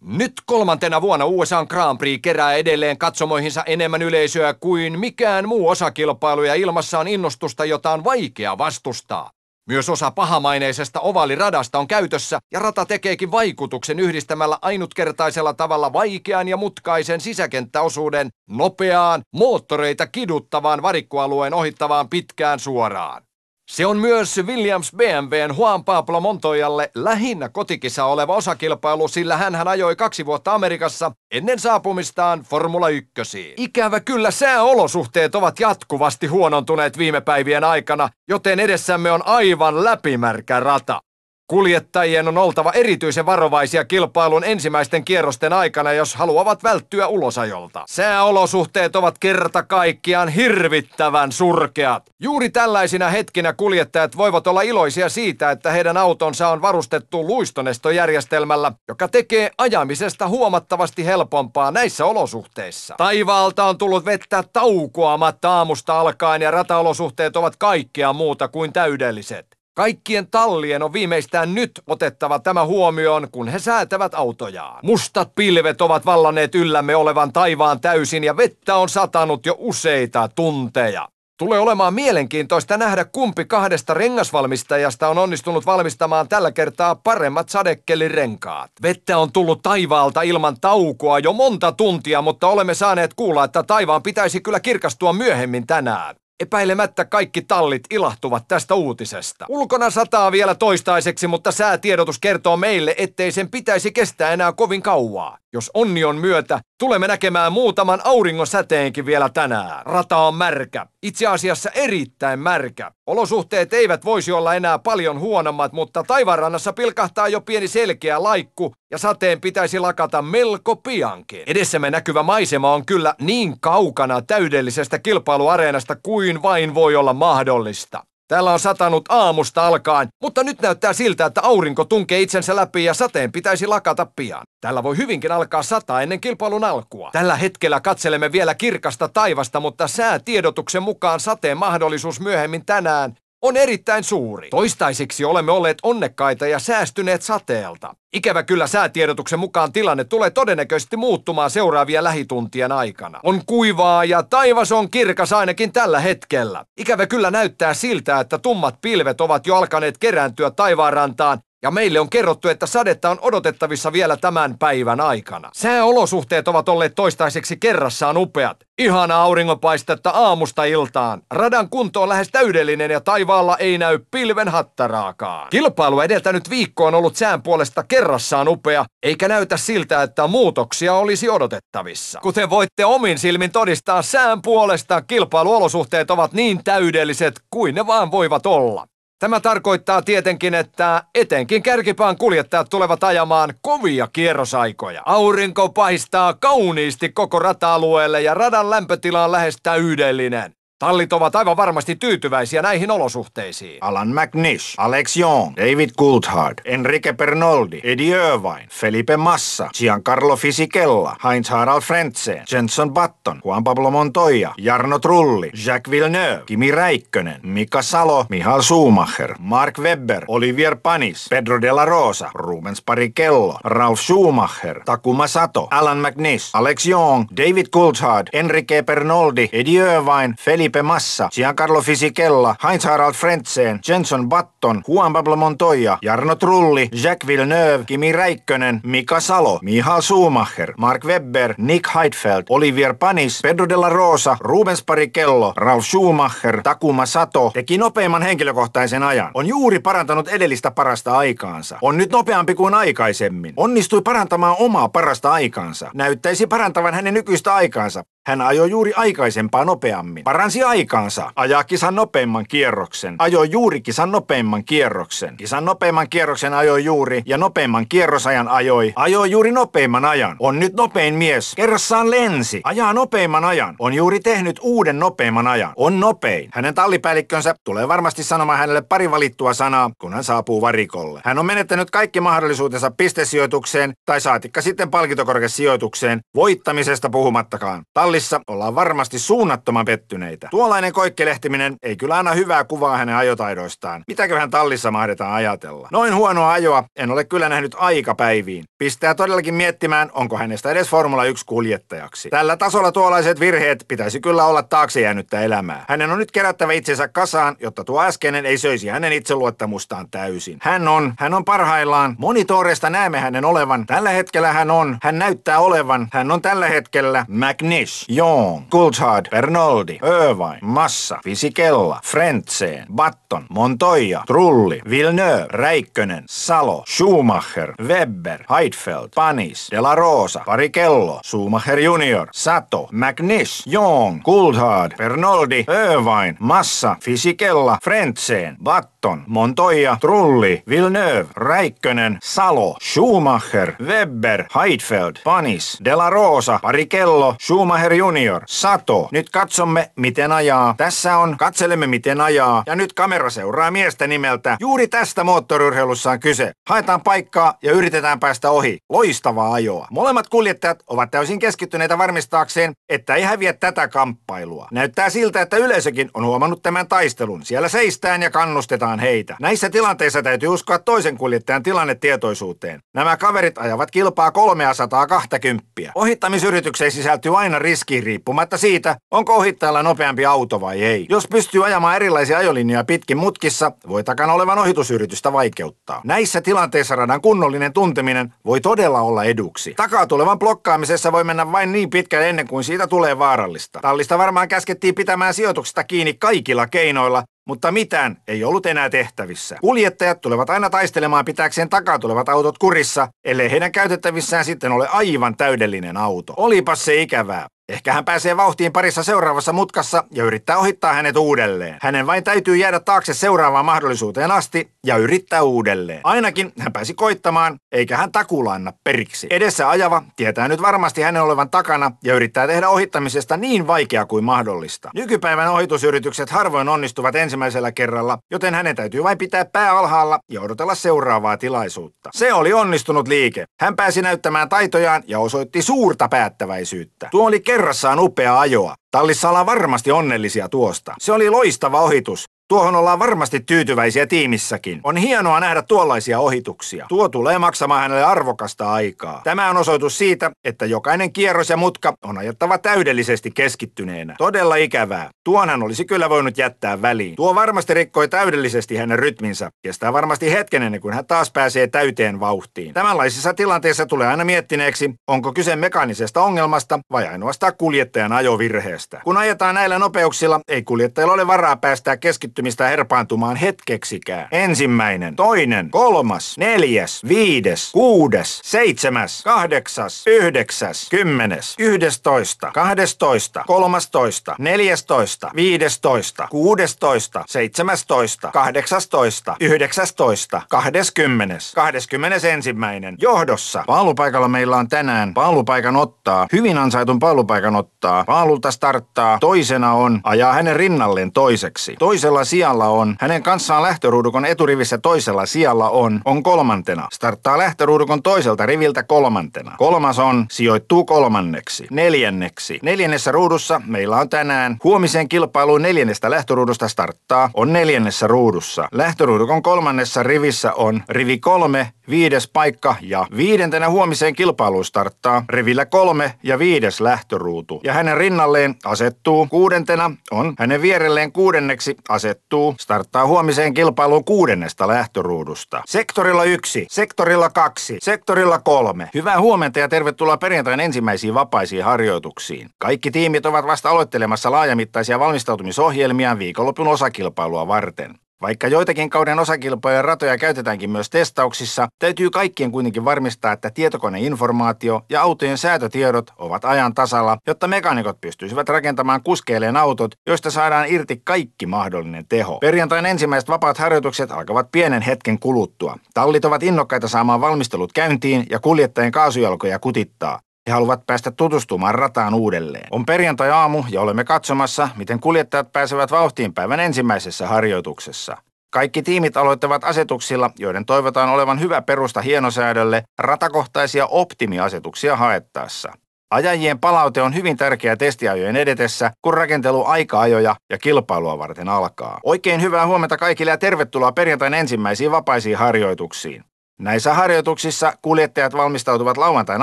Nyt kolmantena vuonna USA Grand Prix kerää edelleen katsomoihinsa enemmän yleisöä kuin mikään muu osakilpailu ja ilmassa on innostusta, jota on vaikea vastustaa. Myös osa pahamaineisesta ovaliradasta on käytössä ja rata tekeekin vaikutuksen yhdistämällä ainutkertaisella tavalla vaikean ja mutkaisen sisäkenttäosuuden nopeaan, moottoreita kiduttavaan varikkoalueen ohittavaan pitkään suoraan. Se on myös Williams BMWn Juan Pablo Montoyalle lähinnä kotikisa oleva osakilpailu, sillä hän ajoi kaksi vuotta Amerikassa ennen saapumistaan Formula 1. Ikävä kyllä sääolosuhteet ovat jatkuvasti huonontuneet viime päivien aikana, joten edessämme on aivan läpimärkä rata. Kuljettajien on oltava erityisen varovaisia kilpailun ensimmäisten kierrosten aikana, jos haluavat välttyä ulosajolta. Sääolosuhteet ovat kerta kaikkiaan hirvittävän surkeat. Juuri tällaisina hetkinä kuljettajat voivat olla iloisia siitä, että heidän autonsa on varustettu luistonestojärjestelmällä, joka tekee ajamisesta huomattavasti helpompaa näissä olosuhteissa. Taivaalta on tullut vettä taukoamatta aamusta alkaen ja rataolosuhteet ovat kaikkea muuta kuin täydelliset. Kaikkien tallien on viimeistään nyt otettava tämä huomioon, kun he säätävät autojaan. Mustat pilvet ovat vallanneet yllämme olevan taivaan täysin ja vettä on satanut jo useita tunteja. Tulee olemaan mielenkiintoista nähdä, kumpi kahdesta rengasvalmistajasta on onnistunut valmistamaan tällä kertaa paremmat sadekkelirenkaat. Vettä on tullut taivaalta ilman taukoa jo monta tuntia, mutta olemme saaneet kuulla, että taivaan pitäisi kyllä kirkastua myöhemmin tänään. Epäilemättä kaikki tallit ilahtuvat tästä uutisesta. Ulkona sataa vielä toistaiseksi, mutta säätiedotus kertoo meille, ettei sen pitäisi kestää enää kovin kauaa. Jos onni on myötä, Tulemme näkemään muutaman auringon säteenkin vielä tänään. Rata on märkä. Itse asiassa erittäin märkä. Olosuhteet eivät voisi olla enää paljon huonommat, mutta taivaanrannassa pilkahtaa jo pieni selkeä laikku ja sateen pitäisi lakata melko piankin. Edessämme näkyvä maisema on kyllä niin kaukana täydellisestä kilpailuareenasta kuin vain voi olla mahdollista. Täällä on satanut aamusta alkaen, mutta nyt näyttää siltä, että aurinko tunkee itsensä läpi ja sateen pitäisi lakata pian. Täällä voi hyvinkin alkaa sataa ennen kilpailun alkua. Tällä hetkellä katselemme vielä kirkasta taivasta, mutta sää tiedotuksen mukaan sateen mahdollisuus myöhemmin tänään on erittäin suuri. Toistaiseksi olemme olleet onnekkaita ja säästyneet sateelta. Ikävä kyllä säätiedotuksen mukaan tilanne tulee todennäköisesti muuttumaan seuraavia lähituntien aikana. On kuivaa ja taivas on kirkas ainakin tällä hetkellä. Ikävä kyllä näyttää siltä, että tummat pilvet ovat jo alkaneet kerääntyä taivaanrantaan ja meille on kerrottu, että sadetta on odotettavissa vielä tämän päivän aikana. Sääolosuhteet ovat olleet toistaiseksi kerrassaan upeat. Ihana auringonpaistetta aamusta iltaan. Radan kunto on lähes täydellinen ja taivaalla ei näy pilven hattaraakaan. Kilpailu edeltänyt viikko on ollut sään puolesta kerrassaan upea, eikä näytä siltä, että muutoksia olisi odotettavissa. Kuten voitte omin silmin todistaa, sään puolesta kilpailuolosuhteet ovat niin täydelliset kuin ne vaan voivat olla. Tämä tarkoittaa tietenkin, että etenkin kärkipään kuljettajat tulevat ajamaan kovia kierrosaikoja. Aurinko paistaa kauniisti koko rata-alueelle ja radan lämpötila on lähes yhdellinen. Tallit ovat aivan varmasti tyytyväisiä näihin olosuhteisiin. Alan McNish, Alex Young, David Coulthard, Enrique Bernoldi, Eddie Irvine, Felipe Massa, Giancarlo Fisichella, Heinz Harald Frentzen, Jenson Button, Juan Pablo Montoya, Jarno Trulli, Jacques Villeneuve, Kimi Räikkönen, Mika Salo, Mihal Schumacher, Mark Webber, Olivier Panis, Pedro de la Rosa, Rubens Parikello, Ralf Schumacher, Takuma Sato, Alan McNish, Alex Young, David Coulthard, Enrique Bernoldi, Eddie Irvine, Felipe Felipe Massa, Giancarlo Fisichella, Heinz Harald Frentzen, Jenson Button, Juan Pablo Montoya, Jarno Trulli, Jack Villeneuve, Kimi Räikkönen, Mika Salo, Mihal Schumacher, Mark Webber, Nick Heidfeld, Olivier Panis, Pedro de la Rosa, Rubens Parikello, Ralf Schumacher, Takuma Sato teki nopeimman henkilökohtaisen ajan. On juuri parantanut edellistä parasta aikaansa. On nyt nopeampi kuin aikaisemmin. Onnistui parantamaan omaa parasta aikaansa. Näyttäisi parantavan hänen nykyistä aikaansa. Hän ajoi juuri aikaisempaa nopeammin. Paransi aikansa. Ajaa kisan nopeimman kierroksen. Ajoi juuri kisan nopeimman kierroksen. Kisan nopeimman kierroksen ajoi juuri ja nopeimman kierrosajan ajoi. Ajoi juuri nopeimman ajan. On nyt nopein mies. Kerrassaan lensi. Ajaa nopeimman ajan. On juuri tehnyt uuden nopeimman ajan. On nopein. Hänen tallipäällikkönsä tulee varmasti sanomaan hänelle pari valittua sanaa, kun hän saapuu varikolle. Hän on menettänyt kaikki mahdollisuutensa pistesijoitukseen tai saatikka sitten palkintokorkeasijoitukseen, voittamisesta puhumattakaan. Talli finaalissa ollaan varmasti suunnattoman pettyneitä. Tuollainen koikkelehtiminen ei kyllä anna hyvää kuvaa hänen ajotaidoistaan. Mitäköhän tallissa mahdetaan ajatella? Noin huonoa ajoa en ole kyllä nähnyt päiviin. Pistää todellakin miettimään, onko hänestä edes Formula 1-kuljettajaksi. Tällä tasolla tuollaiset virheet pitäisi kyllä olla taakse jäänyttä elämää. Hänen on nyt kerättävä itsensä kasaan, jotta tuo äskeinen ei söisi hänen itseluottamustaan täysin. Hän on, hän on parhaillaan. Monitoreista näemme hänen olevan. Tällä hetkellä hän on, hän näyttää olevan, hän on tällä hetkellä McNish. Joon, Coulthard, Bernoldi, Irvine, Massa, Fisikella, Frentzen, Batton, Montoya, Trulli, Villeneuve, Räikkönen, Salo, Schumacher, Webber, Heidfeld, Panis, De La Rosa, Parikello, Schumacher Junior, Sato, McNish, Joon, Coulthard, Bernoldi, Irvine, Massa, Fisikella, Frentzen, Batton, Montoya, Trulli, Villeneuve, Räikkönen, Salo, Schumacher, Webber, Heidfeld, Panis, De La Rosa, Parikello, Schumacher Junior, Sato. Nyt katsomme, miten ajaa. Tässä on, katselemme miten ajaa. Ja nyt kamera seuraa miestä nimeltä. Juuri tästä moottoriurheilussa on kyse. Haetaan paikkaa ja yritetään päästä ohi. Loistavaa ajoa. Molemmat kuljettajat ovat täysin keskittyneitä varmistaakseen, että ei häviä tätä kamppailua. Näyttää siltä, että yleisökin on huomannut tämän taistelun. Siellä seistään ja kannustetaan heitä. Näissä tilanteissa täytyy uskoa toisen kuljettajan tilannetietoisuuteen. Nämä kaverit ajavat kilpaa 320. Ohittamisyritykseen sisältyy aina riski riskiin riippumatta siitä, onko ohittajalla nopeampi auto vai ei. Jos pystyy ajamaan erilaisia ajolinjoja pitkin mutkissa, voi takana olevan ohitusyritystä vaikeuttaa. Näissä tilanteissa radan kunnollinen tunteminen voi todella olla eduksi. Takaa tulevan blokkaamisessa voi mennä vain niin pitkälle ennen kuin siitä tulee vaarallista. Tallista varmaan käskettiin pitämään sijoituksesta kiinni kaikilla keinoilla, mutta mitään ei ollut enää tehtävissä. Kuljettajat tulevat aina taistelemaan pitääkseen takaa tulevat autot kurissa, ellei heidän käytettävissään sitten ole aivan täydellinen auto. Olipas se ikävää. Ehkä hän pääsee vauhtiin parissa seuraavassa mutkassa ja yrittää ohittaa hänet uudelleen. Hänen vain täytyy jäädä taakse seuraavaan mahdollisuuteen asti ja yrittää uudelleen. Ainakin hän pääsi koittamaan, eikä hän takula anna periksi. Edessä ajava tietää nyt varmasti hänen olevan takana ja yrittää tehdä ohittamisesta niin vaikea kuin mahdollista. Nykypäivän ohitusyritykset harvoin onnistuvat ensimmäisenä ensimmäisellä kerralla, joten hänen täytyy vain pitää pää alhaalla ja odotella seuraavaa tilaisuutta. Se oli onnistunut liike. Hän pääsi näyttämään taitojaan ja osoitti suurta päättäväisyyttä. Tuo oli kerrassaan upea ajoa. Tallissa ollaan varmasti onnellisia tuosta. Se oli loistava ohitus, Tuohon ollaan varmasti tyytyväisiä tiimissäkin. On hienoa nähdä tuollaisia ohituksia. Tuo tulee maksamaan hänelle arvokasta aikaa. Tämä on osoitus siitä, että jokainen kierros ja mutka on ajettava täydellisesti keskittyneenä. Todella ikävää. Tuon hän olisi kyllä voinut jättää väliin. Tuo varmasti rikkoi täydellisesti hänen rytminsä. Kestää varmasti hetken ennen kuin hän taas pääsee täyteen vauhtiin. Tämänlaisissa tilanteissa tulee aina miettineeksi, onko kyse mekaanisesta ongelmasta vai ainoastaan kuljettajan ajovirheestä. Kun ajetaan näillä nopeuksilla, ei kuljettajalla ole varaa päästää keskittymään keskittymistä herpaantumaan hetkeksikään. Ensimmäinen, toinen, kolmas, neljäs, viides, kuudes, seitsemäs, kahdeksas, yhdeksäs, kymmenes, yhdestoista, kahdestoista, kolmastoista, neljästoista, viidestoista, kuudestoista, seitsemästoista, kahdeksastoista, yhdeksästoista, kahdeskymmenes, kahdeskymmenes ensimmäinen. Johdossa. Paalupaikalla meillä on tänään paalupaikan ottaa, hyvin ansaitun paalupaikan ottaa. Paalulta starttaa, toisena on, ajaa hänen rinnalleen toiseksi. Toisella sijalla on, hänen kanssaan lähtöruudukon eturivissä toisella sijalla on, on kolmantena. Starttaa lähtöruudukon toiselta riviltä kolmantena. Kolmas on, sijoittuu kolmanneksi. Neljänneksi. Neljännessä ruudussa meillä on tänään. Huomiseen kilpailuun neljännestä lähtöruudusta starttaa on neljännessä ruudussa. Lähtöruudukon kolmannessa rivissä on rivi kolme, viides paikka ja viidentenä huomiseen kilpailuun starttaa rivillä kolme ja viides lähtöruutu. Ja hänen rinnalleen asettuu kuudentena on hänen vierelleen kuudenneksi asettuu voitettua, starttaa huomiseen kilpailuun kuudennesta lähtöruudusta. Sektorilla yksi, sektorilla kaksi, sektorilla kolme. Hyvää huomenta ja tervetuloa perjantain ensimmäisiin vapaisiin harjoituksiin. Kaikki tiimit ovat vasta aloittelemassa laajamittaisia valmistautumisohjelmia viikonlopun osakilpailua varten. Vaikka joitakin kauden osakilpojen ratoja käytetäänkin myös testauksissa, täytyy kaikkien kuitenkin varmistaa, että tietokoneinformaatio ja autojen säätötiedot ovat ajan tasalla, jotta mekaanikot pystyisivät rakentamaan kuskeilleen autot, joista saadaan irti kaikki mahdollinen teho. Perjantain ensimmäiset vapaat harjoitukset alkavat pienen hetken kuluttua. Tallit ovat innokkaita saamaan valmistelut käyntiin ja kuljettajien kaasujalkoja kutittaa. He haluavat päästä tutustumaan rataan uudelleen. On perjantai-aamu ja olemme katsomassa, miten kuljettajat pääsevät vauhtiin päivän ensimmäisessä harjoituksessa. Kaikki tiimit aloittavat asetuksilla, joiden toivotaan olevan hyvä perusta hienosäädölle ratakohtaisia optimiasetuksia haettaessa. Ajajien palaute on hyvin tärkeä testiajojen edetessä, kun rakentelu aika-ajoja ja kilpailua varten alkaa. Oikein hyvää huomenta kaikille ja tervetuloa perjantain ensimmäisiin vapaisiin harjoituksiin. Näissä harjoituksissa kuljettajat valmistautuvat lauantain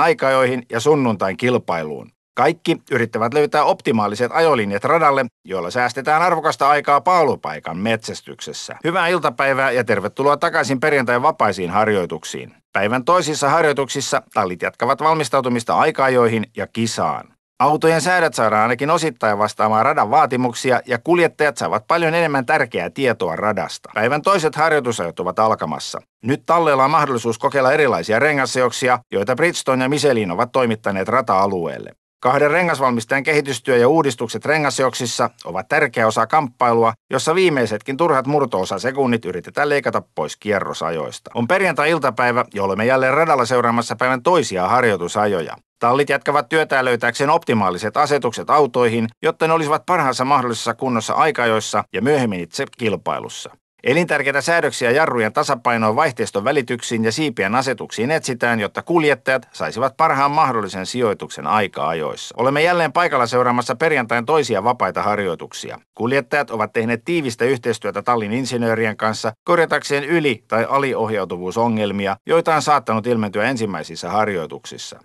aikajoihin ja sunnuntain kilpailuun. Kaikki yrittävät löytää optimaaliset ajolinjat radalle, joilla säästetään arvokasta aikaa paalupaikan metsästyksessä. Hyvää iltapäivää ja tervetuloa takaisin perjantain vapaisiin harjoituksiin. Päivän toisissa harjoituksissa tallit jatkavat valmistautumista aikajoihin ja kisaan. Autojen säädöt saadaan ainakin osittain vastaamaan radan vaatimuksia ja kuljettajat saavat paljon enemmän tärkeää tietoa radasta. Päivän toiset harjoitusajot ovat alkamassa. Nyt tallella on mahdollisuus kokeilla erilaisia rengasseoksia, joita Bridgestone ja Michelin ovat toimittaneet rata-alueelle. Kahden rengasvalmistajan kehitystyö ja uudistukset rengasseoksissa ovat tärkeä osa kamppailua, jossa viimeisetkin turhat murto sekunnit yritetään leikata pois kierrosajoista. On perjantai-iltapäivä, jolloin me jälleen radalla seuraamassa päivän toisia harjoitusajoja. Tallit jatkavat työtä löytääkseen optimaaliset asetukset autoihin, jotta ne olisivat parhaassa mahdollisessa kunnossa aikajoissa ja myöhemmin itse kilpailussa. Elintärkeitä säädöksiä jarrujen tasapainoon vaihteiston välityksiin ja siipien asetuksiin etsitään, jotta kuljettajat saisivat parhaan mahdollisen sijoituksen aika-ajoissa. Olemme jälleen paikalla seuraamassa perjantain toisia vapaita harjoituksia. Kuljettajat ovat tehneet tiivistä yhteistyötä tallin insinöörien kanssa korjatakseen yli- tai aliohjautuvuusongelmia, joita on saattanut ilmentyä ensimmäisissä harjoituksissa.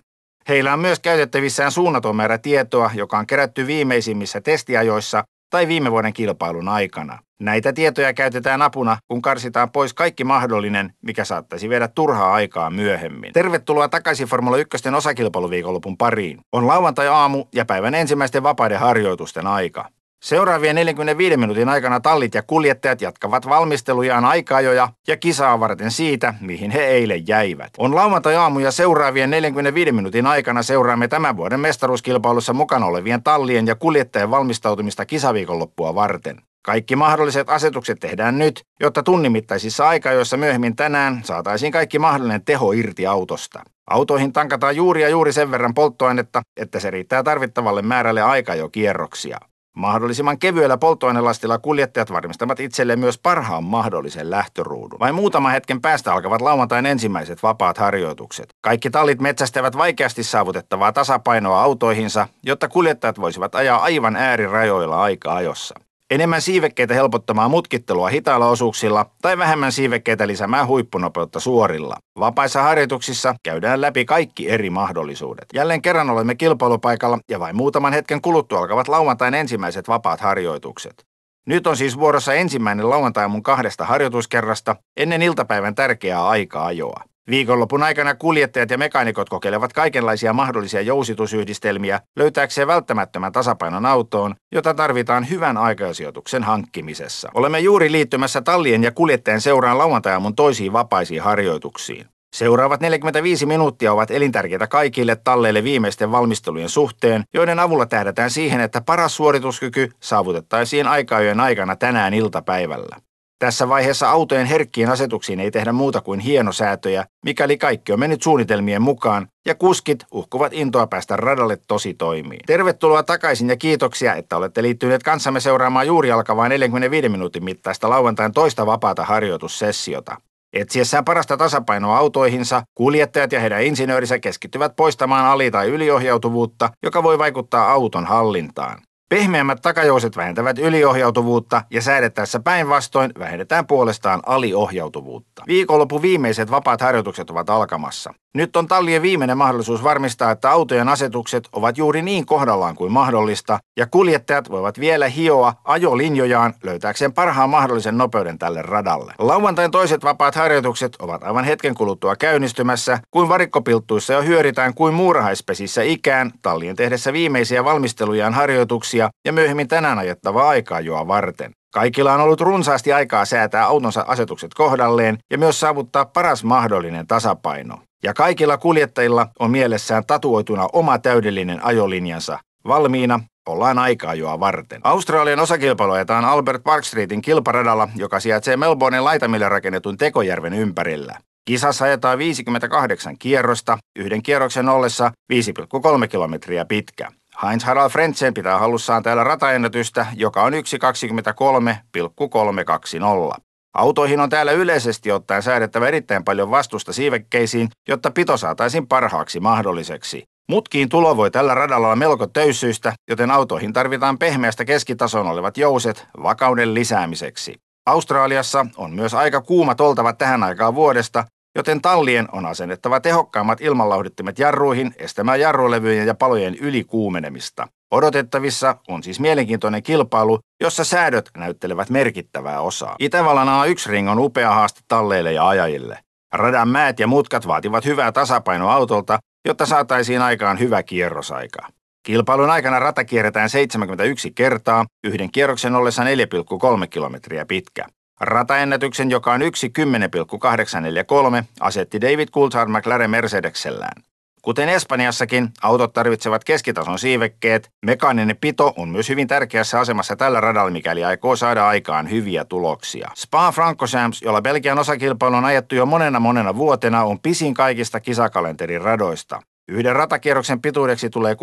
Heillä on myös käytettävissään suunnaton määrä tietoa, joka on kerätty viimeisimmissä testiajoissa tai viime vuoden kilpailun aikana. Näitä tietoja käytetään apuna, kun karsitaan pois kaikki mahdollinen, mikä saattaisi viedä turhaa aikaa myöhemmin. Tervetuloa takaisin Formula 1 osakilpailuviikonlopun pariin. On lauantai-aamu ja päivän ensimmäisten vapaiden harjoitusten aika. Seuraavien 45 minuutin aikana tallit ja kuljettajat jatkavat valmistelujaan aikajoja ja kisaa varten siitä, mihin he eilen jäivät. On lauantai-aamu ja seuraavien 45 minuutin aikana seuraamme tämän vuoden mestaruuskilpailussa mukana olevien tallien ja kuljettajien valmistautumista kisaviikonloppua varten. Kaikki mahdolliset asetukset tehdään nyt, jotta mittaisissa aikajoissa myöhemmin tänään saataisiin kaikki mahdollinen teho irti autosta. Autoihin tankataan juuri ja juuri sen verran polttoainetta, että se riittää tarvittavalle määrälle aikajokierroksia. Mahdollisimman kevyellä polttoainelastilla kuljettajat varmistavat itselleen myös parhaan mahdollisen lähtöruudun. Vain muutama hetken päästä alkavat lauantain ensimmäiset vapaat harjoitukset. Kaikki tallit metsästävät vaikeasti saavutettavaa tasapainoa autoihinsa, jotta kuljettajat voisivat ajaa aivan äärirajoilla aika ajossa. Enemmän siivekkeitä helpottamaan mutkittelua hitailla osuuksilla tai vähemmän siivekkeitä lisäämään huippunopeutta suorilla. Vapaissa harjoituksissa käydään läpi kaikki eri mahdollisuudet. Jälleen kerran olemme kilpailupaikalla ja vain muutaman hetken kuluttua alkavat lauantain ensimmäiset vapaat harjoitukset. Nyt on siis vuorossa ensimmäinen lauantai mun kahdesta harjoituskerrasta ennen iltapäivän tärkeää aika-ajoa. Viikonlopun aikana kuljettajat ja mekaanikot kokeilevat kaikenlaisia mahdollisia jousitusyhdistelmiä löytääkseen välttämättömän tasapainon autoon, jota tarvitaan hyvän aikaisijoituksen hankkimisessa. Olemme juuri liittymässä tallien ja kuljettajan seuraan lauantaiaamun toisiin vapaisiin harjoituksiin. Seuraavat 45 minuuttia ovat elintärkeitä kaikille talleille viimeisten valmistelujen suhteen, joiden avulla tähdätään siihen, että paras suorituskyky saavutettaisiin aikajojen aikana tänään iltapäivällä. Tässä vaiheessa autojen herkkiin asetuksiin ei tehdä muuta kuin hienosäätöjä, mikäli kaikki on mennyt suunnitelmien mukaan, ja kuskit uhkuvat intoa päästä radalle tosi toimiin. Tervetuloa takaisin ja kiitoksia, että olette liittyneet kanssamme seuraamaan juuri alkavaa 45 minuutin mittaista lauantain toista vapaata harjoitussessiota. Etsiessään parasta tasapainoa autoihinsa, kuljettajat ja heidän insinöörinsä keskittyvät poistamaan ali- tai yliohjautuvuutta, joka voi vaikuttaa auton hallintaan. Pehmeämmät takajouset vähentävät yliohjautuvuutta ja säädettäessä päinvastoin vähennetään puolestaan aliohjautuvuutta. Viikonlopun viimeiset vapaat harjoitukset ovat alkamassa. Nyt on tallien viimeinen mahdollisuus varmistaa, että autojen asetukset ovat juuri niin kohdallaan kuin mahdollista, ja kuljettajat voivat vielä hioa ajolinjojaan löytääkseen parhaan mahdollisen nopeuden tälle radalle. Lauantain toiset vapaat harjoitukset ovat aivan hetken kuluttua käynnistymässä, kun varikkopilttuissa jo hyöritään kuin muurahaispesissä ikään, tallien tehdessä viimeisiä valmistelujaan harjoituksia ja myöhemmin tänään ajettavaa aikaa joa varten. Kaikilla on ollut runsaasti aikaa säätää autonsa asetukset kohdalleen ja myös saavuttaa paras mahdollinen tasapaino. Ja kaikilla kuljettajilla on mielessään tatuoituna oma täydellinen ajolinjansa. Valmiina ollaan aikaa joa varten. Australian osakilpailu ajetaan Albert Park Streetin kilparadalla, joka sijaitsee Melbourneen laitamille rakennetun Tekojärven ympärillä. Kisassa ajetaan 58 kierrosta, yhden kierroksen ollessa 5,3 kilometriä pitkä. Heinz Harald Frentzen pitää hallussaan täällä rataennätystä, joka on 1.23,320. Autoihin on täällä yleisesti ottaen säädettävä erittäin paljon vastusta siivekkeisiin, jotta pito saataisiin parhaaksi mahdolliseksi. Mutkiin tulo voi tällä radalla olla melko töyssyistä, joten autoihin tarvitaan pehmeästä keskitason olevat jouset vakauden lisäämiseksi. Australiassa on myös aika kuumat oltavat tähän aikaan vuodesta, joten tallien on asennettava tehokkaammat ilmanlauhdittimet jarruihin estämään jarrulevyjen ja palojen ylikuumenemista. Odotettavissa on siis mielenkiintoinen kilpailu, jossa säädöt näyttelevät merkittävää osaa. Itävallan A1-ring on upea haaste talleille ja ajajille. Radan mäet ja mutkat vaativat hyvää tasapainoa autolta, jotta saataisiin aikaan hyvä kierrosaika. Kilpailun aikana rata kierretään 71 kertaa, yhden kierroksen ollessa 4,3 kilometriä pitkä. Rataennätyksen, joka on 1.10.843, asetti David Coulthard McLaren Mercedeksellään. Kuten Espanjassakin, autot tarvitsevat keskitason siivekkeet. Mekaaninen pito on myös hyvin tärkeässä asemassa tällä radalla, mikäli aikoo saada aikaan hyviä tuloksia. Spa-Francorchamps, jolla Belgian osakilpailu on ajettu jo monena monena vuotena, on pisin kaikista kisakalenterin radoista. Yhden ratakierroksen pituudeksi tulee 6,9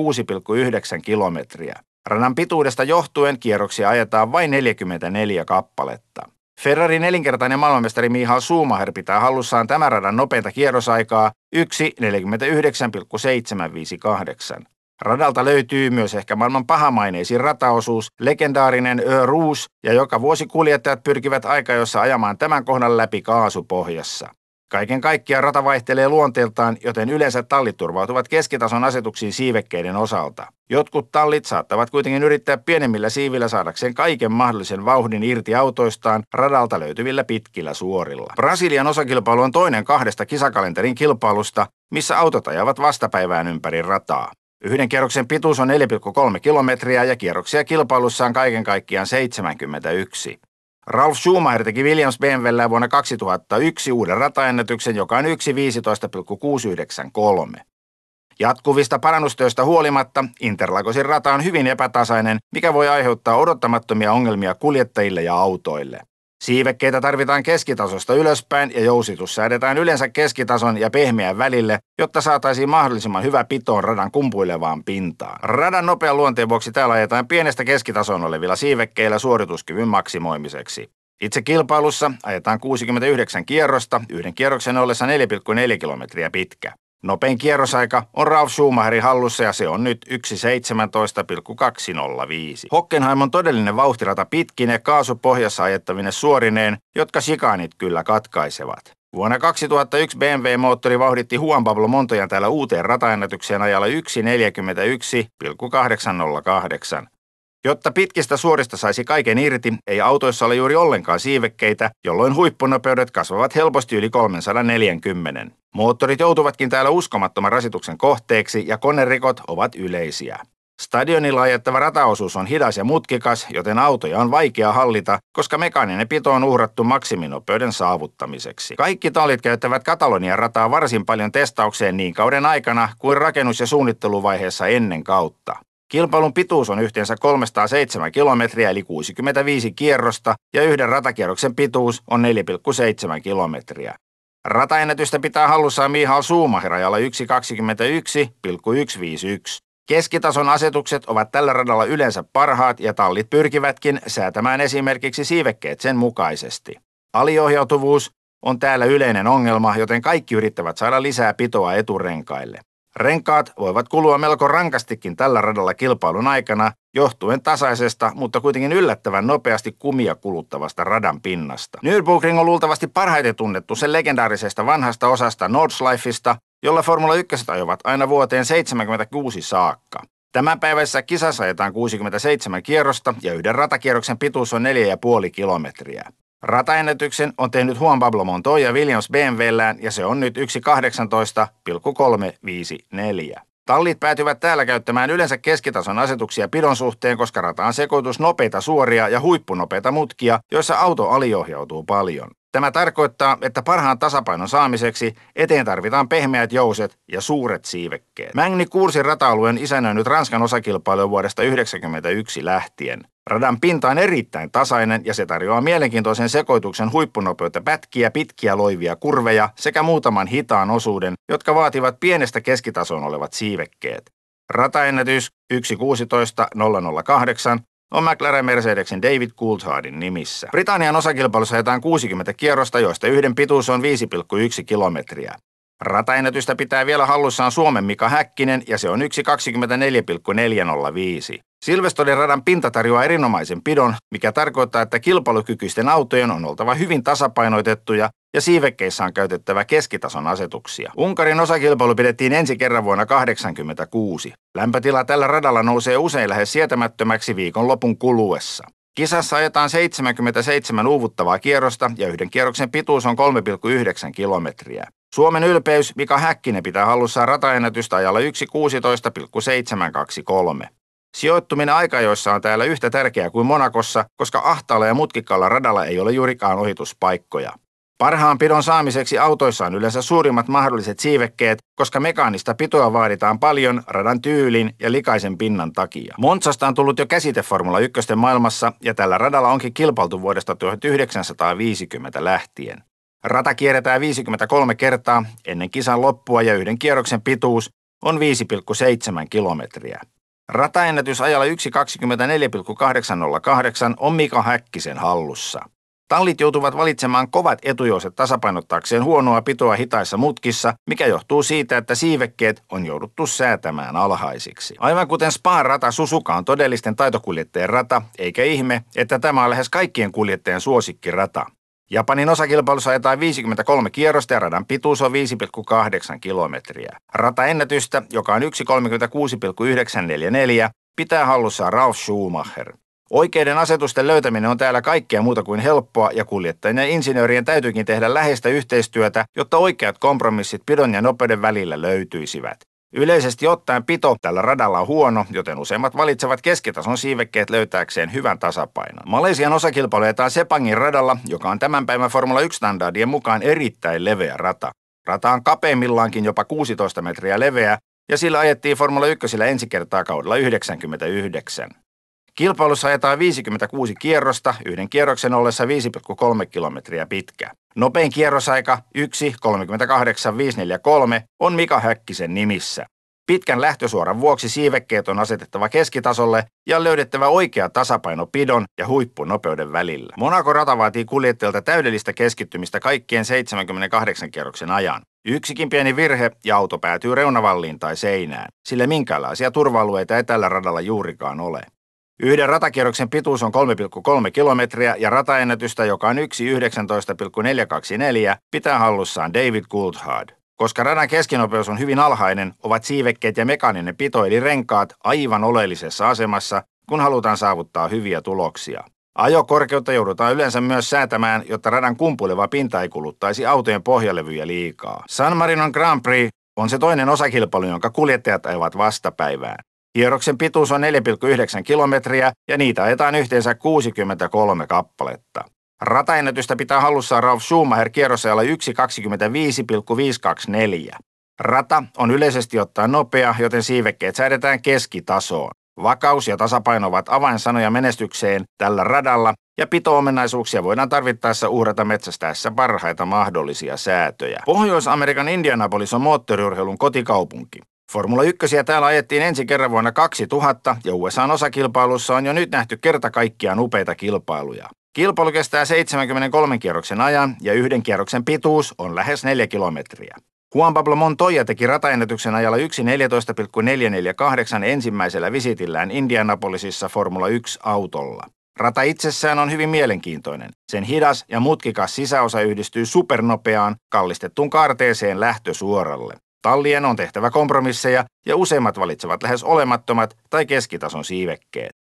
kilometriä. Radan pituudesta johtuen kierroksia ajetaan vain 44 kappaletta. Ferrarin nelinkertainen maailmanmestari Miha Schumacher pitää hallussaan tämän radan nopeinta kierrosaikaa 1.49,758. Radalta löytyy myös ehkä maailman pahamaineisin rataosuus, legendaarinen Ö Rouge, ja joka vuosi kuljettajat pyrkivät aikajossa ajamaan tämän kohdan läpi kaasupohjassa. Kaiken kaikkiaan rata vaihtelee luonteeltaan, joten yleensä tallit turvautuvat keskitason asetuksiin siivekkeiden osalta. Jotkut tallit saattavat kuitenkin yrittää pienemmillä siivillä saadakseen kaiken mahdollisen vauhdin irti autoistaan radalta löytyvillä pitkillä suorilla. Brasilian osakilpailu on toinen kahdesta kisakalenterin kilpailusta, missä autot ajavat vastapäivään ympäri rataa. Yhden kierroksen pituus on 4,3 kilometriä ja kierroksia kilpailussa on kaiken kaikkiaan 71. Ralf Schumacher teki Williams BMWllä vuonna 2001 uuden rataennätyksen, joka on 1.15.693. Jatkuvista parannustöistä huolimatta Interlagosin rata on hyvin epätasainen, mikä voi aiheuttaa odottamattomia ongelmia kuljettajille ja autoille. Siivekkeitä tarvitaan keskitasosta ylöspäin ja jousitus säädetään yleensä keskitason ja pehmeän välille, jotta saataisiin mahdollisimman hyvä pitoon radan kumpuilevaan pintaan. Radan nopean luonteen vuoksi täällä ajetaan pienestä keskitason olevilla siivekkeillä suorituskyvyn maksimoimiseksi. Itse kilpailussa ajetaan 69 kierrosta, yhden kierroksen ollessa 4,4 kilometriä pitkä. Nopein kierrosaika on Ralf Schumacherin hallussa ja se on nyt 1.17,205. Hockenheim on todellinen vauhtirata pitkine kaasupohjassa ajettavine suorineen, jotka sikanit kyllä katkaisevat. Vuonna 2001 BMW-moottori vauhditti Juan Pablo Montojan täällä uuteen rataennätykseen ajalla 1.41,808. Jotta pitkistä suorista saisi kaiken irti, ei autoissa ole juuri ollenkaan siivekkeitä, jolloin huippunopeudet kasvavat helposti yli 340. Moottorit joutuvatkin täällä uskomattoman rasituksen kohteeksi ja konerikot ovat yleisiä. Stadionilla ajettava rataosuus on hidas ja mutkikas, joten autoja on vaikea hallita, koska mekaaninen pito on uhrattu maksiminopeuden saavuttamiseksi. Kaikki tallit käyttävät Katalonian rataa varsin paljon testaukseen niin kauden aikana kuin rakennus- ja suunnitteluvaiheessa ennen kautta. Kilpailun pituus on yhteensä 307 kilometriä eli 65 kierrosta ja yhden ratakierroksen pituus on 4,7 kilometriä. Rataennätystä pitää hallussaan Mihail Schumacher ajalla 1.21,151. Keskitason asetukset ovat tällä radalla yleensä parhaat ja tallit pyrkivätkin säätämään esimerkiksi siivekkeet sen mukaisesti. Aliohjautuvuus on täällä yleinen ongelma, joten kaikki yrittävät saada lisää pitoa eturenkaille. Renkaat voivat kulua melko rankastikin tällä radalla kilpailun aikana, johtuen tasaisesta, mutta kuitenkin yllättävän nopeasti kumia kuluttavasta radan pinnasta. Nürburgring on luultavasti parhaiten tunnettu sen legendaarisesta vanhasta osasta Nordschleifista, jolla Formula 1 ajovat aina vuoteen 76 saakka. Tämän päivässä kisassa ajetaan 67 kierrosta ja yhden ratakierroksen pituus on 4,5 kilometriä. Rataennätyksen on tehnyt Juan Pablo Montoya Williams BMWllään ja se on nyt 1.18,354. Tallit päätyvät täällä käyttämään yleensä keskitason asetuksia pidon suhteen, koska rataan sekoitus nopeita suoria ja huippunopeita mutkia, joissa auto aliohjautuu paljon. Tämä tarkoittaa, että parhaan tasapainon saamiseksi eteen tarvitaan pehmeät jouset ja suuret siivekkeet. Mängni Kursin rata-alueen isännöinyt Ranskan osakilpailu vuodesta 1991 lähtien. Radan pinta on erittäin tasainen ja se tarjoaa mielenkiintoisen sekoituksen huippunopeutta pätkiä, pitkiä loivia kurveja sekä muutaman hitaan osuuden, jotka vaativat pienestä keskitasoon olevat siivekkeet. Rataennätys 1.16.008 on McLaren Mercedesin David Coulthardin nimissä. Britannian osakilpailussa ajetaan 60 kierrosta, joista yhden pituus on 5,1 kilometriä. Rataennätystä pitää vielä hallussaan Suomen Mika Häkkinen ja se on 1.24,405. Silvestorin radan pinta tarjoaa erinomaisen pidon, mikä tarkoittaa, että kilpailukykyisten autojen on oltava hyvin tasapainoitettuja ja siivekkeissä on käytettävä keskitason asetuksia. Unkarin osakilpailu pidettiin ensi kerran vuonna 1986. Lämpötila tällä radalla nousee usein lähes sietämättömäksi viikon lopun kuluessa. Kisassa ajetaan 77 uuvuttavaa kierrosta ja yhden kierroksen pituus on 3,9 kilometriä. Suomen ylpeys Mika Häkkinen pitää hallussaan rataennätystä ajalla 1.16,723. Sijoittuminen aikajoissa on täällä yhtä tärkeää kuin Monakossa, koska ahtaalla ja mutkikkaalla radalla ei ole juurikaan ohituspaikkoja. Parhaan pidon saamiseksi autoissa on yleensä suurimmat mahdolliset siivekkeet, koska mekaanista pitoa vaaditaan paljon radan tyylin ja likaisen pinnan takia. Monsasta on tullut jo käsite Formula 1 maailmassa ja tällä radalla onkin kilpailtu vuodesta 1950 lähtien. Rata kierretään 53 kertaa ennen kisan loppua ja yhden kierroksen pituus on 5,7 kilometriä. Rataennätys ajalla 1.24,808 on Mika Häkkisen hallussa. Tallit joutuvat valitsemaan kovat etujoiset tasapainottaakseen huonoa pitoa hitaissa mutkissa, mikä johtuu siitä, että siivekkeet on jouduttu säätämään alhaisiksi. Aivan kuten Spaan rata Susuka on todellisten taitokuljettajien rata, eikä ihme, että tämä on lähes kaikkien kuljettajien suosikkirata. Japanin osakilpailussa ajetaan 53 kierrosta ja radan pituus on 5,8 kilometriä. Rataennätystä, joka on 1.36,944, pitää hallussaan Ralf Schumacher. Oikeiden asetusten löytäminen on täällä kaikkea muuta kuin helppoa ja kuljettajien ja insinöörien täytyykin tehdä läheistä yhteistyötä, jotta oikeat kompromissit pidon ja nopeuden välillä löytyisivät. Yleisesti ottaen pito tällä radalla on huono, joten useimmat valitsevat keskitason siivekkeet löytääkseen hyvän tasapainon. Malesian osakilpailu ajetaan Sepangin radalla, joka on tämän päivän Formula 1-standardien mukaan erittäin leveä rata. Rata on kapeimmillaankin jopa 16 metriä leveä, ja sillä ajettiin Formula 1 ensi kertaa kaudella 99. Kilpailussa ajetaan 56 kierrosta, yhden kierroksen ollessa 5,3 kilometriä pitkä. Nopein kierrosaika 1.38543 on Mika Häkkisen nimissä. Pitkän lähtösuoran vuoksi siivekkeet on asetettava keskitasolle ja löydettävä oikea tasapaino pidon ja huippunopeuden välillä. Monaco rata vaatii kuljettajalta täydellistä keskittymistä kaikkien 78 kierroksen ajan. Yksikin pieni virhe ja auto päätyy reunavalliin tai seinään, sillä minkäänlaisia turva-alueita ei tällä radalla juurikaan ole. Yhden ratakierroksen pituus on 3,3 kilometriä ja rataennätystä, joka on 1.19,424, pitää hallussaan David Coulthard. Koska radan keskinopeus on hyvin alhainen, ovat siivekkeet ja mekaaninen pito eli renkaat aivan oleellisessa asemassa, kun halutaan saavuttaa hyviä tuloksia. Ajokorkeutta joudutaan yleensä myös säätämään, jotta radan kumpuleva pinta ei kuluttaisi autojen pohjalevyjä liikaa. San Marinon Grand Prix on se toinen osakilpailu, jonka kuljettajat ajavat vastapäivään. Kierroksen pituus on 4,9 kilometriä ja niitä ajetaan yhteensä 63 kappaletta. Rataennätystä pitää hallussaan Ralf Schumacher kierrosajalla 1.25,524. Rata on yleisesti ottaen nopea, joten siivekkeet säädetään keskitasoon. Vakaus ja tasapaino ovat avainsanoja menestykseen tällä radalla, ja pitoomenaisuuksia voidaan tarvittaessa uhrata metsästäessä parhaita mahdollisia säätöjä. Pohjois-Amerikan Indianapolis on moottoriurheilun kotikaupunki. Formula 1 täällä ajettiin ensi kerran vuonna 2000 ja USAn osakilpailussa on jo nyt nähty kerta kaikkiaan upeita kilpailuja. Kilpailu kestää 73 kierroksen ajan ja yhden kierroksen pituus on lähes 4 kilometriä. Juan Pablo Montoya teki rataennätyksen ajalla 1.14.448 ensimmäisellä visitillään Indianapolisissa Formula 1 autolla. Rata itsessään on hyvin mielenkiintoinen. Sen hidas ja mutkikas sisäosa yhdistyy supernopeaan, kallistettuun kaarteeseen lähtösuoralle. Tallien on tehtävä kompromisseja ja useimmat valitsevat lähes olemattomat tai keskitason siivekkeet.